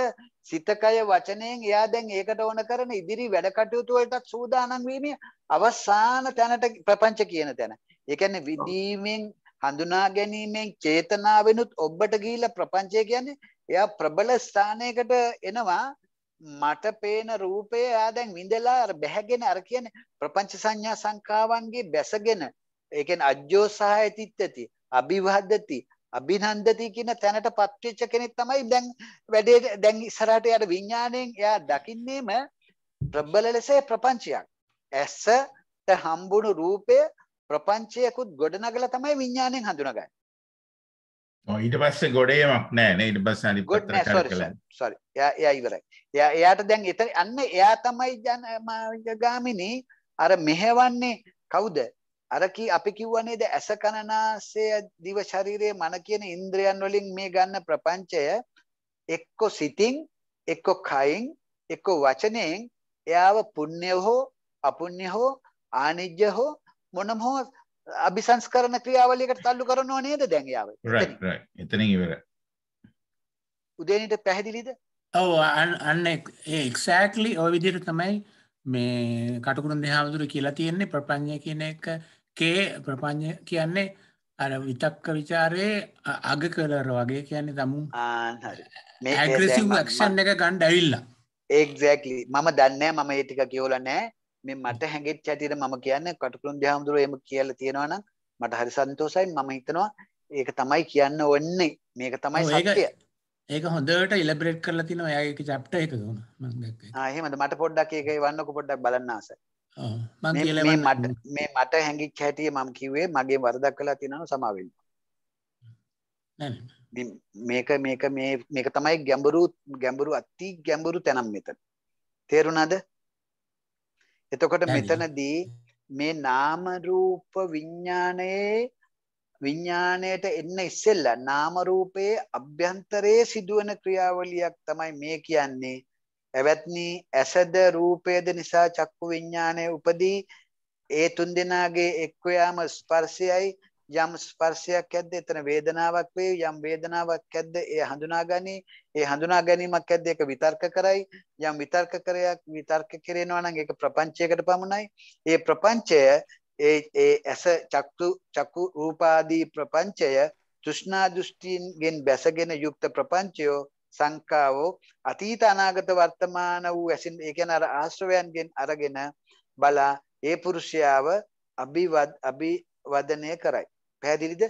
සිතකය වචනයෙන් එයා දැන් ඒකට ඕන කරන ඉදිරි වැඩ කටයුතු වලටත් සූදානම් වීමේ අවසාන තැනට ප්‍රපංච කියන තැන. ඒ කියන්නේ විදීමෙන් හඳුනා ගැනීමෙන් චේතනාවෙනුත් ඔබට ගිහිලා ප්‍රපංචය කියන්නේ එයා ප්‍රබල ස්ථානයකට එනවා මට පේන රූපය එයා දැන් විඳලා අර බැහැගෙන අර කියන්නේ ප්‍රපංච සංඥා සංකාවන්ගේ බැසගෙන ඒ කියන්නේ අජ්ජෝ සහයතිත්‍යති අභිවහද්දති අභිනන්දති කියන තැනට පත්වෙච්ච කෙනෙක් තමයි දැන් වැඩේ දැන් ඉස්සරහට යාට විඥාණයෙන් එයා දකින්නේම ප්‍රබල ලෙස ප්‍රපංචයක් ඇසට හම්බුණු රූපය ප්‍රපංචයකුත් ගොඩනගලා තමයි විඥාණයෙන් හඳුනගන්නේ ඊට පස්සේ ගොඩේමක් නෑ නේ ඊට පස්සේ අනිත් පැත්තට සෝරි සෝරි එයා එයා ඉවරයි එයා එයාට දැන් එතන අන්න එයා තමයි ජනමාර්ගගාමිනී අර මෙහෙවන්නේ කවුද අර කී අපි කිව්වා නේද ඇස කනනාසය දිව ශරීරය මන කියන ඉන්ද්‍රයන් වලින් මේ ගන්න ප්‍රපංචය එක්ක සිතින් එක්ක කයින් එක්ක වචනයෙන් එයාව පුණ්‍ය හෝ අපුණ්‍ය හෝ ආනිජ්‍ය හෝ මොනම හෝ අභිසංස්කරණ ක්‍රියාවලියකට තල්ලු කරනව නේද දැන් යාව. right right. එතනින් ඉවරයි. උදේනිට පැහැදිලිද? ඔව් අන්න ඒ එක්සැක්ට්ලි ওই විදිහට තමයි මේ කටුකුරුන් දෙහාමතුරු කියලා තියෙන්නේ ප්‍රපංචය කියන එක කේ ප්‍රපංචය කියන්නේ අර විතක්ක ਵਿਚාරයේ අග කළර වගේ කියන්නේ තමුන් ඇග්‍රෙසිව් ඇක්ෂන් එක ගන්න ඇවිල්ලා. එක්සැක්ට්ලි. මම දන්නේ නැහැ මම ඒ ටික කියවලා නැහැ. මේ මට හැඟෙච්ච හැටියට මම කියන්නේ කටුකුරුන් දිහාමුදුරෝ එහෙම කියලා තියෙනවා නම් මට හරි සන්තෝසයි මම හිතනවා ඒක තමයි කියන්න ඕන්නේ මේක තමයි සත්‍යය ඒක හොඳට ඉලබරේට් කරලා තින ඔයාගේ චැප්ට එක දුන ආහෙමද මට පොඩ්ඩක් ඒක වන්නක පොඩ්ඩක් බලන්නාස මට මේ මට හැඟි කැටිය මම කිවේ මගේ වරදක් කලා තිනනු සමාවෙන්න මේක මේක මේ මේක තමයි ගැඹුරු ගැඹුරු අත්ති ගැඹුරු තැනම් මෙත තේරුණාද එතකොට මෙතනදී මේ නාම රූප විඥානයේ විඥාණයට එන්න ඉස්සෙල්ලා නාම රූපයේ අභ්‍යන්තරයේ සිදුවන ක්‍රියාවලියක් තමයි මේ කියන්නේ. ඇවැත්නි ඇසද රූපයද නිසා චක්කු විඥානයේ උපදී ඒ තුන් දෙනාගේ එක්ව යාම ස්පර්ශයයි යම් ස්පර්ශයක් ඇද්ද එතන වේදනාවක් වේ යම් වේදනාවක් ඇද්ද එය හඳුනාගනි ඒ හඳුනා ගැනීමක් ඇද්ද ඒක විතර්ක කරයි යම් විතර්ක කරයක් විතර්ක කරනවා නම් ඒක ප්‍රපංචයකට පමණයි ඒ ප්‍රපංචය ඒ ඒ ඇස චක්තු චක්කු රූපාදී ප්‍රපංචය තෘෂ්ණා දෘෂ්ටියෙන් බැසගෙන යුක්ත ප්‍රපංචයෝ සංකාවෝ අතීත අනාගත වර්තමාන වූ ඇසින් ඒ කියන්නේ අර ආශ්‍රවයන්ගෙන් අරගෙන බලා ඒ පුරුෂයාව අභිවදනය කරයි පැහැදිලිද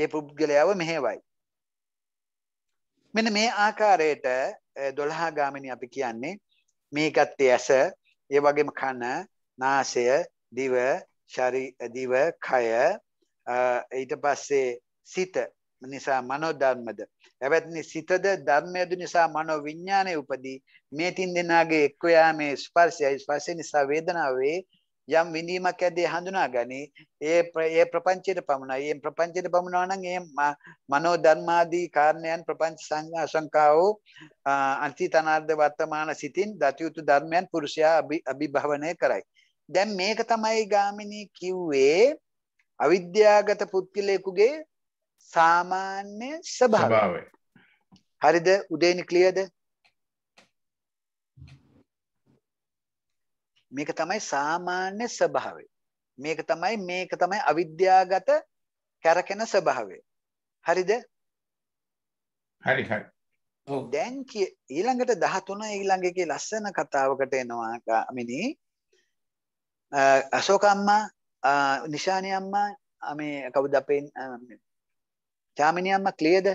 ඒ පුද්ගලයාව මෙහෙවයි මෙන මේ ආකාරයට දොළහා ගාමිනි අපි කියන්නේ මේ ගත්තේ ඇස ඒ වගේම කන නාසය දිව ශරි දිව කය ඊට පස්සේ සිත නිසා මනෝ ධර්මද එවත්නි සිතද ධර්මයද නිසා මනෝ විඥානය උපදී මේ තින් දෙනාගේ එක්වයා මේ ස්පර්ශය ස්පර්ශය නිසා වේදනාවේ යම් විඳීමක් ඇද්දී හඳුනා ගනි ඒ ඒ ප්‍රපංචයට පමණයි ඒ ප්‍රපංචයට පමණා නම් ඒ මනෝ ධර්මාදී කාරණයන් ප්‍රපංච සංඥා සංකාවෝ අන්තිතනාර්ධ වර්තමාන සිතින් දතියුතු ධර්මයන් පුරුෂයා අභිභවනය කරයි දැන් මේක තමයි ගාමිනී කිව්වේ අවිද්‍යාගත පුත්කලෙකුගේ සාමාන්‍ය ස්වභාවය හරිද උදේනි ක්ලියර්ද මේක තමයි සාමාන්‍ය ස්වභාවය. මේක තමයි මේක තමයි අවිද්‍යාගත කැරකෙන ස්වභාවය. හරිද? හරි හරි. ඔව්. දැන් ඊළඟට 13 ඊළඟ එකේ ලස්සන කතාවකට එනවා ගාමිනි. අශෝක අම්මා, නිශානි අම්මා මේ කවුද අපේ චාමිනි අම්මා ක්ලියද?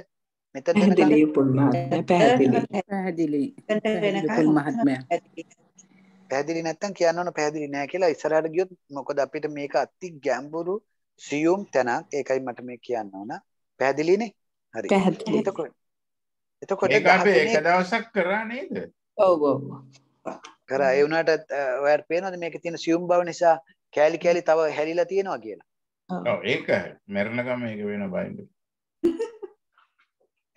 මෙතන පැහැදිලි. පැහැදිලි. පැහැදිලි. පැහැදිලි. පැහැදිලි නැත්තම් කියන්න ඕන පැහැදිලි නෑ කියලා ඉස්සරහට ගියොත් මොකද අපිට මේක අති ගැඹුරු සියුම් තැනක්. ඒකයි මට මේ කියන්න ඕන. පැහැදිලිනේ? හරි. පැහැදිලි. එතකොට එතකොට ඒක දවසක් කරා නේද? ඔව් ඔව්. කරා ඒ වුණාට ඔයාට පේනවද මේකේ තියෙන සියුම් බව නිසා කෑලි කෑලි තව හැලිලා තියෙනවා කියලා? ඔව් ඒක මරණකම මේක වෙන බයින්ද.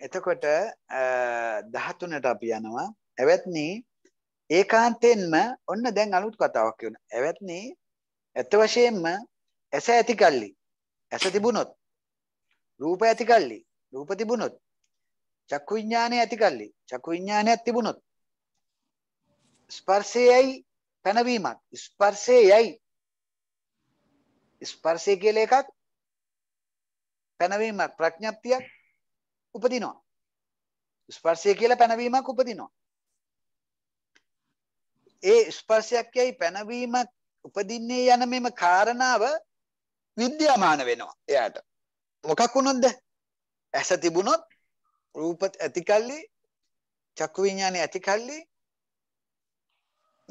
එතකොට 13ට අපි යනවා. එවත්නි ඒකාන්තයෙන්ම ඔන්න දැන් අලුත් කතාවක් කියන. එවත්නි ඇත්ත වශයෙන්ම ඇස ඇති කල්ලි ඇස තිබුණොත් රූප ඇති කල්ලි රූප තිබුණොත් චක්කු විඥානය ඇති කල්ලි චක්කු විඥානයක් තිබුණොත් ස්පර්ශයයි පැනවීමක් ස්පර්ශයයි ස්පර්ශය කියලා එකක් පැනවීමක් ප්‍රඥප්තියක් උපදිනවා ස්පර්ශය කියලා පැනවීමක් උපදිනවා ඒ ස්පර්ශයක් යයි පැනවීමක් උපදින්නේ යන මෙම කාරණාව විද්‍යමාන වෙනවා එයාට. මොකක් වුණොත්ද? ඇස තිබුණොත් රූප ඇතිකල්ලි චක්කු විඥානය ඇතිකල්ලි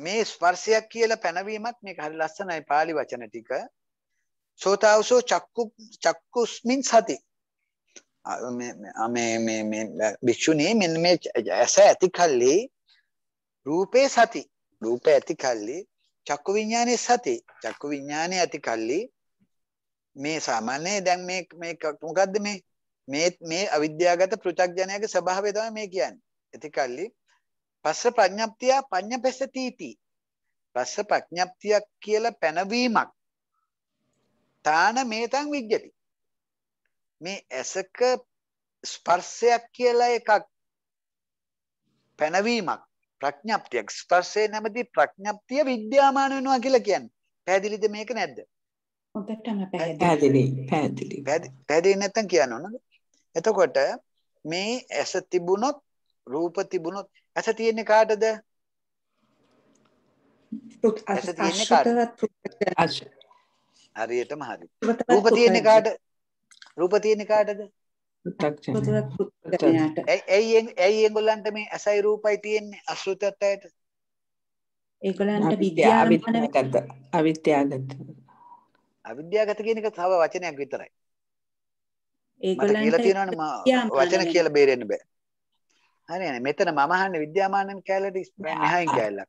මේ ස්පර්ශයක් කියලා පැනවීමත් මේක හරි ලස්සනයි pāli වචන ටික. සෝතාවසෝ චක්කු චක්කුස්මින් සති. මේ මේ මේ භික්ෂුණී මෙන්න මේ ඇස ඇතිකල්ලි රූපේ සති රූපය ඇති කල්ලි චක්කු විඥානයේ සති චක්කු විඥානයේ ඇති කල්ලි මේ සාමාන්‍ය දැන් මේ මේ මොකද්ද මේ මේ මේ අවිද්‍යාගත පෘථග්ජනයාගේ ස්වභාවය තමයි මේ කියන්නේ. ඇති කල්ලි පස්ස ප්‍රඥප්තිය පඤ්ඤපසතීති. පස්ස ප්‍රඥප්තියක් කියලා පැනවීමක් තාන මේතං විජ්ජති. මේ ඇසක ස්පර්ශයක් කියලා එකක් පැනවීමක් ප්‍රඥප්තියක් ස්පර්ශය නැමැති ප්‍රඥප්තිය විද්‍යාමාන වෙනවා කියලා කියන්නේ. පැහැදිලිද මේක නැද්ද? හොඳටම පැහැදිලි. පැහැදිලි. පැහැදිලි නැත්තම් කියන්න ඕනද? එතකොට මේ ඇස තිබුණොත් රූප තිබුණොත් ඇස තියෙන්නේ කාටද? ඇස තියෙන්නේ කාටද? හරියටම හරි. රූප තියෙන්නේ කාටද? රූප තියෙන්නේ කාටද? ඇයි ඇයි ඒගොල්ලන්ට මේ ඇසයි රූපයි තියෙන්නේ අසෘතත්වයට ඒගොල්ලන්ට විද්‍යාවගත අවිද්‍යාවගත අවිද්‍යාවගත කියන එක තව වචනයක් විතරයි ඒගොල්ලන්ට කියලා තියෙනවනේ වචන කියලා බේරෙන්න බෑ හරි නේ මෙතන මම අහන්නේ විද්‍යාමානන් කැලේට මෙහායින් කැලලක්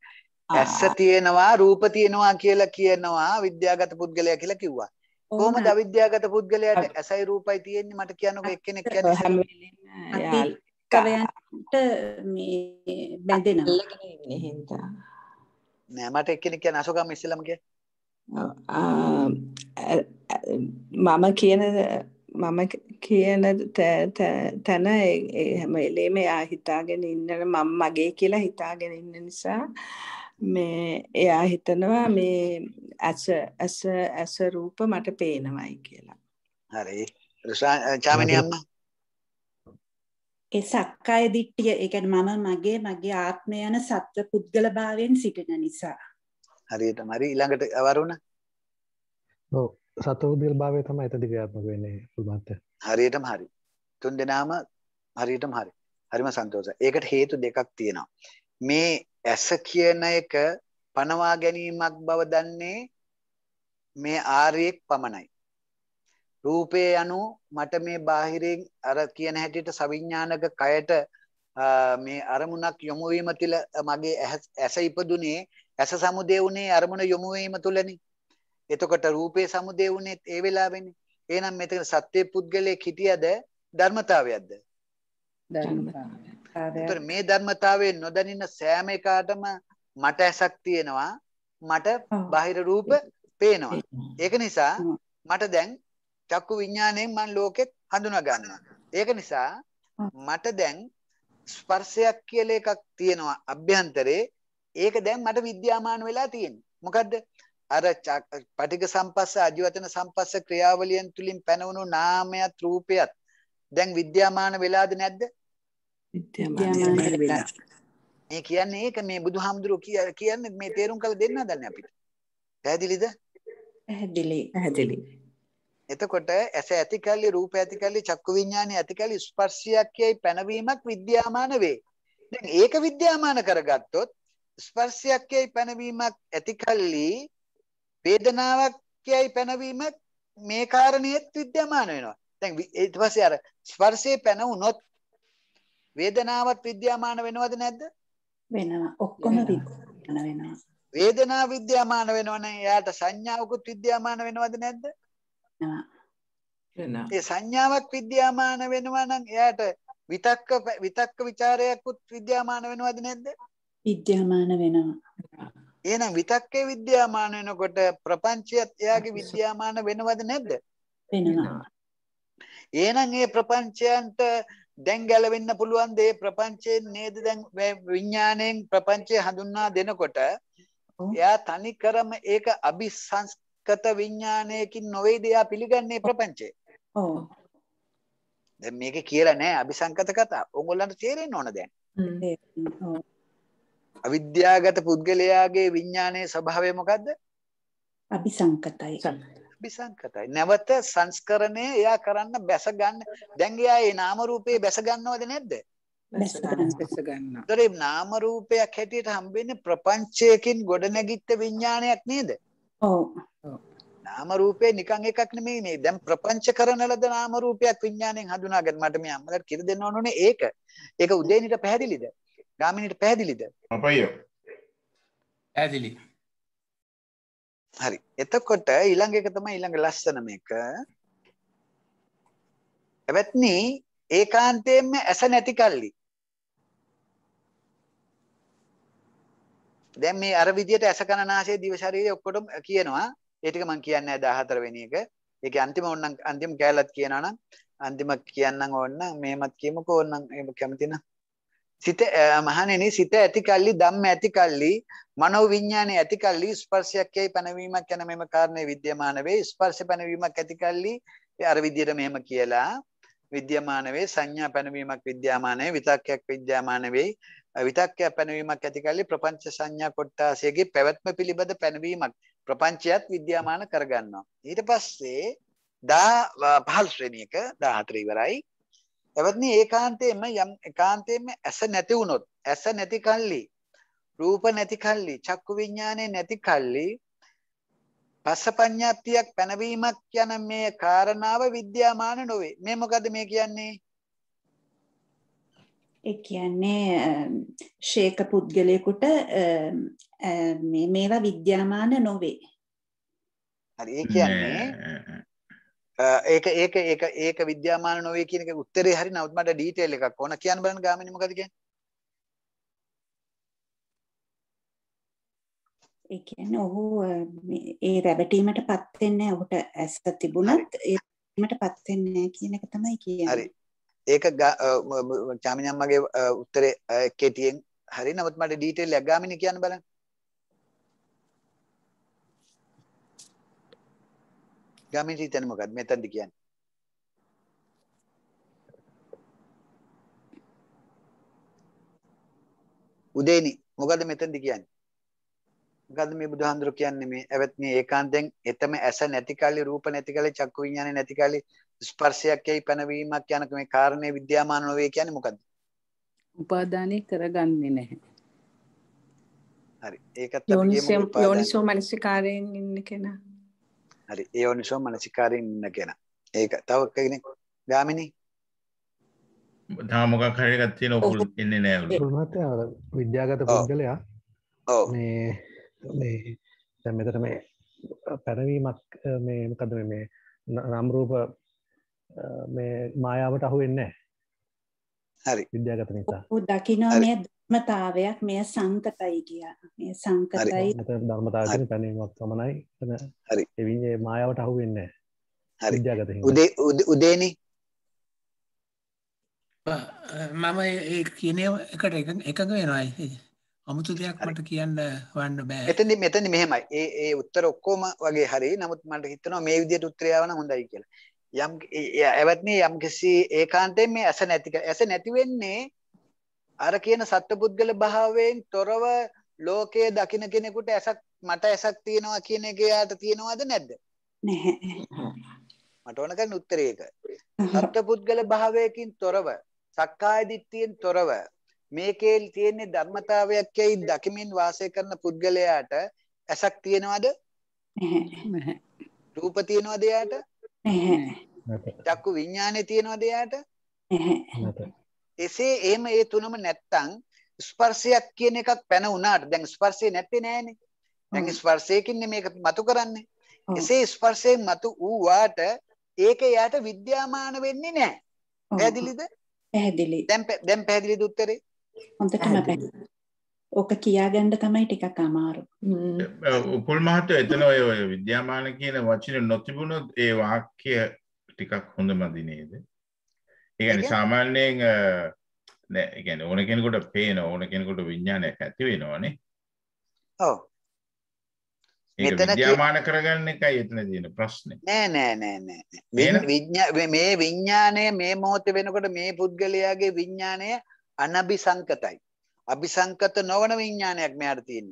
ඇස තියෙනවා රූප තියෙනවා කියලා කියනවා විද්‍යාගත පුද්ගලයා කියලා කිව්වා කොහොමද අවිද්‍යාවගත පුද්ගලයාට ඇසයි රූපයි තියෙන්නේ මට කියන්නකෝ එක්කෙනෙක් කියන්නේ හැම වෙලෙම අතීතයන්ට මේ බැඳෙනවා අල්ලගෙන ඉන්නේ හින්දා නෑ මට එක්කෙනෙක් කියන්නේ අසෝගම් ඉස්සෙල්ලම කිය මම කියන මම කියන තැන හැම එලේම එයා හිතාගෙන ඉන්න මම මගේ කියලා හිතාගෙන ඉන්න නිසා මේ එයා හිතනවා මේ ඇස ඇස ඇස රූප මට පේනවයි කියලා. හරි. චාමිනි අම්මා ඒ සක්කාය දිට්ඨිය ඒ කියන්නේ මම මගේ මගේ ආත්මය යන සත්ව පුද්ගල භාවයෙන් සිටින නිසා. හරියටම හරි ඊළඟට වරුණ. ඔව් සත්ව පුද්ගල භාවය තමයි එතනදි ක්‍රියාත්මක වෙන්නේ පුබන්ත. හරියටම හරි. තුන් දෙනාම හරියටම හරි. හරිම සන්තෝෂයි. ඒකට හේතු දෙකක් තියෙනවා. මේ ඇස කියන එක පනවා ගැනීමක් බව දන්නේ මේ ආර්යෙක් පමණයි. රූපේ anu මට මේ බාහිරින් අර කියන හැටියට සවිඥානික කයට මේ අරමුණක් යොමු වීම තුළ මගේ ඇස ඉපදුනේ ඇස සමුදේ උනේ අරමුණ යොමු වීම තුළනේ. එතකොට රූපේ සමුදේ උනේ ඒ වෙලාවෙනේ. එහෙනම් මෙතන සත්‍ය පුද්ගලයේ හිටියද ධර්මතාවයක්ද? ධර්මතාවය. ඒතර මේ ධර්මතාවය නොදැනින සෑම එකාටම මට ඇසක් තියෙනවා. මට බාහිර රූප පේනවා. ඒක නිසා මට දැන් චක්කු විඥාණයෙන් මම ලෝකෙත් හඳුනා ගන්නවා. ඒක නිසා මට දැන් ස්පර්ශයක් කියලා එකක් තියෙනවා අභ්‍යන්තරේ. ඒක දැන් මට විද්‍යාමාන වෙලා තියෙනවා. මොකද්ද? අර පටික සම්පස්ස අජවචන සම්පස්ස ක්‍රියාවලියන් තුලින් පැනවුණු නාමයත් රූපයත් දැන් විද්‍යාමාන වෙලාද නැද්ද? විද්‍යාමාන වෙලා. මේ කියන්නේ ඒක මේ බුදුහාමුදුරුව කියන්නේ මේ තේරුම් කළ දෙන්න හදන්නේ අපිට. පැහැදිලිද? පැහැදිලි. පැහැදිලි. එතකොට ඇස ඇති කල්ලි රූප ඇති කල්ලි චක්කු විඥානය ඇති කල්ලි ස්පර්ශයක් කියයි පැනවීමක් විද්‍යාමාන වේ. දැන් ඒක විද්‍යාමාන කරගත්තොත් ස්පර්ශයක් කියයි පැනවීමක් ඇති කල්ලි වේදනාවක් කියයි පැනවීමක් මේ කාරණේත් විද්‍යමාන වෙනවා. දැන් ඊට පස්සේ අර ස්පර්ශේ පැන වුණොත් වේදනාවත් විද්‍යාමාන වෙනවද නැද්ද? වෙනවා. ඔක්කොම විද්‍යාමාන වෙනවා. වේදනාව විද්‍යාමාන වෙනවනම් එයාට සංඥාවකුත් විද්‍යාමාන වෙනවද නැද්ද? වෙනවා. ඒ සංඥාවක් විද්‍යාමාන වෙනවා නම් එයාට විතක්ක විතක්ක ਵਿਚාරයක්කුත් විද්‍යාමාන වෙනවද නැද්ද? විද්‍යාමාන වෙනවා. එහෙනම් විතක්කේ විද්‍යාමාන වෙනකොට ප්‍රපංචයත් එයාගේ විද්‍යාමාන වෙනවද නැද්ද? වෙනවා. එහෙනම් මේ ප්‍රපංචයන්ට දැන් ගැලවෙන්න පුළුවන් දේ ප්‍රපංචයෙන් නේද දැන් විඥාණයෙන් ප්‍රපංචය හඳුන්වා දෙනකොට එයා තනි කරම ඒක අபிසංස්කත විඥාණයකින් නොවේද එයා පිළිගන්නේ ප්‍රපංචය. ඔව්. දැන් මේක කියලා නෑ අபிසංකත කතා. ඕගොල්ලන්ට තේරෙන්න ඕන දැන්. අවිද්‍යාගත පුද්ගලයාගේ විඥානයේ ස්වභාවය මොකද්ද? අபிසංකතයි. විසංකතයි. නැවත සංස්කරණය එයා කරන්න බැස ගන්න. දැන් එයා ඒ නාම රූපේ බැස ගන්නවද නැද්ද? බැස ගන්නවා. ඒතරේ නාම රූපයක් හැටියට හම්බෙන්නේ ප්‍රපංචයකින් ගොඩනැගිච්ච විඥානයක් නේද? ඔව්. නාම රූපේ නිකන් එකක් නෙමෙයි මේ. දැන් ප්‍රපංච කරන ලද නාම රූපයක් විඥාණයෙන් හඳුනාගන්න මට මේ අම්මලට කිර දෙන්න ඕනේ ඒක. ඒක උදේනිට පැහැදිලිද? ගාමිනිට පැහැදිලිද? අපයෝ. පැහැදිලි. හරි. එතකොට ඊළඟ එක තමයි ඊළඟ ලස්සන මේක. එවත්නි ඒකාන්තයෙන්ම ඇස නැති කල්ලි. දැන් මේ අර විදියට ඇස කන නාසය දිව ශරීරය ඔක්කොටම කියනවා. ඒ ටික මම කියන්නේ 14 වෙනි එක. ඒකේ අන්තිම ඕනනම් අන්තිම කැලලත් කියනවා නම් අන්තිම කියන්නම් ඕන නම් මෙහෙමත් කියමුකෝ ඕනනම් එහෙම කැමති නම්. සිත මහණෙනි සිත ඇති කල්ලි ධම්ම ඇති කල්ලි මනෝ විඥානේ ඇති කල්ලි ස්පර්ශයක් යයි පැනවීමක් යන මෙම කාරණේ විද්‍යමාන වේ ස්පර්ශ පැනවීමක් ඇති කල්ලි අර විදියට මෙහෙම කියලා විද්‍යමාන වේ සංඥා පැනවීමක් විද්‍යමාන වේ විතක්කයක් විද්‍යමාන වේ විතක්කයක් පැනවීමක් ඇති කල්ලි ප්‍රපංච සංඥා කොටාසයේගේ පැවැත්ම පිළිබඳ පැනවීමක් ප්‍රපංචයත් විද්‍යමාන කරගන්නවා ඊට පස්සේ දා 15 ශ්‍රේණියක 14 ඉවරයි එවත්නි ඒකාන්තයෙන්ම යම් ඒකාන්තයෙන්ම ඇස නැති වුනොත් ඇස නැති කල්ලි රූප නැති කල්ලි චක්කු විඥානේ නැති කල්ලි පස්සපඤ්ඤාප්තියක් පැනවීමක් යන මේ කාරණාව විද්‍යාමාන නොවේ මේ මොකද මේ කියන්නේ ඒ කියන්නේ ශේක පුද්ගලයෙකුට මේවා විද්‍යාමාන නොවේ හරි ඒ කියන්නේ ඒක ඒක ඒක ඒක විද්‍යාමාන නොවේ කියන එක උත්තරේ හරි නමුත් මට ඩීටේල් එකක් ඕන කියන්න බලන්න ගාමිණී මොකද කියන්නේ? ඒ කියන්නේ ඔහු ඒ රැවටීමටපත් වෙන්නේ ඔහුට ඇස තිබුණත් ඒකටපත් වෙන්නේ නැහැ කියන එක තමයි කියන්නේ. හරි. ඒක චාමිනි අම්මගේ උත්තරේ කෙටියෙන් හරි නමුත් මට ඩීටේල් එක ගාමිණී කියන්න බලන්න. ගමින් හිතන්නේ මොකක්ද මෙතනදි කියන්නේ උදේනි මොකද මෙතනදි කියන්නේ මොකද මේ බුදුහාඳුර කියන්නේ මේ ඇවත්නි ඒකාන්තයෙන් එතම ඇස නැති කල්ලි රූප නැති කල්ලි චක්කු විඥානය නැති කල්ලි ස්පර්ශයක් යයි පැනවීමක් යන මේ කාරණේ විද්‍යාමාන නොවේ කියන්නේ මොකද්ද උපාදානෙ කරගන්නේ නැහැ හරි ඒකත් අපි කියමු යෝනිසෝ මනසිකාරයෙන් ඉන්න කෙනා හරි ඒ ඕනිසෝ මනසිකාරයෙන් ඉන්න කෙනා. ඒක තව කෙනෙක් ගාමිනී තාමොකක් හරි එකක් තියෙන ඔකුල් එන්නේ නෑවලු. මත විද්‍යාගත පුද්ගලයා මේ මේ දැන් මෙතන මේ පැනවීමක් මේ මොකද මේ නම් රූප මේ මායාවට අහු වෙන්නේ නැහැ. හරි විද්‍යාගත නිසා. ඔව් දකින්න මේ ධර්මතාවයක් මේ සංකතයි කිය මේ සංකතයි ධර්මතාවකින් පැනීමක් පමණයි හරි එවිේ මායාවට අහු වෙන්න හරිජාගත උදේ උදේන මම ඒ කියනය එකට එකඟ වෙනවායි අමුතු දෙයක් මට කියන්න වන්න බෑ එතනි මෙතනි මෙහෙමයි ඒ ඒ උත්තර ඔක්කෝම වගේ හරි නමුත් මට හිතනවා මේ විදියට උත්තරයවන හොඳයි කියලා යම් ඇවත්නේ යම් කිසි ඒකාන්තයෙන් මේ ඇස නැතික ඇස නැති වෙන්නේ අර කියන සත්පුද්ගල භාවයෙන් තොරව ලෝකයේ දකින කෙනෙකුට ඇසක් මට ඇසක් තියෙනවා කියන එක යාට තියෙනවද නැද්ද? නැහැ. මට ඕන කරන උත්තරේ ඒක. සත්පුද්ගල භාවයකින් තොරව, සක්කාය දිට්ඨියෙන් තොරව මේකේ තියෙන ධර්මතාවයක් යයි දකිමින් වාසය කරන පුද්ගලයාට ඇසක් තියෙනවද? නැහැ. රූප තියෙනවද යාට? නැහැ. චක්කු විඥානේ තියෙනවද යාට? නැහැ. එසේ එහෙම ඒ තුනම නැත්තම් ස්පර්ශයක් කියන එකක් පැන වුණාට දැන් ස්පර්ශය නැත්තේ නෑනේ. දැන් ස්පර්ශයකින්නේ මේක මතු කරන්නේ. එසේ ස්පර්ශයෙන් මතු වූාට ඒක යාට විද්‍යාමාන වෙන්නේ නෑ. පැහැදිලිද? පැහැදිලි. දැන් දැන් පැහැදිලිද උත්තරේ? හොඳටම පැහැදිලි. ඕක කියාගන්න තමයි ටිකක් අමාරු. උපුල් මහත්තයා එතන ඔය විද්‍යාමාන කියන වචනේ නොතිබුණොත් ඒ වාක්‍ය ටිකක් හොඳ මදි නේද? ඒගැන සාමාන්‍යයෙන් ගැන ඕන කෙනකොට පේන ඕන කෙනකොට විඤ්ඥානයක් ඇති වෙනවානේ ඔව ්‍යමාන කරගන්න එක එතන තියෙන ප්‍රශ්න නෑ නෑ නෑ මේ විඤ්ඥානය මේ මෝත වෙනකොට මේ පුද්ගලයාගේ විඤ්ඥානය අනබි සංකතයි අභිසංකත නොවන විඤ්ඥානයක් මෙයාට තියන්න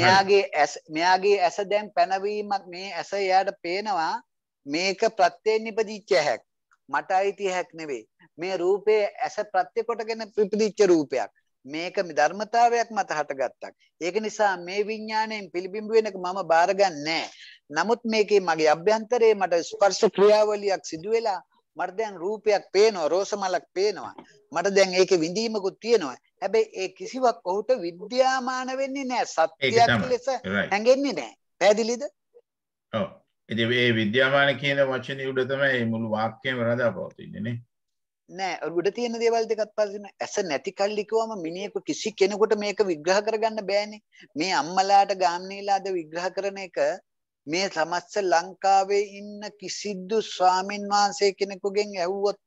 මෙයාගේ ඇස් මෙයාගේ ඇස දැන් පැනවීමක් මේ ඇස එයාට පේනවා මේක ප්‍රත්්‍යයෙන් නිපදිච්චහැක් මට අයිති හැක් නෙවෙයි. මේ රූපේ ඇස ප්‍රත්‍ය කොටගෙන පිපිලිච්ච රූපයක්. මේක ධර්මතාවයක් මත හටගත්තක්. ඒක නිසා මේ විඥාණයෙන් පිළිබිඹු වෙන එක මම බාරගන්නේ නමුත් මේකේ මගේ අභ්‍යන්තරයේ මට ස්පර්ශ ක්‍රියාවලියක් සිදු වෙලා මට දැන් රූපයක් පේනවා, රෝස මලක් පේනවා. මට දැන් ඒකේ විඳීමකුත් තියෙනවා. හැබැයි ඒ කිසිවක් ඔහුට විද්‍යාමාන වෙන්නේ නැහැ. සත්‍යයක් ලෙස හැඟෙන්නේ නැහැ. පැහැදිලිද? ඔව්. ඉති ඒ විද්‍යාමාන කියන වචන උඩ තමයි මුළු වාක්‍යයෙන් වරදා පවතින්නේ නෑ ඔළුවට තියෙන දේවල් දෙකත් පස්සෙන ඇස නැති කල්ලිකවම මිනිහෙකු කිසි කෙනෙකුට මේක විග්‍රහ කරගන්න බෑනේ මේ අම්මලාට ගාම්නීලාද විග්‍රහ කරන එක මේ සමස්ත ලංකාවේ ඉන්න කිසිදු ස්වාමින් වහන්සේ කෙනෙකුගෙන් ඇහුවොත්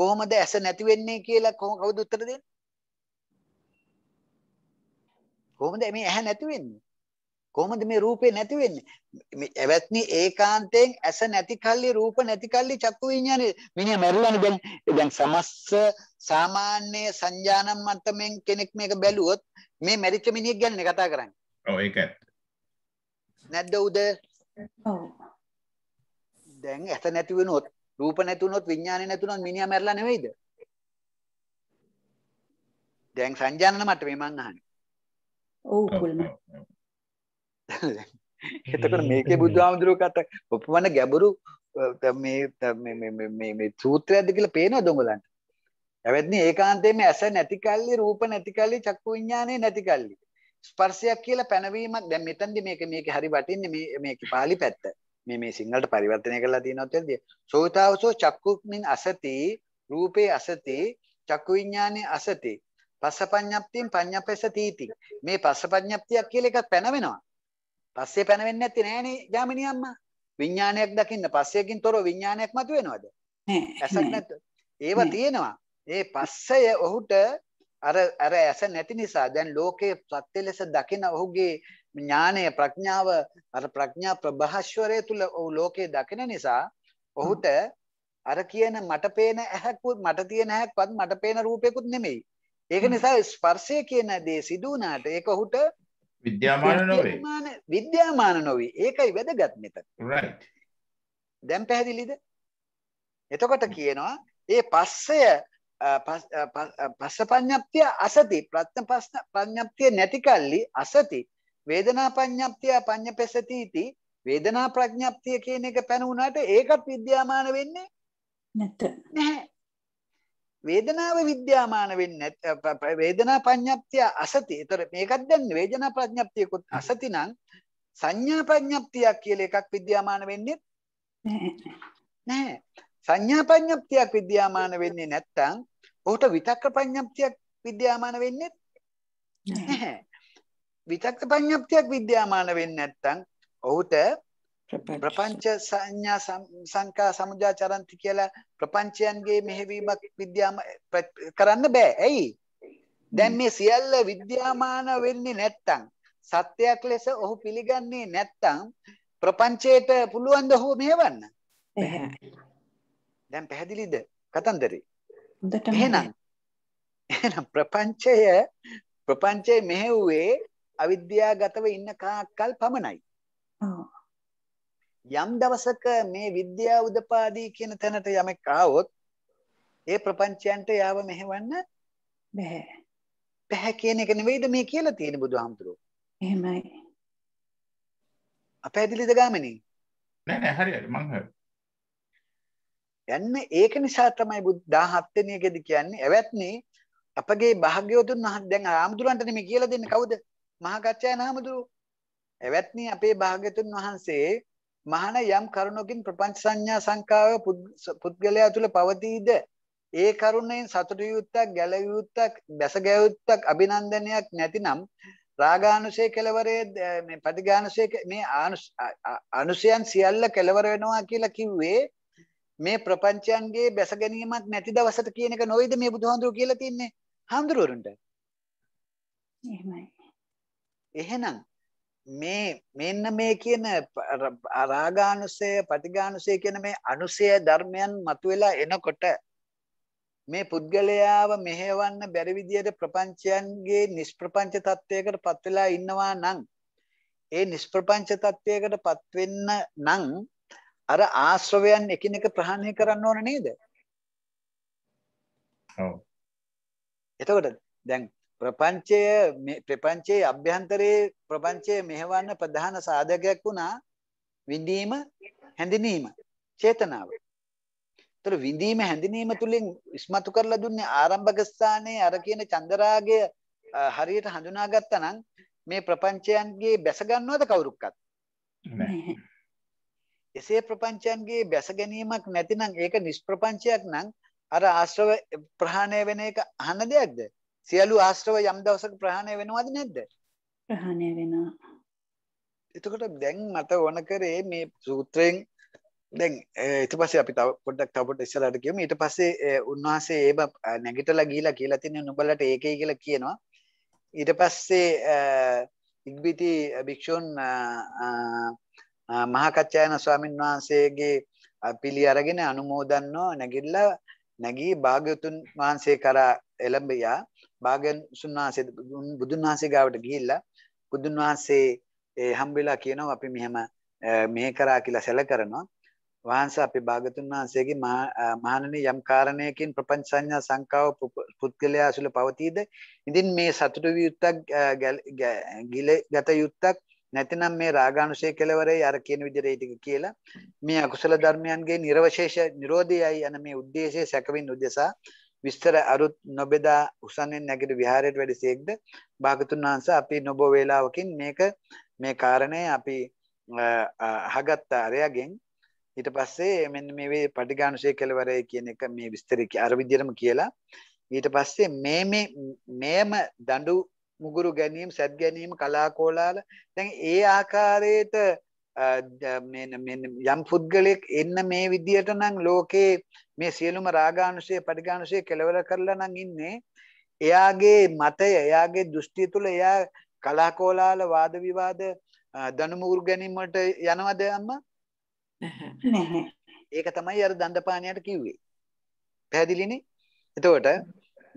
කොහොමද ඇස නැති වෙන්නේ කියලා කොහොම කවුද උත්තර දෙන්නේ කොහොමද මේ ඇහැ නැති වෙන්නේ කොහොමද මේ රූපේ නැති වෙන්නේ එවත්නි ඒකාන්තයෙන් ඇස නැති කල්ලි රූප නැති කල්ලි චක්කු විඤ්ඤාණය මිනිහා මැරුණානේ දැන් දැන් සමස්ස සාමාන්‍ය සංජානන මට්ටමින් කෙනෙක් මේක බැලුවොත් මේ මැරිච්ච මිනිහෙක් ගැනනේ කතා කරන්නේ ඔව් ඒක ඇත්ත නැද්ද උද ඔව් දැන් ඇස නැති වෙනොත් රූප නැතුනොත් විඤ්ඤාණය නැතුනොත් මිනිහා මැරලා නෙවෙයිද දැන් සංජානන මට්ටමේ මං අහන්නේ ඔව් කුල්ම එතකට මේකේ බුදුහාමුදුරුව කත ඔපමණ ගැඹුරු මේ සූත්‍රයද කියලා පේනවා දොඟලන්ට. ඇවැත්නි ඒකාන්තයෙන්ම ඇස නැති කල්ලි රූප නැති කල්ලි චක්කු විඥානේ නැති කල්ලි. ස්පර්ශයක් කියලා පැනවීමක් දැන් මෙතනදි මේක මේක හරි වටින්නේ මේ මේක පාලි පැත්ත. මේ මේ සිංහලට පරිවර්තනය කරලා තියෙනවා කියලා. සෝතාවසෝ චක්කුමින් අසති රූපේ අසති චක්කු විඥානේ අසති. පස්සපඤ්ඤප්තියෙන් පඤ්ඤපසතීති. මේ පස්සපඤ්ඤප්තියක් කියලා එකක් පැනවෙනවා. පස්සේ පැනවෙන්නේ නැත්තේ නෑනේ ජාමිනී අම්මා. විඥානයක් දකින්න පස්සයකින් තොරව විඥානයක් මතුවෙනවද? නෑ. ඇසක් නැත්ද? ඒව තියෙනවා. ඒ පස්සය ඔහුට අර අර ඇස නැති නිසා දැන් ලෝකයේ සත්‍ය ලෙස දකින ඔහුගේ ඥානය ප්‍රඥාව අර ප්‍රඥා ප්‍රභාස්වරය තුල ඔහු ලෝකයේ දකින නිසා ඔහුට අර කියන මට පේන ඇහැකුත් මට තියෙන ඇහැක්වත් මට පේන රූපයකුත් නෙමෙයි. ඒක නිසා ස්පර්ශය කියන දේ සිදු වුණාට ඒක ඔහුට විද්‍යාමාන නොවේ. විද්‍යාමාන නොවේ. ඒකයි වැදගත් මෙතන. right. දැන් පැහැදිලිද? එතකොට කියනවා ඒ පස්සය පස්ස පඤ්ඤප්තිය අසති ප්‍රත්න පස්ස පඤ්ඤප්තිය නැති කල්ලි අසති වේදනා පඤ්ඤප්තිය පඤ්ඤපසති इति වේදනා ප්‍රඥප්තිය කියන එක පැන වුණාට ඒකත් විද්‍යාමාන වෙන්නේ නැත. නැහැ. වේදනාව විද්‍යාමාන වෙන්නේ නැත් වේදනා පඤ්ඤප්තිය අසති. ඒතර මේකත් දැන් වේදනා ප්‍රඥප්තියකුත් අසති නම් සංඥා ප්‍රඥප්තියක් කියලා එකක් විද්‍යාමාන වෙන්නේ නැහැ. සංඥා ප්‍රඥප්තියක් විද්‍යාමාන වෙන්නේ නැත්නම් ඔහුට විතක්ක ප්‍රඥප්තියක් විද්‍යාමාන වෙන්නේ නැහැ. විතක්ක ප්‍රඥප්තියක් විද්‍යාමාන වෙන්නේ නැත්නම් ඔහුට ප්‍රපංච සංඥා සංකා සමුජා චරන්ති කියලා ප්‍රපංචයන්ගේ මෙහෙවීමක් විද්‍යාම කරන්න බෑ. ඇයි? දැන් මේ සියල්ල විද්‍යාමාන වෙන්නේ නැත්තම් සත්‍යයක් ලෙස ඔහු පිළිගන්නේ නැත්තම් ප්‍රපංචයට පුළුවන් ද ඔහු මෙහෙවන්න? දැන් පැහැදිලිද කතන්දරේ? එහෙනම් එහෙනම් ප්‍රපංචය ප්‍රපංචය මෙහෙව්වේ අවිද්‍යාවගතව ඉන්න කාක්කල් පමණයි. ඔව්. යම් දවසක මේ විද්‍යා උදපාදී කියන තැනට යමෙක් ආවොත් ඒ ප්‍රපංචයන්ට යාව මෙහෙවන්න බෑ. බෑ කියන එක නෙවෙයිද මේ කියලා තියෙන බුදුහාමුදුරුවෝ. එහෙමයි. අපැහැදිලිද ගාමිනී? නෑ නෑ හරියට මං හරි. යන්න ඒක නිසා තමයි 17 වෙනි එකේදී කියන්නේ එවත්නි අපගේ භාග්‍යවතුන් වහන්සේ දැන් ආමුදුරන්ට නෙමෙයි කියලා දෙන්නේ කවුද? මහා කච්චායන ආමුදුරු. එවත්නි අපේ භාග්‍යතුන් වහන්සේ මහන යම් කරුණකින් ප්‍රපංච සංඥා සංකාව පුද්ගලයා තුළ පවතීද ඒ කරුණෙන් සතුටු යුත්තක් ගැළවිය යුත්තක් දැස ගැයුත්තක් අභිනන්දනයක් නැතිනම් රාගානුසය කෙලවරේ මේ ප්‍රතිගානුසය මේ අනුසයන් සියල්ල කෙලවර වෙනවා කියලා කිව්වේ මේ ප්‍රපංචයන්ගේ බැස ගැනීමක් නැති දවසට කියන එක නොවේද මේ බුදුහාඳුරු කියලා තින්නේ හාමුදුරුවන්ට එහෙමයි එහෙනම් මේ මෙන්න මේ කියන රාගානුසය පටිඝානුසය කියන මේ අනුසය ධර්මයන් මතුවලා එනකොට මේ පුද්ගලයාව මෙහෙවන්න බැරි විදියට ප්‍රපංචයන්ගේ නිෂ්ප්‍රපංච තත්වයකට පත් වෙලා ඉන්නවා නම් ඒ නිෂ්ප්‍රපංච තත්වයකට පත් වෙන්න නම් අර ආශ්‍රවයන් එකිනෙක ප්‍රහාණය කරන්න ඕන නේද? ඔව්. එතකොට දැන් ප්‍රපංචය ප්‍රපංචයේ අභ්‍යන්තරයේ ප්‍රපංචයේ මෙහෙවන්න ප්‍රධාන සාධකයක් වුණා විඳීම හැඳිනීම චේතනාව. ඒතර විඳීම හැඳිනීම තුලින් ඉස්මතු කරලා දුන්නේ ආරම්භක ස්ථානයේ අර කියන චන්දරාගය හරියට හඳුනාගත්තා නම් මේ ප්‍රපංචයන්ගේ බැස ගන්නවද කවුරුක්වත්? එසේ ප්‍රපංචයන්ගේ බැස ගැනීමක් නැතිනම් ඒක නිෂ්ප්‍රපංචයක් නම් අර ආශ්‍රව ප්‍රහාණය වෙන එක අහන දෙයක්ද? සියලු ආශ්‍රව යම් දවසක ප්‍රහාණය වෙනවද නැද්ද? ප්‍රහාණය වෙනවා. එතකොට දැන් මට ඕන කරේ මේ සූත්‍රයෙන් දැන් ඊට පස්සේ අපි තව පොඩ්ඩක් තව පොඩ්ඩක් ඉස්සරහට ගියමු ඊට පස්සේ උන්වහන්සේ ඒව නැගිටලා ගිහිලා කියලා තියෙන නුඹලට ඒකයි කියලා කියනවා ඊට පස්සේ ඉක්බිති භික්ෂුන් මහා කච්චායන ස්වාමීන් වහන්සේගේ පිළි අරගෙන අනුමෝදන්ව නැගිටලා නැගී භාග්‍යතුන් වහන්සේ කරා එළඹියා භාග්‍යවතුන් වහන්සේ බුදුන් වහන්සේ ගාවට ගිහිල්ලා බුදුන් වහන්සේ ඒ හම්බෙලා කියනවා අපි මෙහෙම මෙහෙ කරා කියලා සැල කරනවා වහන්සේ අපි භාග්‍යතුන් වහන්සේගේ මහානනී යම් කාරණයකින් ප්‍රපංච සංඥා සංකාව පුද්ගලයා අසුල පවතීද ඉතින් මේ සතුටු වියුත්තක් ගිල ගත යුත්තක් නැතිනම් මේ රාගානුසය කෙලවරේ අර කියන විදිහට ඒ ටික කියලා මේ අකුසල ධර්මයන්ගේ නිර්වශේෂ නිරෝධයයි යන මේ ಉದ್ದೇಶය සැකවින් උදෙසා විස්තර අරුත් නොබෙදා උසන්නේ නැගිට විහාරයට වැඩසේක්ද භාගතුන් වහන්සේ අපි නොබෝ වේලාවකින් මේක මේ කාරණය අපි අහගත්තා අරයාගෙන් ඊට පස්සේ මෙන්න මේ පටිඝානුසය කෙලවරය කියන එක මේ විස්තර අර විදිහටම කියලා ඊට පස්සේ මේ මේ මේම දඬු මුගුරු ගැනීම සැත් ගැනීම කලාකෝලාල දැන් ඒ ආකාරයට යම් පුද්ගලෙක් එන්න මේ විදියට නම් ලෝකේ මේ සියලුම රාගානුසය පටිඝානුසය කෙලවර කරලා නම් ඉන්නේ එයාගේ මතය එයාගේ දෘෂ්ටිය තුළ එයා කලාකෝලාල වාද විවාද දනුමුරු ගැනීමට යනවද අම්මා නැහැ ඒක තමයි අර දණ්ඩපාණියට කිව්වේ පැහැදිලිනේ එතකොට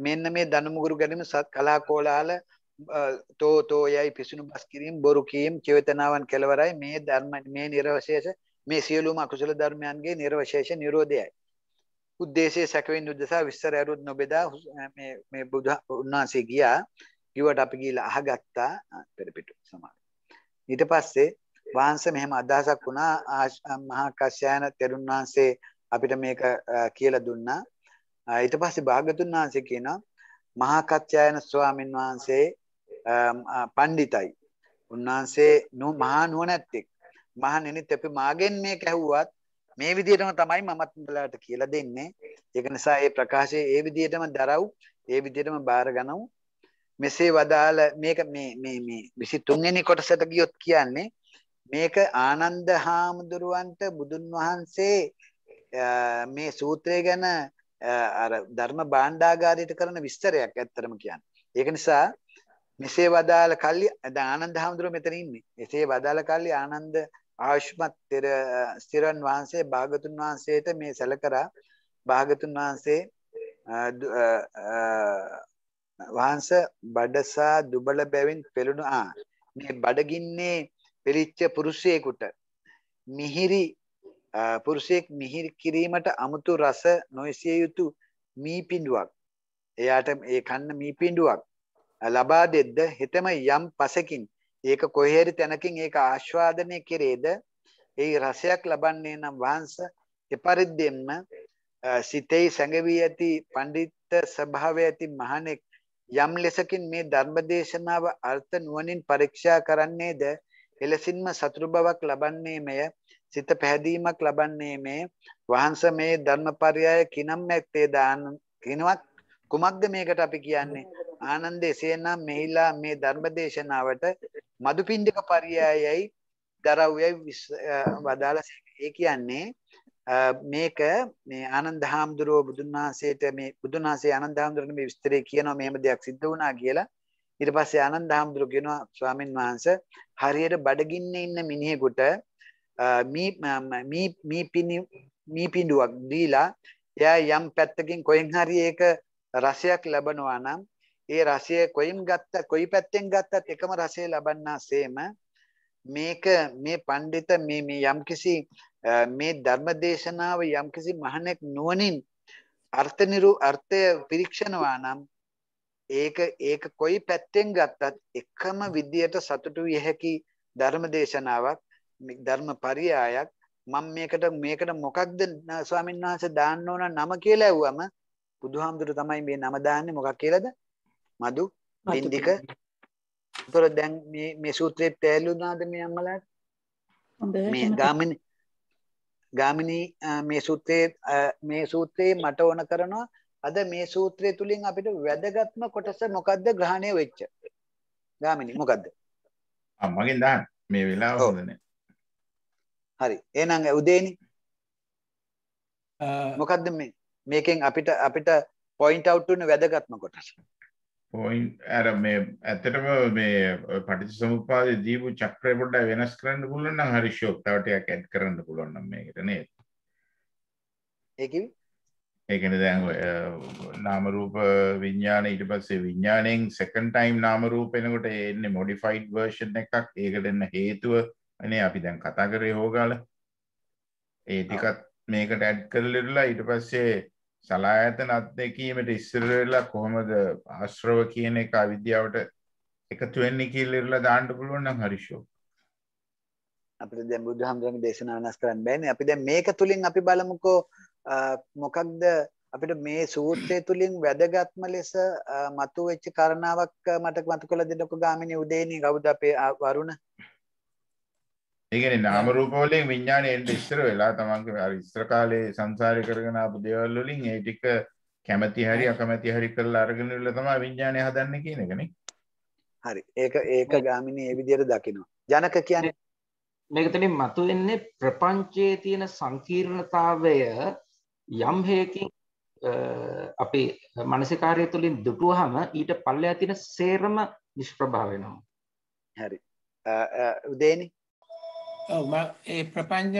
මෙන්න මේ දනුමුරු ගැනීම සත් කලාකෝලාල තෝ තෝ යයි පිසුණු බස් කිරීම බොරු කීම් චේතනාවන් කෙලවරයි මේ ධර්ම මේ නිර්වශේෂ මේ සියලුම අකුසල ධර්මයන්ගේ නිර්වශේෂ නිරෝධයයි. උද්දේශයේ සැකවෙන් උද්දසා විස්තර ඇරුත් නොබෙදා මේ මේ බුදු උන්වහන්සේ ගියා. ගිවට අපි ගිහිලා අහගත්තා පෙර පිටු සමාන. ඊට පස්සේ වහන්ස මෙහෙම අදහසක් වුණා මහා කශ්‍යයන තෙරුන් වහන්සේ අපිට මේක කියලා දුන්නා. ඊට පස්සේ භාගතුන් වහන්සේ කියනවා මහා කච්චායන ස්වාමින් වහන්සේ පණ්ඩිතයි. උන්වහන්සේ මහා නුවණැත්තෙක්. මහණෙනිත් අපි මාගෙන් මේක ඇහුවත් මේ විදිහටම තමයි මමත් උඹලාට කියලා දෙන්නේ. ඒක නිසා මේ ප්‍රකාශය ඒ විදිහටම දරව්, ඒ විදිහටම බාර ගන්නව්. මෙසේ වදාළ මේක මේ මේ මේ 23 වෙනි කොටසට ගියොත් කියන්නේ මේක ආනන්ද හාමුදුරුවන්ට බුදුන් වහන්සේ මේ සූත්‍රය ගැන අර ධර්ම භාණ්ඩාගාරයට කරන විස්තරයක් ඇත්තටම කියන්නේ. ඒක නිසා මෙසේ වදාළ කල්ලි දැන් ආනන්ද හැඳුරු මෙතන ඉන්නේ. එසේ වදාළ කල්ලි ආනන්ද ආයුෂ්මත් තෙර ස්තිරන් වහන්සේ භාගතුන් වහන්සේට මේ සැලකරා භාගතුන් වහන්සේ වහන්ස බඩසා දුබල බැවින් පෙළුණු ආ මේ බඩගින්නේ පිළිච්ච පුරුෂයෙකුට මිහිරි පුරුෂයෙක් මිහිරි කිරීමට අමුතු රස නොයසිය යුතු මී පිඬුවක් එයාට ඒ කන්න මී පිඬුවක් ලබා දෙද්ද හෙතෙම යම් පසකින් ඒක කොහේරි තැනකින් ඒක ආස්වාදනය කෙරේද ඒ රසයක් ලබන්නේ නම් වහන්ස එපරිද්දෙන්ම සිතේ සැඟවී ඇති පඬිත් ස්වභාවය ඇති මහණෙක් යම් ලෙසකින් මේ ධර්මදේශනාව අර්ථ නුවණින් පරීක්ෂා කරන්නේද එලෙසින්ම සතුරු බවක් ලබන්නේ මෙය සිත පැහැදීමක් ලබන්නේ මේ වහන්ස මේ ධර්මපරයය කිනම් ඇත්තේ දාන කිනවත් කුමක්ද මේකට අපි කියන්නේ ආනන්ද එසේනම් මෙහිලා මේ ධර්මදේශනාවට මදුපිණ්ඩික පරියායයි දරව්‍යයි වදාලා ඒ කියන්නේ මේක මේ ආනන්ද හාමුදුරුවෝ බුදුන් වහන්සේට මේ බුදුන් වහන්සේ ආනන්ද හාමුදුරුවනේ මේ විස්තරේ කියනවා මෙහෙම දෙයක් සිද්ධ වුණා කියලා. ඊට පස්සේ ආනන්ද හාමුදුරුවෝ කියනවා ස්වාමින් වහන්සේ හරියට බඩගින්නේ ඉන්න මිනිහෙකුට මී මී මී පිණි මී පිඬුවක් දීලා එයා යම් පැත්තකින් කොහෙන් හරි ඒක රසයක් ලබනවා නම් ඒ රසය කොයින් ගත්ත කොයි පැත්තෙන් ගත්තත් එකම රසය ලබන්නාseම මේක මේ පඬිත මේ මේ යම්කිසි මේ ධර්මදේශනාව යම්කිසි මහණෙක් නුවණින් අර්ථ නිරු අර්ථය පිරික්ෂනවා නම් ඒක ඒක කොයි පැත්තෙන් ගත්තත් එකම විදියට සතුටු විය හැකි ධර්මදේශනාවක් ධර්ම පරියායක් මම මේකට මේකට මොකක්ද ස්වාමීන් වහන්සේ දාන්න ඕන නම කියලා ඇහුවම බුදුහාමුදුරු තමයි මේ නම දාන්නේ මොකක් කියලාද මදු පින්දික තොර දැන් මේ මේ සූත්‍රයේ තේලුණාද මේ අම්මලාට මේ ගාමිනී ගාමිනී මේ සූත්‍රයේ මේ සූත්‍රයේ මට ඕන කරනවා අද මේ සූත්‍රය තුලින් අපිට වැදගත්ම කොටස මොකද්ද ග්‍රහණය වෙච්ච ගාමිනී මොකද්ද මගෙන් දාන්න මේ වෙලාව හොඳ නැහැ හරි එහෙනම් උදේනි මොකද්ද මේ මේකෙන් අපිට අපිට පොයින්ට් අවුට් වෙන වැදගත්ම කොටස ඇර මේ ඇත්තටම මේ පටි සමුපාද දීපු චක්‍රය පොඩ්ඩ වෙනස් කරන්න පුළුවන් නම් හරි ෂෝක් තව ටිකක් ඇඩ් කරන්න පුළුවන් නම් මේකට නේද ඒකින් ඒ කියන්නේ දැන් නාම රූප විඥාන ඊට පස්සේ විඥාණයෙන් සෙකන්ඩ් ටයිම් නාම රූප එනකොට එන්නේ මොඩිෆයිඩ් වර්ෂන් එකක් ඒකට එන්න හේතුව අනේ අපි දැන් කතා කරේ හොගාලා ඒ ටිකත් මේකට ඇඩ් කරලා ඊට පස්සේ සලායතන අත්දැකීමට ඉස්සරවෙලා කොහොමද ආශ්‍රව කියන එක අවිද්‍යාවට එකතු වෙන්නේ කියලා ඉරලා දාන්න පුළුවන් නම් හරිෂෝ. අපිට දැන් බුදුහාමුදුරන්ගේ දේශනාව වෙනස් කරන්න බෑනේ. අපි දැන් මේක තුලින් අපි බලමුකෝ මොකක්ද අපිට මේ සූත්‍රය තුලින් වැදගත්ම ලෙස මතුවෙච්ච කරණාවක් මට මතු කළ දෙන්නකෝ ගාමිණී උදේනි කවුද අපේ වරුණ ඒකන නාමරූපවලින් විඤ්ඥානයට ඉස්සර වෙලා තමන්ගේ ඉස්ත්‍ර කාලේ සංසාරය කරගෙන අප දෙවල්ලොලින් ඒ ටික කැමැති හරි අකමැති හරි කරලා අරගෙන වෙලා තමයි විඥානය හදන්නේ කියන එකනේ. හරි. ඒක ඒක ගාමිනී ඒ විදිහට දකිනවා. ජනක කියන්නේ මේක තුලින් මතුවෙන්නේ ප්‍රපංචයේ තියෙන සංකීර්ණතාවය යම් හේකින් අපේ මානසිකාර්ය තුලින් දුටුවහම ඊට පල්ලෙය තියෙන සේරම නිෂ්ප්‍රභා වෙනවා. හරි. උදේනි ඔව් ඒ ප්‍රපංච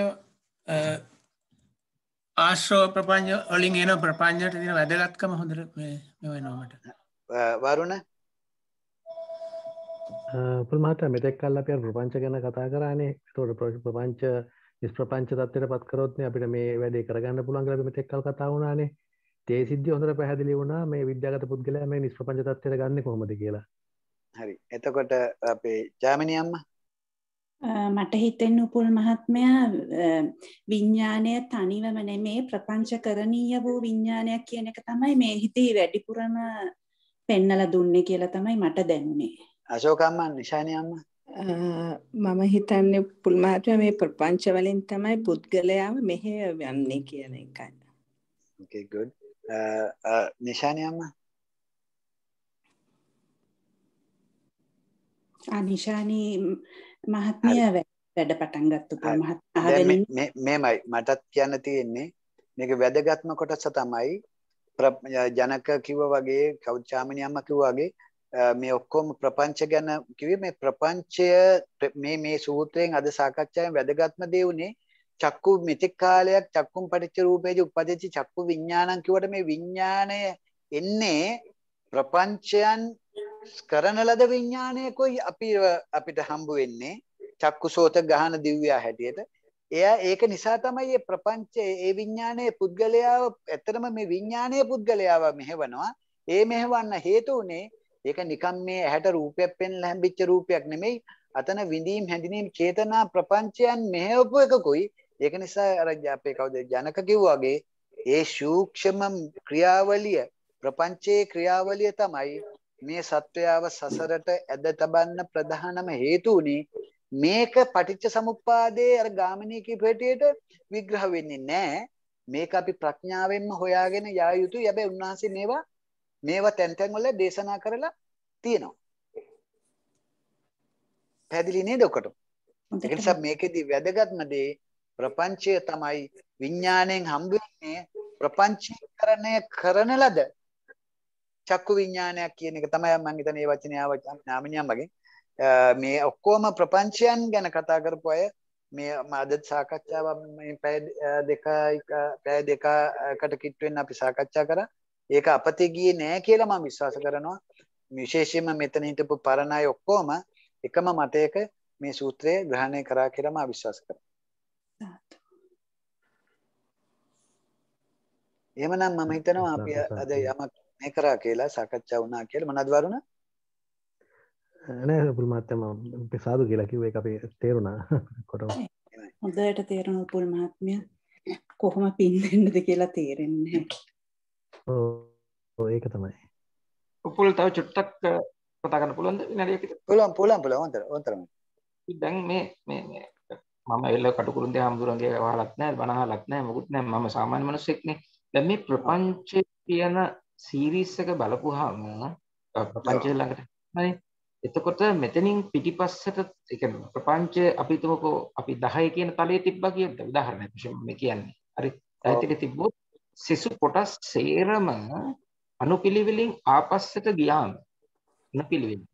ආශ්‍රව ප්‍රපංච වලින් එන ප්‍රපංචයට තියෙන වැදගත්කම හොඳට මේ වෙනවා මට. වරුණ පුල්මාත මෙතෙක් කල් අපි ප්‍රපංච ගැන කතා කරානේ. ඒතකොට ප්‍රපංච නිෂ්ප්‍රපංච தත්ත්වයට පත් කරොත් නේ අපිට මේ වැඩේ කරගන්න පුළුවන් කියලා අපි මෙතෙක් කල් කතා වුණානේ. ඒ සිද්ධිය හොඳට පැහැදිලි වුණා මේ විද්‍යාගත පුද්ගලයා මේ නිෂ්ප්‍රපංච தත්ත්වයට ගන්නේ කොහොමද කියලා. හරි. එතකොට අපේ ජාමිනි අම්මා මට හිතෙන් උපුල් මහත්මයා විඤ්ඥානය තනිවම නෙමේ ප්‍රපංච කරණීය වූ විඤ්ඥානයක් කියන එක තමයි මේ හිතේ වැඩිපුරම පෙන්නල දුන්න කියලා තමයි මට දැනුනේ. අශෝකම්මන් නිශානයම්ම මම හිතන්නේ පුල්මාත්ම මේ ප්‍රපංච වලින් තමයි පුද්ගලයාව මෙහෙ යන්නේ කියන එකයි. නිශානයම්ම අනිශානී මහත්මිය වැඩ පටන් ගත්තු මේමයි මටත් කියන්න තියෙන්නේ මේක වැදගත්ම කොටස තමයි ජනක කිව්ව වගේ කෞච්චාමණි අම්මා කිව්වා වගේ මේ ඔක්කොම ප්‍රපංච ගැන කිව්වේ මේ ප්‍රපංචය මේ මේ සූත්‍රයෙන් අද සාකච්ඡාවේ වැදගත්ම දේ උනේ චක්කු මෙතෙක් කාලයක් චක්කුම් පටිච්ච රූපේජ උපදිච්ච චක්කු විඥානං කිව්වට මේ විඥාණය එන්නේ ප්‍රපංචයන් කරන ලද විඥානයකයි අපි අපිට හම්බ වෙන්නේ චක්කුසෝත ගහන දිව්‍යයා හැටියට. එයා ඒක නිසා තමයි මේ ප්‍රපංච ඒ විඥානයේ පුද්ගලයාව ඇත්තටම මේ විඥානයේ පුද්ගලයාව මෙහෙවනවා. ඒ මෙහෙවන්න හේතු උනේ ඒක නිකම් මේ ඇහැට රූපයක් පෙන්ලා හම්බෙච්ච රූපයක් නෙමෙයි. අතන විඳීම් හැඳිනීම් චේතනා ප්‍රපංචයන් මෙහෙවපු එකකුයි. ඒක නිසා අර අපේ කවුද ජනක කිව්වාගේ ඒ සූක්ෂම ක්‍රියාවලිය ප්‍රපංචයේ ක්‍රියාවලිය තමයි මේ සත්වයාව සසරට ඇද තබන්න ප්‍රධානම හේතු උනේ මේක පටිච්ච සමුප්පාදයේ අර ගාමිනී කීපේටියට විග්‍රහ වෙන්නේ නැහැ. මේක අපි ප්‍රඥාවෙන්ම හොයාගෙන යා යුතුයි. හැබැයි උන්වහන්සේ මේවා මේවා තැන් තැන් වල දේශනා කරලා තියෙනවා. පැහැදිලි නේද ඔකට? ඒ නිසා මේකෙදි වැදගත්ම දේ ප්‍රපංචය තමයි විඥාණයෙන් හම්බ වෙන්නේ ප්‍රපංචීකරණය කරන ලද චක්කු විඥානයක් කියන එක තමයි මම හිතන්නේ මේ වචනේ ආව නාමනියම් වගේ මේ ඔක්කොම ප්‍රපංචයන් ගැන කතා කරපු අය මේ අද සාකච්ඡාව මේ පැය දෙකයි පැය දෙකකට කිට් වෙන්න අපි සාකච්ඡා කරා. ඒක අපතේ ගියේ නෑ කියලා මම විශ්වාස කරනවා. විශේෂයෙන්ම මෙතන හිටපු පරණ අය ඔක්කොම එකම මතයක මේ සූත්‍රය ග්‍රහණය කරා කියලා මම විශ්වාස කරනවා. එහෙමනම් මම හිතනවා අපි අද යමක් මේ කරා කියලා සාකච්ඡා වුණා කියල මනද වරුණ නෑ පුල්මාත්තම පෙසාදු කියලා කිව්ව අපේ තේරුණා කොට හොදට තේරුණු උපුල් මහත්මය කොහොම පින්දෙන්න්නද කියලා තේරෙන්නේ ඒක තමයි උපුල් තව චුට්ටක් පතාගන්න පුළන්ද නරිය පුළන් පුලන් පුල ොන්තර ොතරම දැන් මේ මේ මම එල්ල කටකුරුන්ද හමුදුරන්ගේ වාලක්නෑ බනහලක්නෑ මුකුත්නෑ ම සාමාන්‍ය මනසෙක්නේ දැම ප්‍රපංචය කියන සීරීස් එක බලපුහම ප්‍රපංචය ළඟට එතකොට මෙතනින් පිටිපස්සට එක ප්‍රපංච අපිතුමකෝ අපි දහය කියන තලේ තිබ්බ කියද උදාහරණ පිෂම කියන්නේ හරි ඇතික තිබ්බෝ සෙසු කොටස් සේරම අනුපිළිවෙලින් ආපස්සට ගියාම අනුපිළිවෙලින්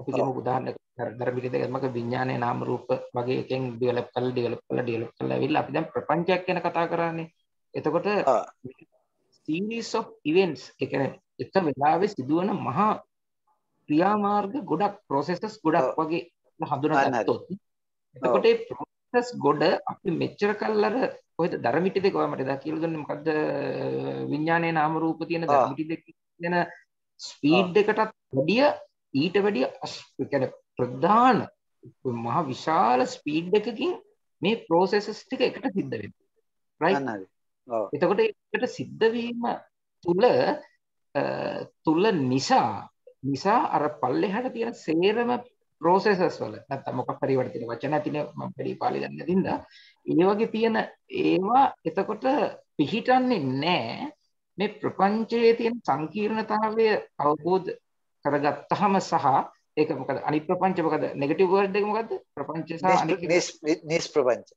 අපි කියමු උදාහරණයක් ධර්මික දෙකමක විඥානයේ නාම රූප වගේ එකෙන් ඩෙවලොප් කරලා ඩෙවලොප් කරලා ඩෙවලොප් කරලා ඇවිල්ලා අපි දැන් ප්‍රපංචයක් ගැන කතා කරන්නේ එතකොට series of events ඒ කියන්නේ එක වෙලාවේ සිදුවන මහා ක්‍රියාමාර්ග ගොඩක් processes ගොඩක් වගේ හඳුනාගත්තොත් එතකොට ඒ process ගොඩ අපි මෙච්චර කල් අර කොහෙද ධර්මිටි දෙක ඔයා මට දා කියලා දුන්නේ මොකද්ද විඥානයේ නාම රූප තියෙන ධර්මිටි දෙක කියන ස්පීඩ් එකටත් වැඩිය ඊට වැඩිය ඒ කියන්නේ ප්‍රධාන මහ විශාල ස්පීඩ් එකකින් මේ processes ටික එකට සිද්ධ වෙනවා right එතකොට එකට සිද්ධවීම තුළ තුළ නිසා නිසා අර පල්ලෙහට තියෙන සේරම ප්‍රෝසෙසස් වල නැත්නම් මොකක් හරි වට තියෙන වචන ඇතිනේ මම පරි පාලි ගන්න දින්ද ඒ වගේ තියෙන ඒවා එතකොට පිහිටන්නේ නැහැ මේ ප්‍රපංචයේ තියෙන සංකීර්ණතාවය අවබෝධ කරගත්තාම සහ ඒක මොකද අනිත් ප්‍රපංච මොකද නෙගටිව් වර්ඩ් එක මොකද්ද ප්‍රපංච සහ අනිත් නිස් නිස් ප්‍රපංච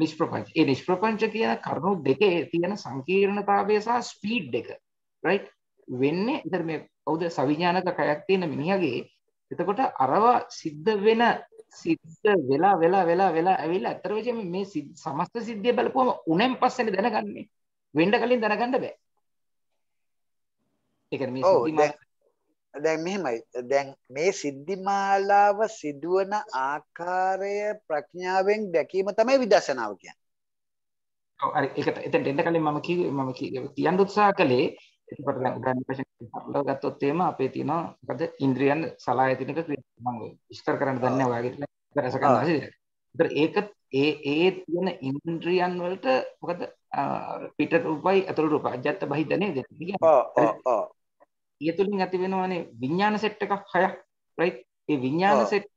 නිෂ්ප්‍රපංච ඒ නිෂ්ප්‍රපංච කියන කරුණු දෙකේ තියෙන සංකීර්ණතාවය සහ ස්පීඩ් එක රයිට් වෙන්නේ එතන මේ ඔවුද සවිඥානික කයක් තියෙන මිනිහගේ එතකොට අරවා සිද්ධ වෙන සිද්ධ වෙලා වෙලා වෙලා වෙලා ඇවිල්ලා අතර වෙච්ච මේ සමස්ත සිද්ධිය බලපුවම උණෙන් පස්සේනේ දැනගන්නේ වෙන්න කලින් දැනගන්න බෑ ඒ කියන්නේ මේ සිද්ධි දැන් මෙහෙමයි. දැන් මේ සිද්ධිමාලාව සිදුවන ආකාරය ප්‍රඥාවෙන් දැකීම තමයි විදර්ශනාව කියන්නේ. ඔව් හරි. ඒකට එතෙන්ට එන්න කලින් මම කිව්වේ මම කියන්න උත්සාහ කළේ එතකොට දැන් උදාහරණ වශයෙන් ගත්තොත් එහෙම අපේ තියෙනවා මොකද ඉන්ද්‍රියන් සලායතනික ක්‍රියා මම විස්තර කරන්න දන්නේ නැහැ ඔයාගේ රස ගන්න හරි. ඒතර ඒක ඒ ඒ තියෙන ඉන්ද්‍රියන් වලට මොකද පිට රූපයි අතුරු රූප අජත්ත බහිද නේද? ඔව් ඔව් ඔව්. ඒ තුළින් ඇති වෙනවානේ විඤ්ඥාන සෙට් එකක් හයක් රයි ඒ විඤ්ඥාන සෙට්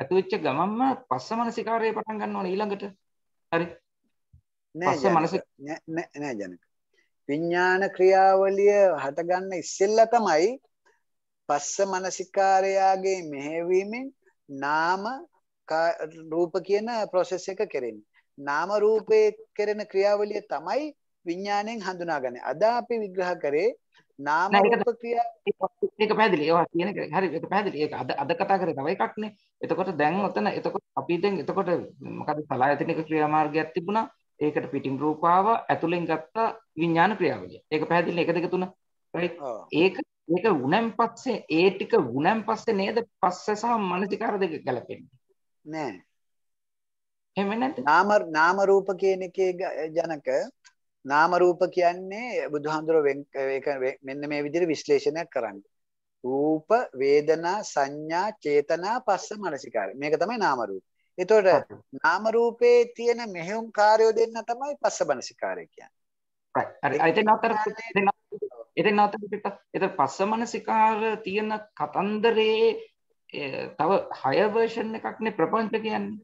ඇතුවෙච්ච ගමම්ම පස්ස මනසිකාරය පටන් ගන්න ඕන ඊළඟට හරි පස්ස මනස නෑ ජනක විඤ්ඥාන ක්‍රියාවලිය හටගන්න ඉස්සෙල්ල තමයි පස්ස මනසිකාරයාගේ මෙහෙවීමෙන් නාම රූප කියන ප්‍රොසෙස් එක කෙරෙන්නේ. නාම රූපේ කෙරෙන ක්‍රියාවලිය තමයි විඥාණයෙන් හඳුනාගන්නේ. අද අපි විග්‍රහ කරේ නාම රූප ක්‍රියා ඒක පැහැදිලි. ඔය කියන එක හරි ඒක පැහැදිලි. ඒක අද අද කතා කරේ තව එකක් නේ. එතකොට දැන් ඔතන එතකොට අපි දැන් එතකොට මොකද සලායතනික ක්‍රියාමාර්ගයක් තිබුණා. ඒකට පිටින් රූප ආවා. ඇතුලෙන් ගත්ත විඥාන ක්‍රියාවලිය. ඒක පැහැදිලි 1 2 3. right? ඒක ඒක වුණන් පස්සේ ඒ ටික වුණන් පස්සේ නේද පස්ස සහ මනසිකාර දෙක ගැලපෙන්නේ. නෑ. එහෙම නැත්නම් නාම නාම රූප කියන එකේ ජනක නාම රූප කියන්නේ බුදුහාඳුර ඒක මෙන්න මේ විදිහට විශ්ලේෂණයක් කරන්න. රූප, වේදනා, සංඥා, චේතනා, පස්ස මනසිකාරය. මේක තමයි නාම රූප. එතකොට නාම රූපේ තියෙන මෙහෙයුම් කාර්යය දෙන්න තමයි පස්ස මනසිකාරය කියන්නේ. හරි. හරි. එතන අතර එතන අතර එතන පස්ස මනසිකාර තියෙන කතන්දරේ තව 6 version එකක්නේ ප්‍රපංච කියන්නේ.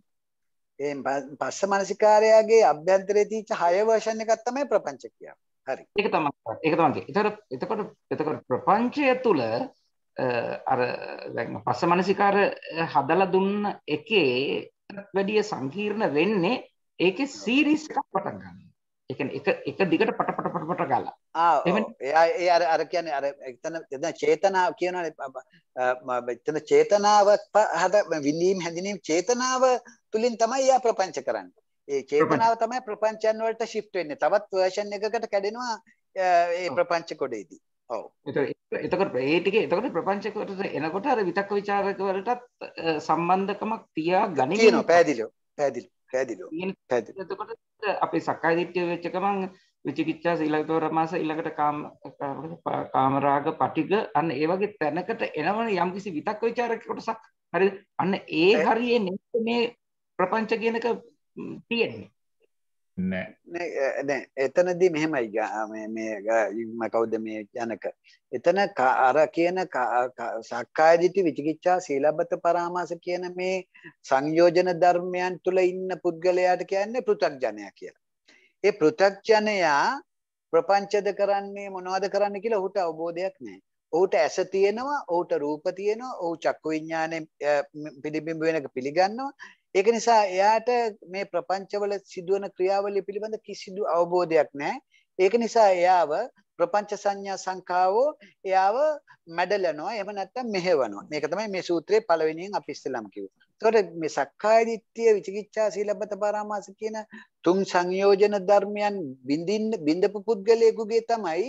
ඒ පස්ස මනසිකාරයාගේ අභ්‍යන්තරයේ තියෙච්ච හය වර්ෂන් එකක් තමයි ප්‍රපංච කියන්නේ. හරි. ඒක තමයි. ඒක තමයි. ඒතර එතකොට එතකොට ප්‍රපංචය තුල අර දැන් පස්ස මනසිකාර හදලා දුන්න එකේ වැඩිය සංකීර්ණ වෙන්නේ ඒකේ සීරීස් එකක් පටන් ගන්න. ඒ කියන්නේ එක එක දිගට පට පට පට පට ගාලා. ආ එයා ඒ අර අර කියන්නේ අර එතන එතන චේතනාව කියනවානේ එතන චේතනාව හද විඳීම් හැඳිනීම් චේතනාව තුලින් තමයි එයා ප්‍රපංච කරන්නේ. ඒ චේතනාව තමයි ප්‍රපංචයන් වලට shift වෙන්නේ. තවත් version එකකට කැඩෙනවා ඒ ප්‍රපංච කොටේදී. ඔව්. එතකොට ඒ ටිකේ එතකොට ප්‍රපංචකට එනකොට අර විතක්ක ਵਿਚාරක වලටත් සම්බන්ධකමක් තියා ගනිමින්. කියනවා පැහැදිලිව. පැහැදිලිව. පැදිලෝ එතකොට අපේ සක්කාය දිට්ඨිය වෙච්ච ගමන් විචිකිච්ඡා ඊළඟට රමාස ඊළඟට කාම කාමරාග පටිග අන්න ඒ වගේ තැනකට එනවන යම්කිසි විතක් ਵਿਚාරයකට සක් හරිද අන්න ඒ හරියේ මේ ප්‍රපංච කියනක තියෙන්නේ නෑ එතනදී මෙහෙමයි මේ කවුද මේ යනක එතන අර කියන සක්කායදිටි විචිකිච්ඡා සීලබ්බත පරාමාස කියන මේ සංයෝජන ධර්මයන් තුල ඉන්න පුද්ගලයාට කියන්නේ පෘථග්ජනයා කියලා. ඒ පෘථග්ජනයා ප්‍රපංචද කරන්නේ මොනවද කරන්නේ කියලා ඔහුට අවබෝධයක් නැහැ. ඔහුට ඇස තියෙනවා, ඔහුට රූප තියෙනවා, ඔහු චක්කු විඥානේ පිළිබිඹ වෙනක පිළිගන්නවා. ඒක නිසා එයාට මේ ප්‍රපංචවල සිදුවන ක්‍රියාවලිය පිළිබඳ කිසිදු අවබෝධයක් නැහැ. ඒක නිසා එයාව ප්‍රපංච සංඥා සංඛාවෝ එයාව මැඩලනවා එහෙම නැත්නම් මෙහෙවනවා. මේක තමයි මේ සූත්‍රයේ පළවෙනියෙන් අපි ඉස්සෙල්ලාම කිව්වේ. ඒතකොට මේ සක්කාය දිට්ඨිය විචිකිච්ඡා සීලබ්බත පරාමාස කියන තුන් සංයෝජන ධර්මයන් බින්දින්න බින්දපු පුද්ගලයෙකුගේ තමයි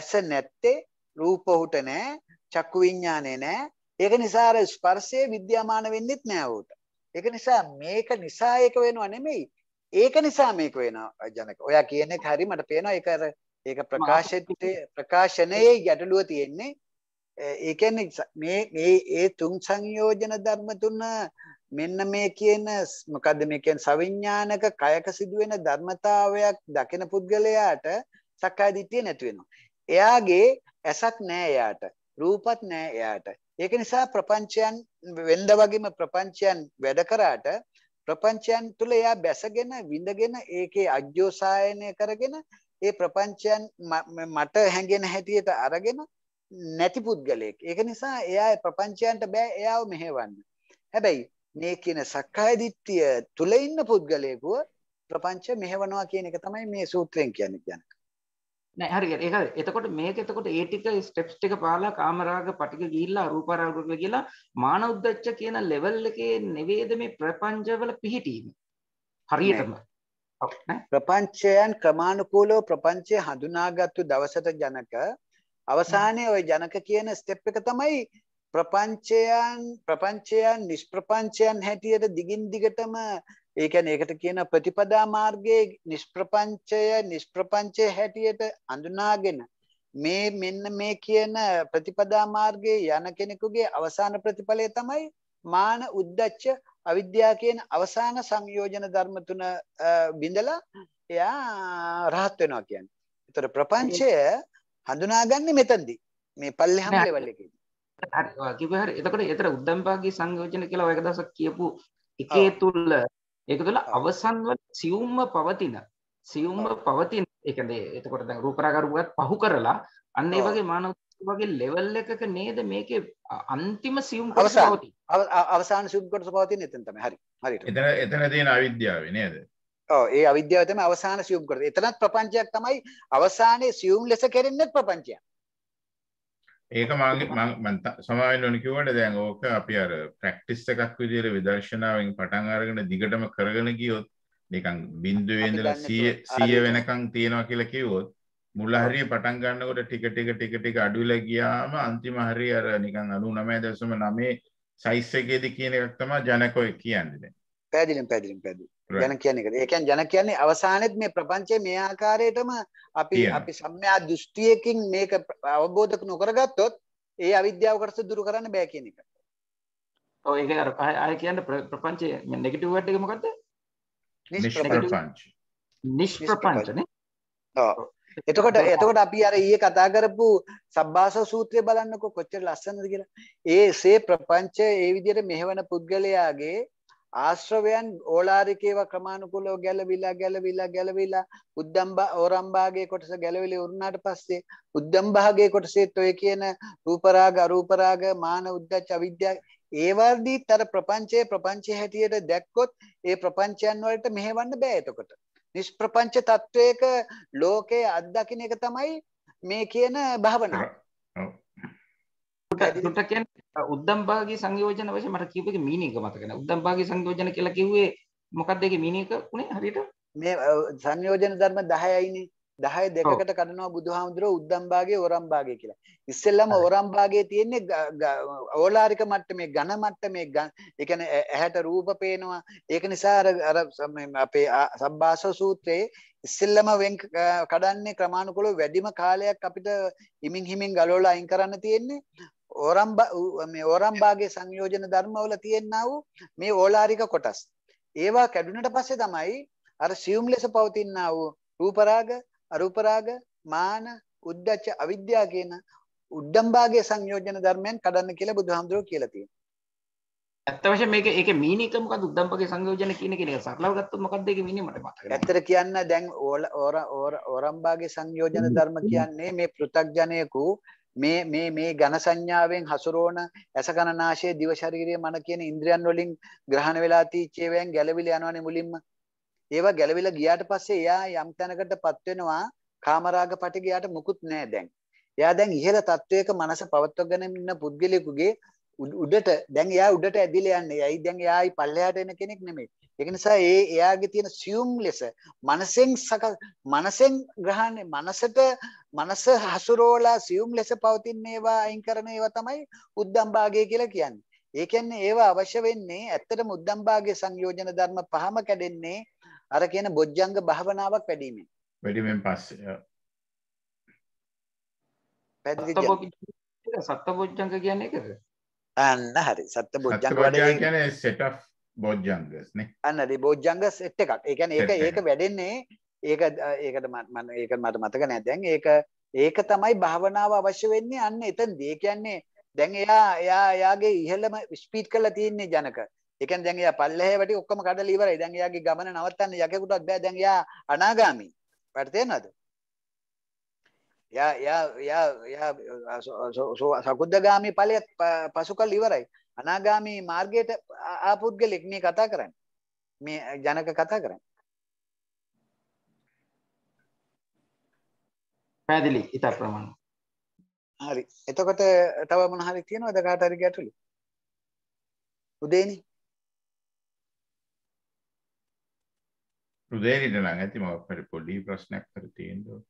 ඇස නැත්තේ රූප උට නැහැ චක්කු විඥානේ නැහැ. ඒක නිසා අර ස්පර්ශය විද්‍යාමාන වෙන්නෙත් නැහැ උට. ඒක නිසා මේක නිසා ඒක වෙනවා නෙමෙයි. ඒක නිසා මේක වෙනවා ජනක. ඔයා කියන එක හරි මට පේනවා ඒක අර ඒක ප්‍රකාශිතේ ප්‍රකාශනයේ ගැටලුව තියෙන්නේ. ඒ කියන්නේ මේ මේ ඒ තුන් සංයෝජන ධර්ම තුන මෙන්න මේ කියන මොකද්ද මේ කියන්නේ සවිඥානික කයක සිදුවෙන ධර්මතාවයක් දකින පුද්ගලයාට සක්කාය දිට්ඨිය නැති වෙනවා. එයාගේ ඇසක් නෑ එයාට. රූපත් නෑ එයාට. ඒක නිසා ප්‍රපංචයන් වෙන්ද වගේම ප්‍රපංචයන් වැඩ කරාට ප්‍රපංචයන් තුල එයා බැසගෙන විඳගෙන ඒකේ අජ්ජෝසායනය කරගෙන ඒ ප්‍රපංචයන් මට හැඟෙන හැටියට අරගෙන නැති පුද්ගලයෙක්. ඒක නිසා එයා ප්‍රපංචයන්ට බෑ එයාව මෙහෙවන්න. හැබැයි මේ කියන සක්කාය දිට්ඨිය තුල ඉන්න පුද්ගලයෙකුව ප්‍රපංච මෙහෙවනවා කියන එක තමයි මේ සූත්‍රයෙන් කියන්නේ කියන්නේ. නෑ හරි ඒක එතකොට මේක එතකොට ඒ ටික ස්ටෙප්ස් ටික පාලා කාමරාග පටික ගිහිල්ලා අරූපාරාග කියලා මාන උද්දච්ච කියන ලෙවල් එකේ නෙවෙයිද මේ ප්‍රපංචවල පිහිටීම හරියටම ප්‍රපංචයන් ක්‍රමානුකූලව ප්‍රපංචය හඳුනාගත්තු දවසට ජනක අවසානයේ ওই ජනක කියන ස්ටෙප් එක තමයි ප්‍රපංචයන් ප්‍රපංචයන් නිෂ්ප්‍රපංචයන් හැටියට දිගින් දිගටම ඒ කියන්නේ ඒකට කියන ප්‍රතිපදා මාර්ගයේ නිෂ්ප්‍රපංචය නිෂ්ප්‍රපංචයේ හැටියට අඳුනාගෙන මේ මෙන්න මේ කියන ප්‍රතිපදා මාර්ගයේ යන කෙනෙකුගේ අවසාන ප්‍රතිඵලය තමයි මාන උද්දච්ච අවිද්‍යාව කියන අවසාන සංයෝජන ධර්ම තුන බිඳලා එයා රහත් වෙනවා කියන්නේ. ඒතර ප්‍රපංචය හඳුනාගන්නේ මෙතනදී. මේ පල්ලෙහාම ලෙවල් එකේ. හරි. ඔය කිව්වේ හරි. එතකොට ඒතර උද්දම්පාගේ සංයෝජන කියලා ඔය එක දවසක් කියපු එකේ තුල ඒක තුළ අවසන්වල සියුම්ම පවතින සියුම්ම පවතින එකදේ එතකොට දැන් රූපරාගරුවත් පහු කරලා අන්න ඒ වගේ මානව වගේ ලෙවල් එකක නේද මේකේ අන්තිම සියුම් කොටස පවතින අවසාන සියුම් කොටස පවතින එතන තමයි හරි හරියට එතන එතන තියෙන අවිද්‍යාවේ නේද ඔව් ඒ අවිද්‍යාව තමයි අවසාන සියුම් කොටස එතනත් ප්‍රපංචයක් තමයි අවසානයේ සියුම් ලෙස කෙරෙන්නේ ප්‍රපංචයක් ඒක මං සමාවෙන්වන කිවට දැන් ඕක අපි අර ප්‍රක්ටිස් එකක් විදිර විදර්ශනාවෙන් පටන් අරගෙන දිගටම කරගෙන ගියොත් නිකන් බින්දුවෙන්දලා සිය වෙනකං තියෙනවා කියලා කිව්වොත් මුල හරිය පටන් ගන්නකොට ටික ටික ටික ටික අඩුවෙලා ගියාම අන්තිම හරිය අර නිකන් 99.9 සයිස් එකේදී කියන එකක් තමයි ජනකෝ කියන්නේ දැන් පැහැදිලිම් පැහැදිලිම් පැහැදිලි ජන කියන්නේ ඒ කියන්නේ ජන කියන්නේ අවසානයේත් මේ ප්‍රපංචයේ මේ ආකාරයටම අපි අපි සම්මයා දෘෂ්ටියකින් මේක අවබෝධ නොකරගත්තොත් ඒ අවිද්‍යාව කොටස දුරු කරන්න බෑ කියන එක. ඔව් ඒක අර ආය කියන්න ප්‍රපංචයේ නෙගටිව් වර්ඩ් එක මොකද්ද? නිෂ්ප්‍රපංච. නිෂ්ප්‍රපංචනේ. ඔව්. එතකොට එතකොට අපි අර ඊයේ කතා කරපු සබ්බාස සූත්‍රය බලන්නකො කොච්චර ලස්සනද කියලා. ඒසේ ප්‍රපංච ඒ විදිහට මෙහෙවන පුද්ගලයාගේ ආශ්‍රවයන් ඕලාරිකේව ක්‍රමානුකූලව ගැලවිලා ගැලවිලා ගැලවිලා උද්දම්බා ඕරම්බාගේ කොටස ගැලවිලි වුණාට පස්සේ උද්දම්බාගේ කොටසෙත් ඔය කියන රූප රාග අරූප රාග මාන උද්දච්ච අවිද්‍යාව ඒවර්දීත් අර ප්‍රපංචයේ ප්‍රපංචයේ හැටියට දැක්කොත් ඒ ප්‍රපංචයන් වලට මෙහෙවන්න බෑ එතකොට. නිෂ්ප්‍රපංච තත්වයක ලෝකයේ අත්දකින්න එක තමයි මේ කියන භවනාව. ඔව්. උද්දම් භාගයේ සංයෝජන වශයෙන් මට කියපු එක මීනින්ග මතක නැහැ. උද්දම් භාගයේ සංයෝජන කියලා කිව්වේ මොකක්ද ඒකේ මීනින්ග උනේ හරියට? මේ සංයෝජන ධර්ම 10යිනේ. 10 දෙකකට කඩනවා බුදුහාමුදුරුවෝ උද්දම් භාගයේ ඕරම් භාගයේ කියලා. ඉස්සෙල්ලම ඕරම් භාගයේ තියෙන්නේ ඕලාරික මට්ටමේ ඝන මට්ටමේ ඒ කියන්නේ ඇහැට රූප පේනවා. ඒක නිසා අර අර අපේ සබ්බාසව සූත්‍රයේ ඉස්සෙල්ලම වෙන් කඩන්නේ ක්‍රමානුකූලව වැඩිම කාලයක් අපිට හිමින් හිමින් ගලවලා අයින් කරන්න තියෙන්නේ ඕරම්බා මේ ඕරම්බාගේ සංයෝජන ධර්මවල තියෙනා වූ මේ ඕලාරික කොටස්. ඒවා කැඩුනට පස්සේ තමයි අර සියුම් ලෙස පවතිනා වූ රූප රාග, අරූප රාග, මාන, උද්දච්ච, අවිද්‍යාව කියන උඩම්බාගේ සංයෝජන ධර්මයන් කඩන්න කියලා බුදුහාමුදුරුවෝ කියලා තියෙනවා. ඇත්ත වශයෙන් මේක ඒකේ මීනින් එක මොකද උද්දම්පකේ සංයෝජන කියන එක නේද සරලව ගත්තොත් මොකද්ද ඒකේ මීනින් මට මතක නැහැ. ඇත්තට කියන්න දැන් ඕර ඕර ඕරම්බාගේ සංයෝජන ධර්ම කියන්නේ මේ පෘ탁ජනයෙකු මේ මේ මේ ඝන සංඥාවෙන් හසුරවන ඇස කන නාසය දිව ශරීරය මන කියන ඉන්ද්‍රියන් වලින් ග්‍රහණ වෙලා තීච්ච ඒවායින් ගැලවිලා යනවනේ මුලින්ම. ඒවා ගැලවිලා ගියාට පස්සේ එයා යම් තැනකටපත් වෙනවා කාමරාග පටි ගියාට මුකුත් නැහැ දැන්. එයා දැන් ඉහළ තත්වයක මනස පවත්වගෙන ඉන්න පුද්ගලයෙකුගේ උඩට දැන් එයා උඩට ඇදිලා යන්නේ. ඇයි දැන් එයායි පල්ලෙහාට එන කෙනෙක් නෙමෙයි. ඒක නිසා ඒ එයාගේ තියෙන සියුම් ලෙස මනසෙන් සක මනසෙන් ග්‍රහණය මනසට මනස හසුරෝලා සියුම් ලෙස පවතින ඒවා අයින් කරන ඒවා තමයි උද්දම් භාගය කියලා කියන්නේ. ඒ කියන්නේ ඒවා අවශ්‍ය වෙන්නේ ඇත්තටම උද්දම් භාගයේ සංයෝජන ධර්ම පහම කැඩෙන්නේ අර කියන බොජ්ජංග භාවනාවක් වැඩිමෙන්. වැඩිමෙන් පස්සේ. සත්ත බොජ්ජංග කියන්නේ ඒකද? අන්න හරි. සත්ත බොජ්ජංග වැඩි කියන්නේ set of බෝජ්ජංගස් නේ අන්න හරි බෝජ්ජංග සෙට් එකක් ඒ කියන්නේ ඒක ඒක වැඩෙන්නේ ඒක ඒකට මම ඒක මට මතක නෑ දැන් ඒක ඒක තමයි භාවනාව අවශ්‍ය වෙන්නේ අන්න එතනදී ඒ කියන්නේ දැන් එයා එයා එයාගේ ඉහළම ස්පීඩ් කරලා තියෙන්නේ ජනක ඒ කියන්නේ දැන් එයා පල්ලෙහේ වැටි ඔක්කොම කඩලා ඉවරයි දැන් එයාගේ ගමන නවත්තන්න යකෙකුටවත් බෑ දැන් එයා අනාගාමි වැඩ තේනවද යා යා යා යා සකුද්දගාමි ඵලයත් පසු කළ ඉවරයි අනාගාමී මාර්ගයට ආපුද්ගලෙක් මේ කතා කරන්නේ. මේ ජනක කතා කරන්නේ. පැහැදිලි ඉතා ප්‍රමාණ. හරි. එතකොට තව මොන හරි තියෙනවද කාට හරි ගැටලු? උදේනි. උදේනිට නම් ඇති මම පොඩි ප්‍රශ්නයක් කර තියෙනවා.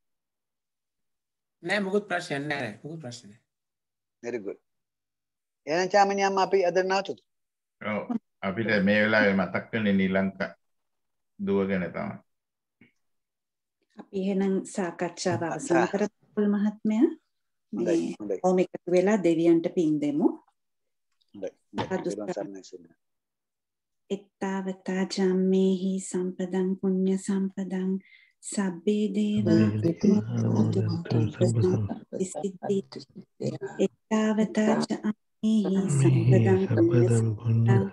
නෑ මොකුත් ප්‍රශ්නයක් නෑ. මොකුත් ප්‍රශ්නයක්. very good. එන චාමනියම් අපි අද නවතුතු. ඔව් අපිට මේ වෙලාවේ මතක් වෙන්නේ ශ්‍රී ලංකා දුව ගැන තමයි. අපි එහෙනම් සාකච්ඡාව අවසන් කරපුල් මහත්මයා මේ ඔම එකතු වෙලා දෙවියන්ට පින් දෙමු. එත්තාවතා ජම්මේහි සම්පදං පුඤ්ඤ සම්පදං සබ්බේ දේවා එත්තාවතා Sampadam punya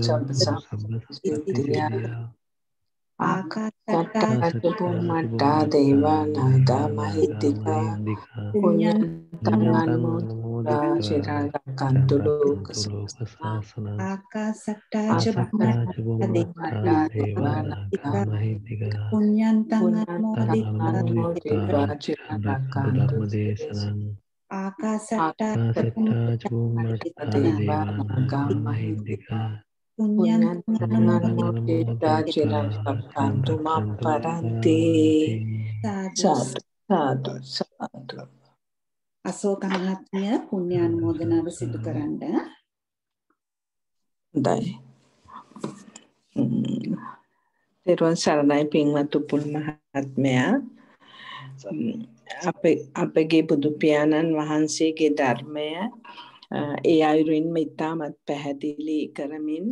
sampadam Aka आकाशता mata dewa naga mahitika punya tanganmu Buddha siragakan Aka kesasana akasakta jebumata dewa naga mahitika punya tanganmu Buddha siragakan dulu kesasana akasakta jebumata dewa naga mahitika kita jiran terbantu mabaranti satu satu satu asal Asalkan hatnya punyan modena itu karanda. Dai. Hmm. Teruan saranai pingmatu pul mahatmya. Hmm. Apege budu pianan wahansi ke dharmaya. ඒ අයුරින්ම ඉතාමත් පැහැදිලි කරමින්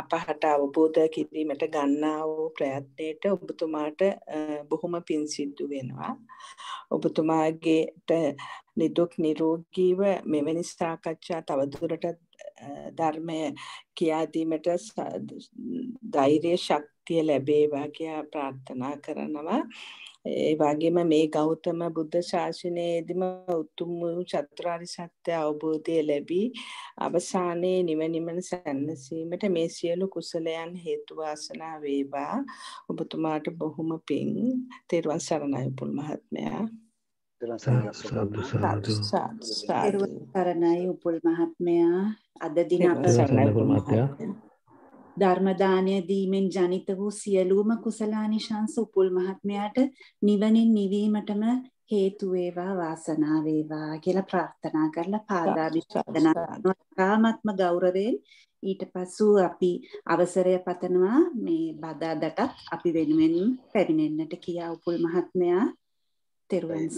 අප හට අවබෝධ කිරීමට ගන්නා වූ ප්‍රයත්නයට ඔබතුමාට බොහොම පින් සිද්දු වෙනවා. ඔබතුමාගේට නිදුක් නිරෝගීව මෙවැනි සාකච්ඡා තවදුරටත් ධර්මය කියාදීමට ධෛර්ය ශක්තිය ලැබේවා කියා ප්‍රාර්ථනා කරනවා. ඒ වගේම මේ ගෞතම බුද්ධ ශාසනයේදීම උතුම් වූ චතුරාර්ය සත්‍ය අවබෝධය ලැබී අවසානයේ නිවනිමන සැනසීමට මේ සියලු කුසලයන් හේතු වාසනා වේවා ඔබතුමාට බොහොම පිං තෙරුවන් සරණයි පුල් මහත්මයා සාදු සාදු සාදු සරණයි උපුල් මහත්මයා අද දින අප සරණයි උපුල් මහත්මයා ධර්ම දානය දීමෙන් ජනිත වූ සියලුම කුසලානිශංස උපුල් මහත්මයාට නිවනින් නිවීමටම හේතු වේවා වාසනාව වේවා කියලා ප්‍රාර්ථනා කරලා පාදාභිෂේදනා කරනවා කාමත්ම ගෞරවයෙන් ඊට පසු අපි අවසරය පතනවා මේ බදාදටත් අපි වෙනුවෙන් පැමිණෙන්නට කියා උපුල් මහත්මයා තෙරුවන්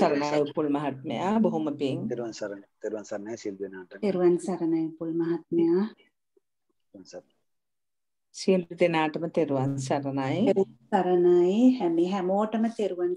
සරණයි උපුල් මහත්මයා බොහොම පිං තෙරුවන් සරණයි තෙරුවන් සරණයි සිල් දෙනාට තෙරුවන් සරණයි උපුල් මහත්මයා concept. සියලු දෙනාටම තෙරුවන් සරණයි. සරණයි හැම හැමෝටම තෙරුවන්